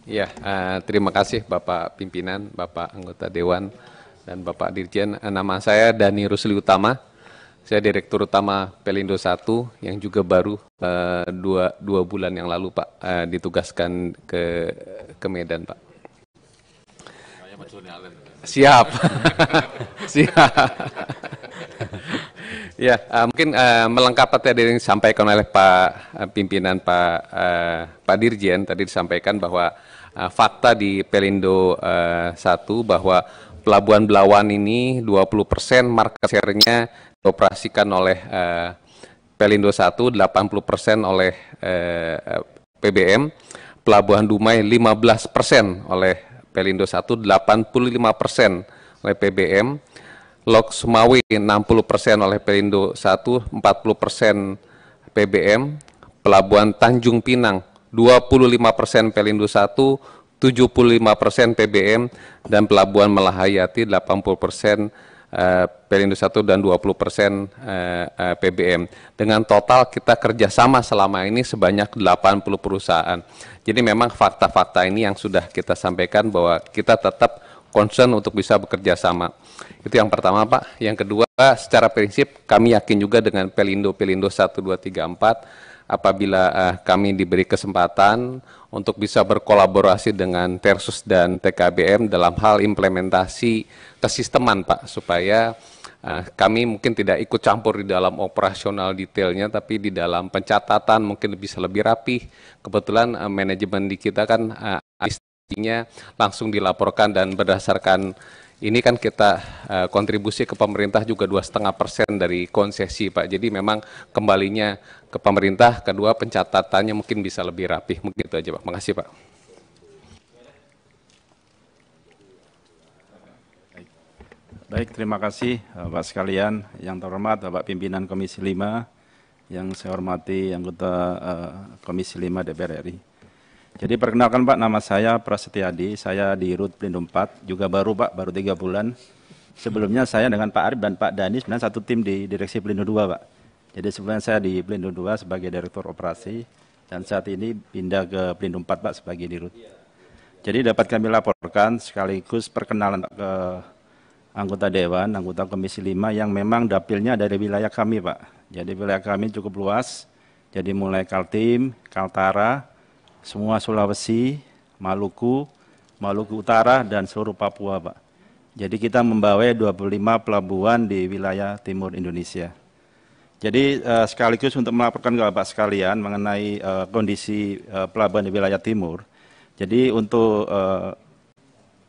Ya, uh, terima kasih Bapak Pimpinan, Bapak Anggota Dewan, dan Bapak Dirjen. Eh, nama saya Dani Rusli Utama, saya Direktur Utama Pelindo 1 yang juga baru uh, dua, dua bulan yang lalu Pak uh, ditugaskan ke, ke Medan Pak. Siap, <laughs> siap. ya, uh, mungkin uh, melengkapi tadi yang disampaikan oleh Pak uh, pimpinan Pak uh, Pak Dirjen tadi disampaikan bahwa uh, fakta di Pelindo uh, eh, 1 bahwa Pelabuhan Belawan ini 20% market share-nya dioperasikan oleh uh, Pelindo 1, 80% oleh uh, PBM, Pelabuhan Dumai 15% oleh Pelindo 1, 85% oleh PBM, Lok Sumawi 60% oleh Pelindo 1, 40% PBM, Pelabuhan Tanjung Pinang 25% Pelindo 1, 75% PBM dan pelabuhan Melahayati 80% persen eh, Pelindo 1 dan 20% persen eh, eh, PBM. Dengan total kita kerjasama selama ini sebanyak 80 perusahaan. Jadi memang fakta-fakta ini yang sudah kita sampaikan bahwa kita tetap concern untuk bisa bekerja sama. Itu yang pertama Pak. Yang kedua secara prinsip kami yakin juga dengan Pelindo Pelindo 1, 2, 3, 4 apabila uh, kami diberi kesempatan untuk bisa berkolaborasi dengan Tersus dan TKBM dalam hal implementasi kesisteman Pak supaya uh, kami mungkin tidak ikut campur di dalam operasional detailnya tapi di dalam pencatatan mungkin bisa lebih rapi. kebetulan uh, manajemen di kita kan uh, langsung dilaporkan dan berdasarkan ini kan kita eh, kontribusi ke pemerintah juga dua setengah persen dari konsesi pak jadi memang kembalinya ke pemerintah kedua pencatatannya mungkin bisa lebih rapih mungkin itu aja pak makasih pak baik terima kasih eh, bapak sekalian yang terhormat bapak pimpinan komisi 5 yang saya hormati anggota eh, komisi 5 DPR RI jadi perkenalkan Pak, nama saya Prasetyadi, saya di Rut Pelindung 4, juga baru Pak, baru tiga bulan. Sebelumnya saya dengan Pak Arif dan Pak Dani sebenarnya satu tim di Direksi Pelindung 2 Pak. Jadi sebenarnya saya di Pelindung 2 sebagai Direktur Operasi, dan saat ini pindah ke Pelindung 4 Pak sebagai di Rut. Jadi dapat kami laporkan sekaligus perkenalan Pak, ke anggota Dewan, anggota Komisi 5 yang memang dapilnya dari wilayah kami Pak. Jadi wilayah kami cukup luas, jadi mulai Kaltim, Kaltara, semua Sulawesi, Maluku, Maluku Utara, dan seluruh Papua, Pak. Jadi kita membawa 25 pelabuhan di wilayah timur Indonesia. Jadi uh, sekaligus untuk melaporkan ke Bapak sekalian mengenai uh, kondisi uh, pelabuhan di wilayah timur. Jadi untuk uh,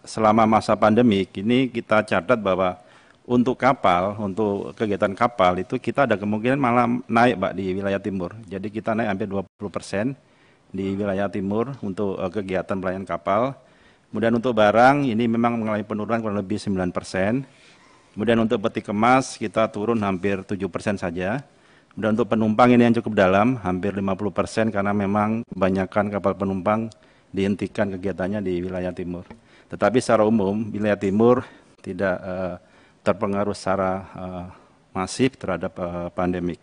selama masa pandemi, ini kita catat bahwa untuk kapal, untuk kegiatan kapal itu kita ada kemungkinan malah naik Pak di wilayah timur. Jadi kita naik hampir 20 persen di wilayah timur untuk uh, kegiatan pelayan kapal. Kemudian untuk barang ini memang mengalami penurunan kurang lebih 9 persen. Kemudian untuk peti kemas kita turun hampir 7 persen saja. Kemudian untuk penumpang ini yang cukup dalam, hampir 50 persen karena memang kebanyakan kapal penumpang dihentikan kegiatannya di wilayah timur. Tetapi secara umum wilayah timur tidak uh, terpengaruh secara uh, masif terhadap uh, pandemik.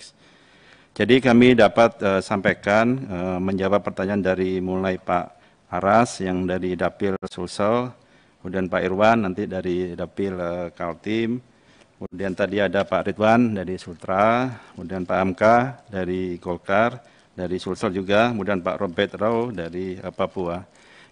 Jadi kami dapat uh, sampaikan uh, menjawab pertanyaan dari mulai Pak Aras yang dari Dapil Sulsel, kemudian Pak Irwan nanti dari Dapil uh, Kaltim, kemudian tadi ada Pak Ridwan dari Sultra, kemudian Pak Amka dari Golkar, dari Sulsel juga, kemudian Pak Robert Rao dari uh, Papua.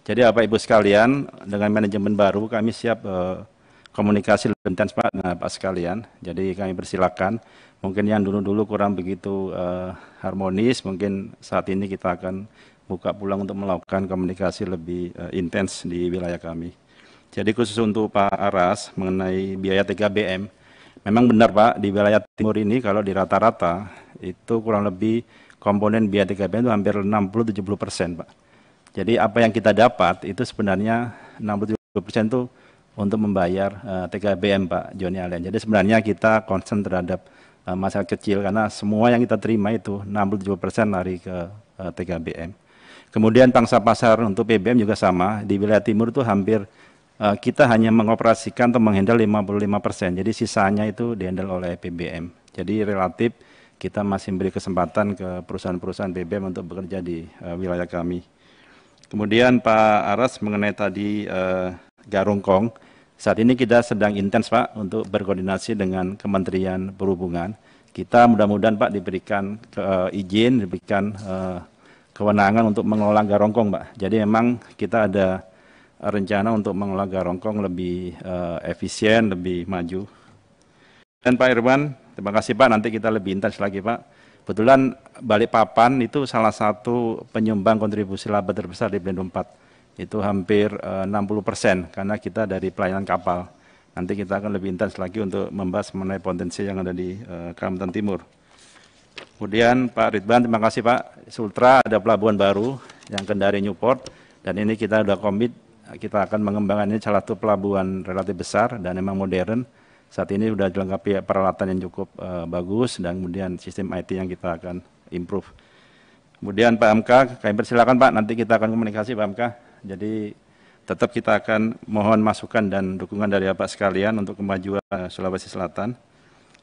Jadi Bapak Ibu sekalian, dengan manajemen baru kami siap uh, komunikasi lebih intens Pak, nah, Pak sekalian. Jadi kami persilakan Mungkin yang dulu-dulu kurang begitu uh, harmonis, mungkin saat ini kita akan buka pulang untuk melakukan komunikasi lebih uh, intens di wilayah kami. Jadi khusus untuk Pak Aras mengenai biaya TKBM, memang benar Pak, di wilayah timur ini kalau di rata-rata itu kurang lebih komponen biaya TKBM itu hampir 60-70 persen Pak. Jadi apa yang kita dapat itu sebenarnya 60-70 persen itu untuk membayar uh, eh, TKBM Pak Joni Allen. Jadi sebenarnya kita concern terhadap Eh, masyarakat kecil karena semua yang kita terima itu 67% lari ke eh, TKBM. Kemudian pangsa pasar untuk PBM juga sama. Di wilayah timur itu hampir eh, kita hanya mengoperasikan atau menghandle 55%. persen Jadi sisanya itu dihandle oleh PBM. Jadi relatif kita masih memberi kesempatan ke perusahaan-perusahaan BBM untuk bekerja di wilayah kami. Kemudian Pak Aras mengenai tadi uh, Garungkong, saat ini kita sedang intens Pak untuk berkoordinasi dengan Kementerian Perhubungan. Kita mudah-mudahan Pak diberikan uh, izin, diberikan uh, kewenangan untuk mengelola garongkong Pak. Jadi memang kita ada rencana untuk mengelola garongkong lebih uh, efisien, lebih maju. Dan Pak Irwan, terima kasih Pak, nanti kita lebih intens lagi Pak. Kebetulan Balikpapan itu salah satu penyumbang kontribusi laba terbesar di Blendum 4 itu hampir 60 eh, persen karena kita dari pelayanan kapal. Nanti kita akan lebih intens lagi untuk membahas mengenai potensi yang ada di eh, Kalimantan Timur. Kemudian Pak Ridwan, terima kasih Pak. Sultra ada pelabuhan baru yang Kendari Newport dan ini kita sudah komit kita akan mengembangkan ini salah satu pelabuhan relatif besar dan memang modern. Saat ini sudah dilengkapi peralatan yang cukup uh, bagus dan kemudian sistem IT yang kita akan improve. Kemudian Pak MK, kami persilakan Pak, nanti kita akan komunikasi Pak MK. Jadi tetap kita akan mohon masukan dan dukungan dari Bapak sekalian untuk kemajuan eh, Sulawesi Selatan.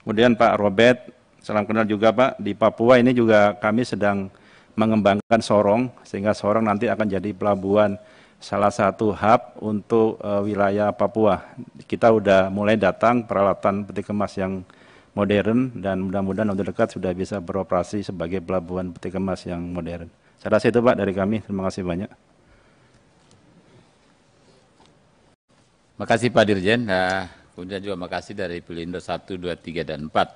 Kemudian Pak Robert, salam kenal juga Pak, di Papua ini juga kami sedang mengembangkan Sorong, sehingga Sorong nanti akan jadi pelabuhan salah satu hub untuk uh, wilayah Papua. Kita sudah mulai datang peralatan peti kemas yang modern dan mudah-mudahan untuk dekat sudah bisa beroperasi sebagai pelabuhan peti kemas yang modern. Saya rasa itu Pak dari kami. Terima kasih banyak. Makasih Pak Dirjen. Nah, kemudian juga makasih dari Pelindo 1, 2, 3, dan 4.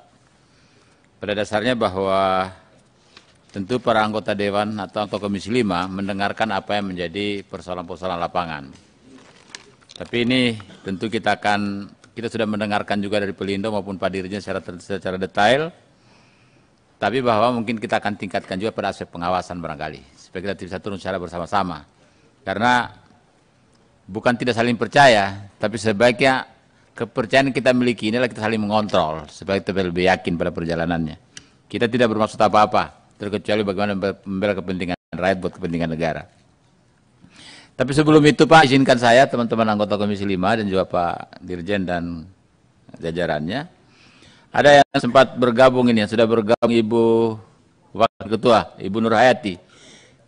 Pada dasarnya bahwa tentu para anggota Dewan atau anggota Komisi 5 mendengarkan apa yang menjadi persoalan-persoalan lapangan. Tapi ini tentu kita akan kita sudah mendengarkan juga dari Pelindo maupun Pak Dirjen secara, secara detail. Tapi bahwa mungkin kita akan tingkatkan juga pada aspek pengawasan barangkali. Supaya kita bisa turun secara bersama-sama. Karena bukan tidak saling percaya, tapi sebaiknya kepercayaan kita miliki inilah kita saling mengontrol, supaya kita lebih yakin pada perjalanannya. Kita tidak bermaksud apa-apa, terkecuali bagaimana membela kepentingan rakyat buat kepentingan negara. Tapi sebelum itu Pak, izinkan saya teman-teman anggota Komisi 5 dan juga Pak Dirjen dan jajarannya. Ada yang sempat bergabung ini, yang sudah bergabung Ibu Wakil Ketua, Ibu Nur Hayati.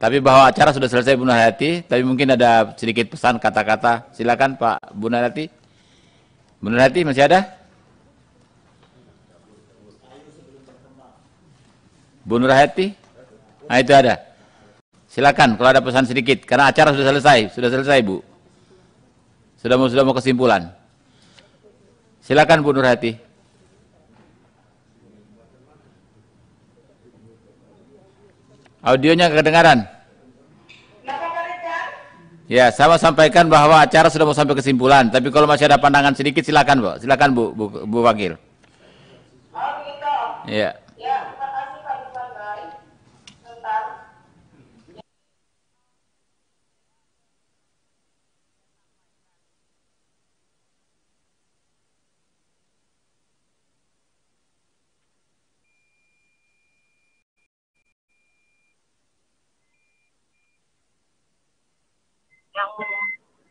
Tapi bahwa acara sudah selesai Bu Hayati, tapi mungkin ada sedikit pesan kata-kata. Silakan Pak Bu Hayati. Bu Hayati masih ada? Bu Hayati? Nah itu ada. Silakan kalau ada pesan sedikit karena acara sudah selesai, sudah selesai Bu. Sudah mau sudah mau kesimpulan. Silakan Bu Hayati. Audionya kedengaran. Ya, saya mau sampaikan bahwa acara sudah mau sampai kesimpulan, tapi kalau masih ada pandangan sedikit silakan, Bu. Silakan Bu Bu, Bu Wakil. Ya. yang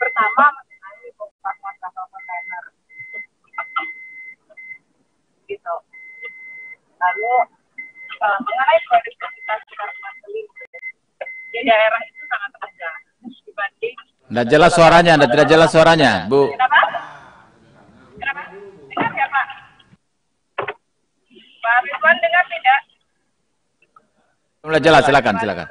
pertama mengenai pembangunan kapal kontainer gitu lalu uh, mengenai produktivitas maskulin di daerah itu sangat rendah dibanding tidak jelas suaranya, tidak jelas, jelas suaranya, Bu. Kenapa? Kenapa? Dengar ya, Pak? Pak Ridwan dengar tidak? Sudah jelas, silakan, silakan.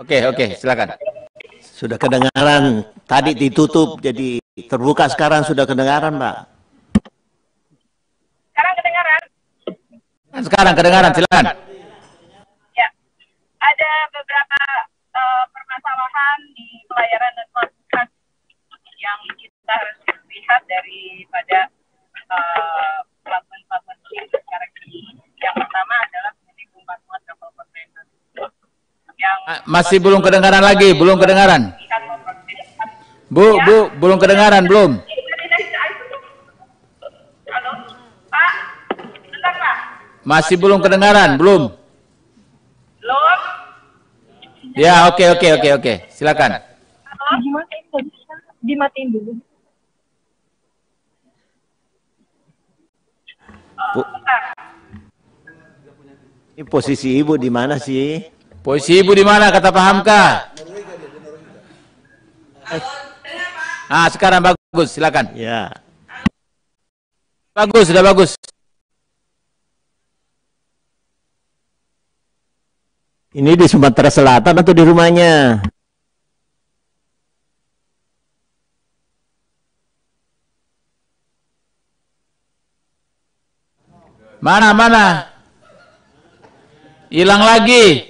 Oke, okay, oke, okay, silakan. Sudah kedengaran tadi ditutup jadi terbuka sekarang sudah kedengaran, Pak. Sekarang kedengaran? Nah, sekarang kedengaran, silakan. Ya. Ada beberapa uh, permasalahan di pelayaran dan kontrak yang kita harus lihat daripada uh, eh, pelabuhan-pelabuhan sekarang ini. Yang pertama adalah Ah, masih belum kedengaran lagi, belum kedengaran. Bu, ya? Bu, belum kedengaran, belum. Masih belum kedengaran, belum. Belum. Ya, oke, okay, oke, okay, oke, okay, oke. Silakan. Dimatiin dulu. Bu. Ini posisi ibu di mana sih? Posisi ibu di mana kata Pak Hamka. Ah, sekarang bagus, silakan. Ya. Bagus, sudah bagus. Ini di Sumatera Selatan atau di rumahnya? Mana, mana? Hilang lagi.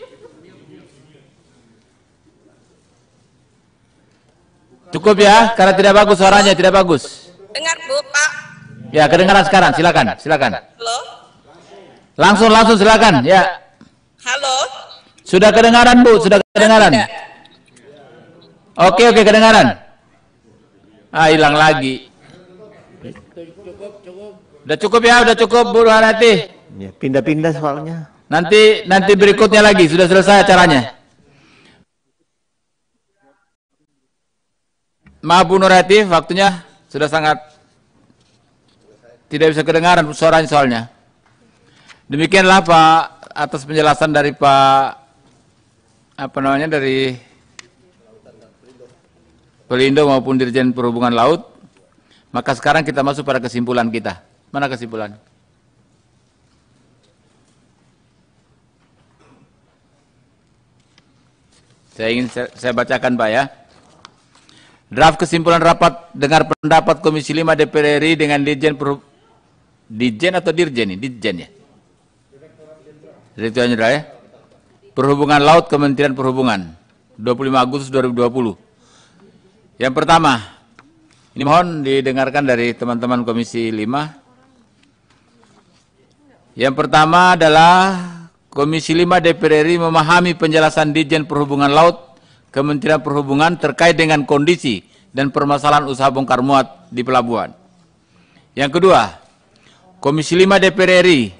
Cukup ya, karena tidak bagus suaranya, tidak bagus. Dengar Bu, Pak. Ya, kedengaran sekarang, silakan, silakan. Halo. Langsung, langsung silakan, ya. Halo. Sudah kedengaran Bu, sudah kedengaran. Oke, oke kedengaran. Ah, hilang lagi. Udah cukup ya, udah cukup Bu Ruhanati. Ya, pindah-pindah soalnya. Nanti nanti berikutnya lagi, sudah selesai acaranya. Maaf Bu Nurhati, waktunya sudah sangat tidak bisa kedengaran suaranya soalnya. Demikianlah Pak atas penjelasan dari Pak apa namanya dari Pelindo maupun Dirjen Perhubungan Laut. Maka sekarang kita masuk pada kesimpulan kita. Mana kesimpulan? Saya ingin saya bacakan Pak ya. Draft kesimpulan rapat dengar pendapat Komisi 5 DPR RI dengan Dirjen Dirjen atau Dirjen ini? Dirjen ya? Direktur Jenderal ya? Perhubungan Laut Kementerian Perhubungan 25 Agustus 2020. Yang pertama, ini mohon didengarkan dari teman-teman Komisi 5. Yang pertama adalah Komisi 5 DPR RI memahami penjelasan Dirjen Perhubungan Laut Kementerian Perhubungan terkait dengan kondisi dan permasalahan usaha bongkar muat di pelabuhan. Yang kedua, Komisi 5 DPR RI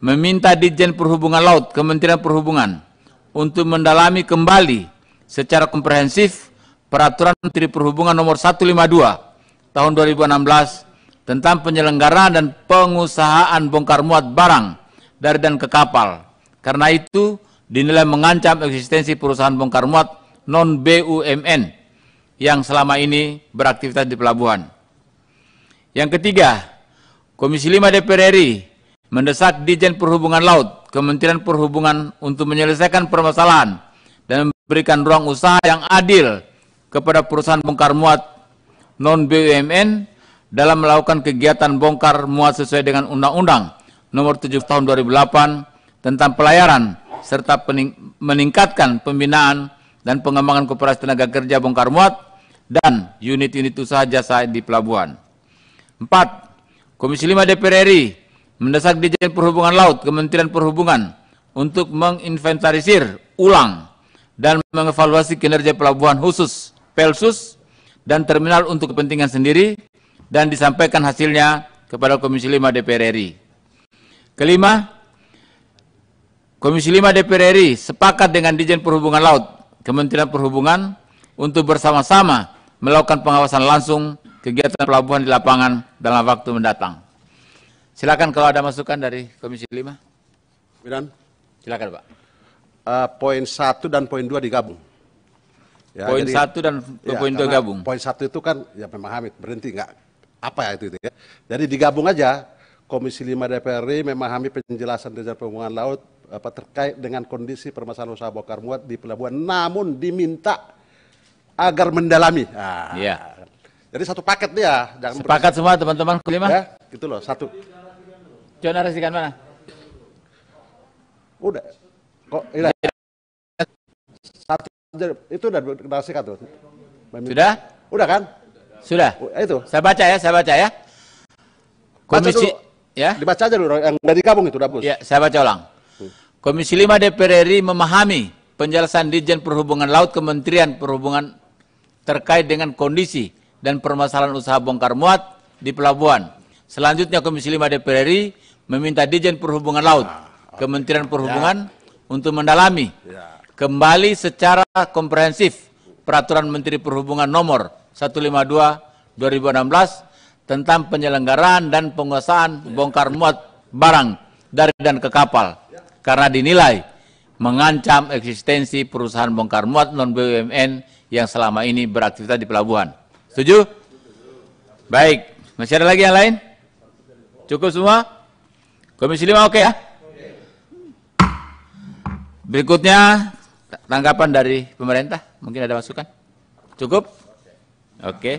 meminta Dirjen Perhubungan Laut Kementerian Perhubungan untuk mendalami kembali secara komprehensif Peraturan Menteri Perhubungan Nomor 152 Tahun 2016 tentang penyelenggaraan dan pengusahaan bongkar muat barang dari dan ke kapal. Karena itu dinilai mengancam eksistensi perusahaan bongkar muat non BUMN yang selama ini beraktivitas di pelabuhan. Yang ketiga, Komisi 5 DPR RI mendesak Dijen Perhubungan Laut, Kementerian Perhubungan untuk menyelesaikan permasalahan dan memberikan ruang usaha yang adil kepada perusahaan bongkar muat non BUMN dalam melakukan kegiatan bongkar muat sesuai dengan Undang-Undang Nomor 7 Tahun 2008 tentang pelayaran serta meningkatkan pembinaan dan pengembangan koperasi tenaga kerja bongkar muat dan unit-unit usaha jasa di pelabuhan. 4. Komisi 5 DPR RI mendesak Dirjen Perhubungan Laut Kementerian Perhubungan untuk menginventarisir ulang dan mengevaluasi kinerja pelabuhan khusus Pelsus dan terminal untuk kepentingan sendiri dan disampaikan hasilnya kepada Komisi 5 DPR RI. Kelima, Komisi 5 DPR RI sepakat dengan Dirjen Perhubungan Laut Kementerian Perhubungan untuk bersama-sama melakukan pengawasan langsung kegiatan pelabuhan di lapangan dalam waktu mendatang. Silakan kalau ada masukan dari Komisi 5. Miran. Silakan Pak. Uh, poin 1 dan poin 2 digabung. Ya, poin 1 satu dan ya, poin dua gabung. Poin satu itu kan ya memang Hamid berhenti nggak apa ya itu, itu ya. Jadi digabung aja Komisi 5 DPR RI memahami penjelasan Dirjen Perhubungan Laut apa terkait dengan kondisi permasalahan usaha bokar muat di pelabuhan namun diminta agar mendalami. Nah, iya. Jadi satu paket dia. Jangan Sepakat berisi. semua teman-teman kelima. Ya, gitu loh satu. Jangan narasikan mana? Udah. Kok ini iya. satu itu udah narasikan tuh. Sudah? Udah kan? Sudah. Oh, ya itu. Saya baca ya, saya baca ya. Komisi baca dulu, ya. Dibaca aja dulu yang dari kampung itu, bagus. Ya, saya baca ulang. Komisi 5 DPR RI memahami penjelasan Dirjen Perhubungan Laut Kementerian Perhubungan terkait dengan kondisi dan permasalahan usaha bongkar muat di pelabuhan. Selanjutnya Komisi 5 DPR RI meminta Dirjen Perhubungan Laut ah, Kementerian Perhubungan ya. untuk mendalami ya. kembali secara komprehensif Peraturan Menteri Perhubungan nomor 152 2016 tentang penyelenggaraan dan penguasaan ya. bongkar muat barang dari dan ke kapal karena dinilai mengancam eksistensi perusahaan bongkar muat non BUMN yang selama ini beraktivitas di pelabuhan. Setuju? Baik, masih ada lagi yang lain? Cukup semua? Komisi 5 oke okay ya? Berikutnya tanggapan dari pemerintah, mungkin ada masukan? Cukup? Oke. Okay.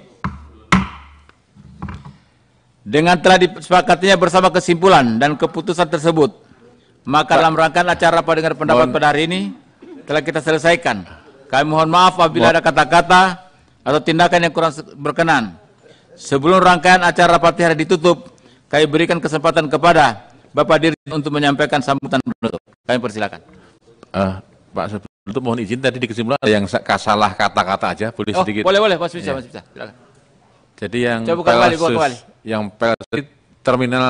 Dengan telah disepakatinya bersama kesimpulan dan keputusan tersebut, maka dalam rangkaian acara pendengar pendapat mohon. pada hari ini telah kita selesaikan. Kami mohon maaf apabila mohon. ada kata-kata atau tindakan yang kurang berkenan. Sebelum rangkaian acara rapat hari ditutup, kami berikan kesempatan kepada Bapak Dirjen untuk menyampaikan sambutan penutup. Kami persilakan. Uh, Pak untuk mohon izin tadi di kesimpulan ada yang salah kata-kata aja, boleh oh, sedikit. Boleh boleh, Mas bisa, ya. Mas bisa. Silakan. Jadi yang Coba yang pelsus terminal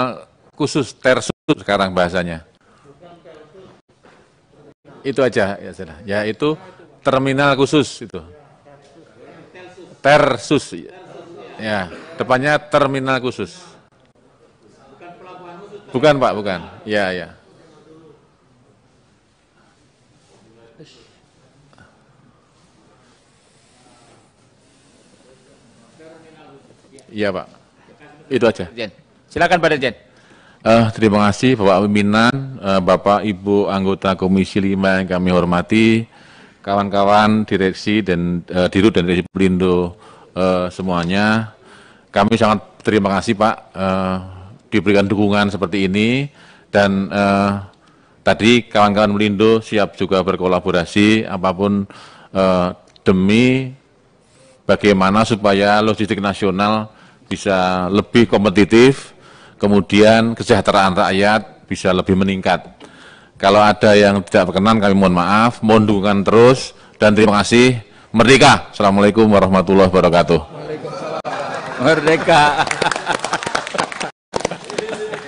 khusus tersus sekarang bahasanya itu aja ya sudah. ya itu terminal khusus itu. Tersus. Ya. ya, depannya terminal khusus. Bukan Pak, bukan. Ya, ya. Iya Pak. Itu aja. Silakan Pak Dirjen. Uh, terima kasih Bapak Pimpinan, uh, Bapak Ibu anggota Komisi 5 yang kami hormati, kawan-kawan direksi dan uh, dirut dan direksi pelindo uh, semuanya. Kami sangat terima kasih Pak uh, diberikan dukungan seperti ini dan uh, tadi kawan-kawan pelindo siap juga berkolaborasi apapun uh, demi bagaimana supaya logistik nasional bisa lebih kompetitif kemudian kesejahteraan rakyat bisa lebih meningkat. Kalau ada yang tidak berkenan kami mohon maaf, mohon dukungan terus dan terima kasih. Merdeka. Assalamualaikum warahmatullahi wabarakatuh. Merdeka.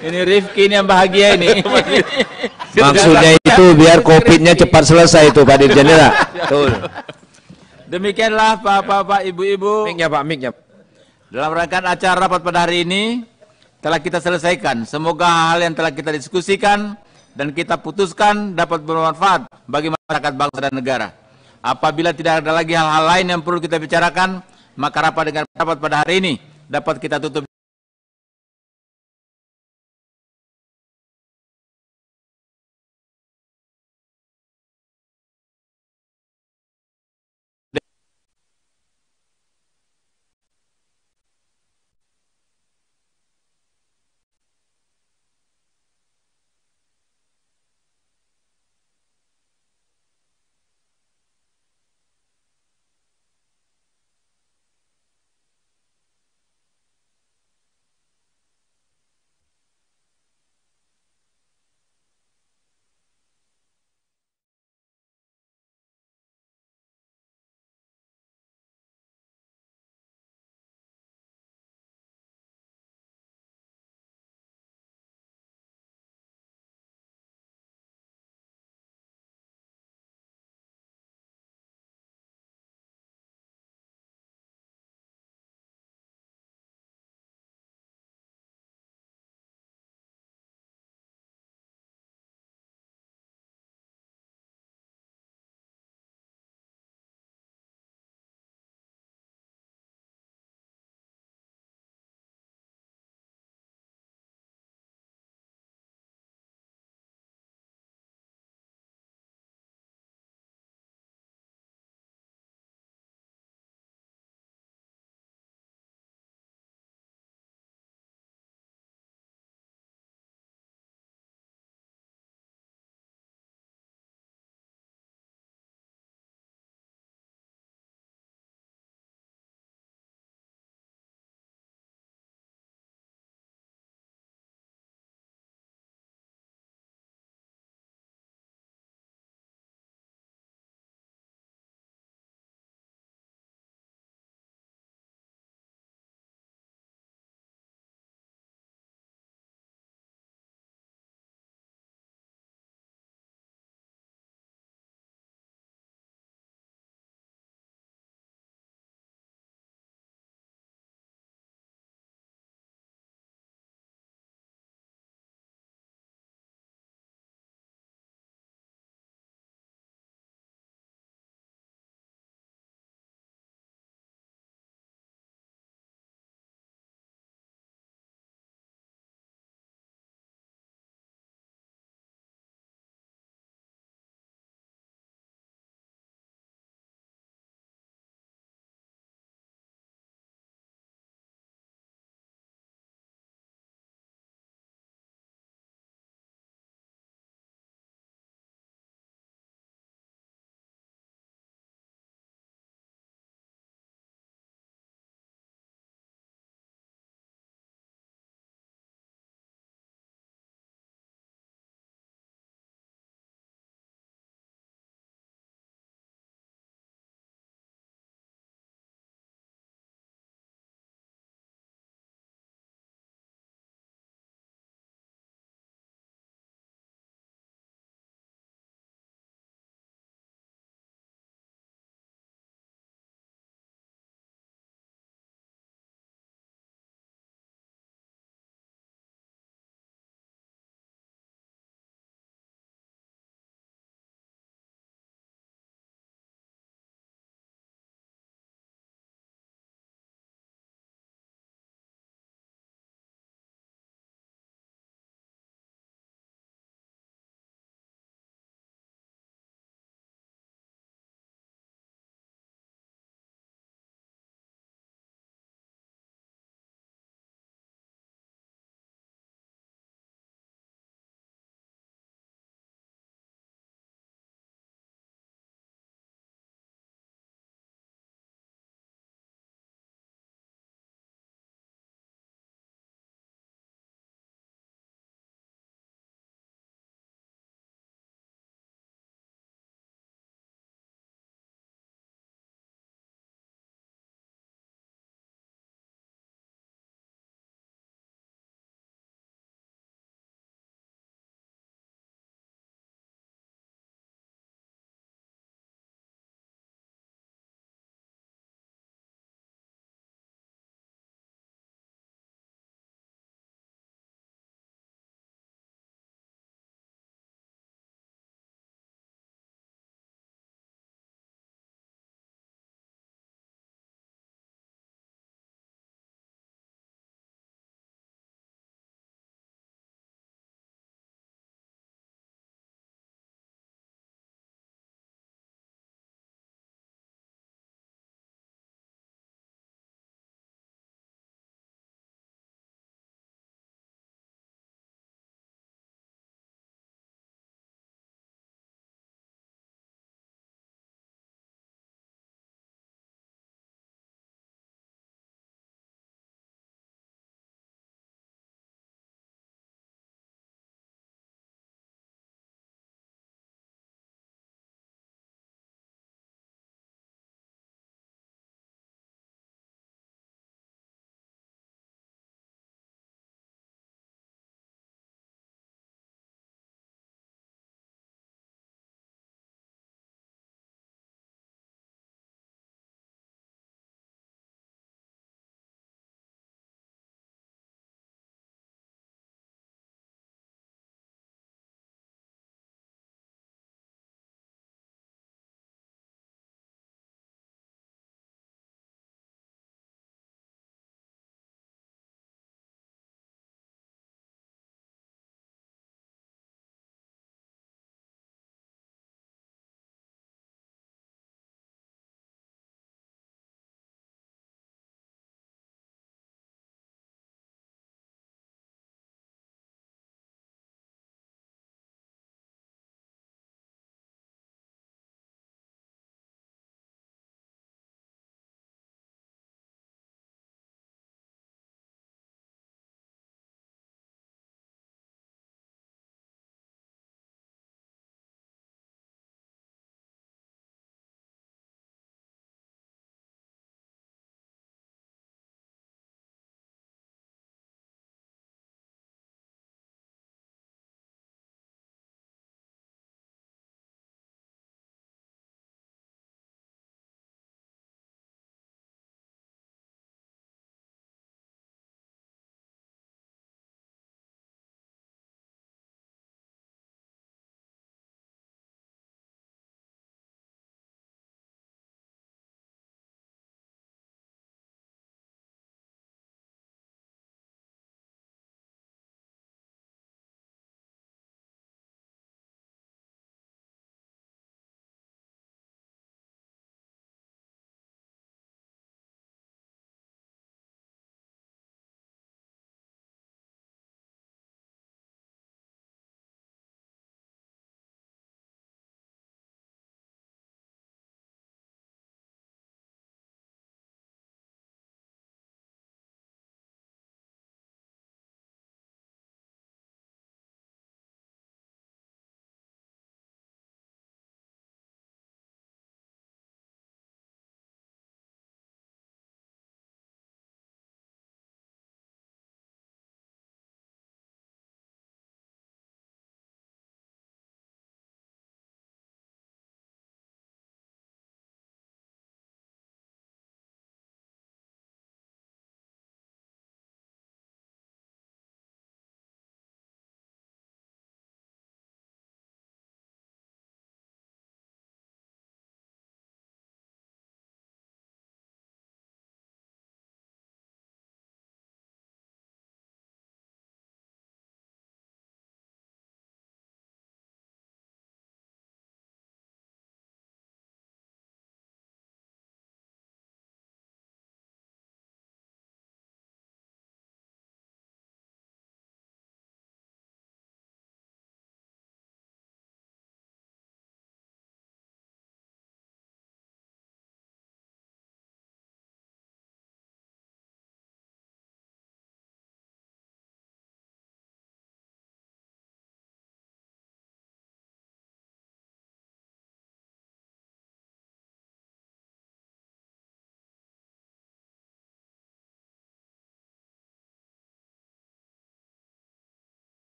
ini Rifki ini yang bahagia ini. Maksudnya itu biar COVID-nya cepat selesai itu Pak Dirjen ya. Demikianlah Pak-Pak, Ibu-Ibu. Miknya Pak, miknya. Dalam rangkaian acara rapat pada hari ini, telah kita selesaikan. Semoga hal yang telah kita diskusikan dan kita putuskan dapat bermanfaat bagi masyarakat bangsa dan negara. Apabila tidak ada lagi hal-hal lain yang perlu kita bicarakan, maka rapat dengan rapat pada hari ini dapat kita tutup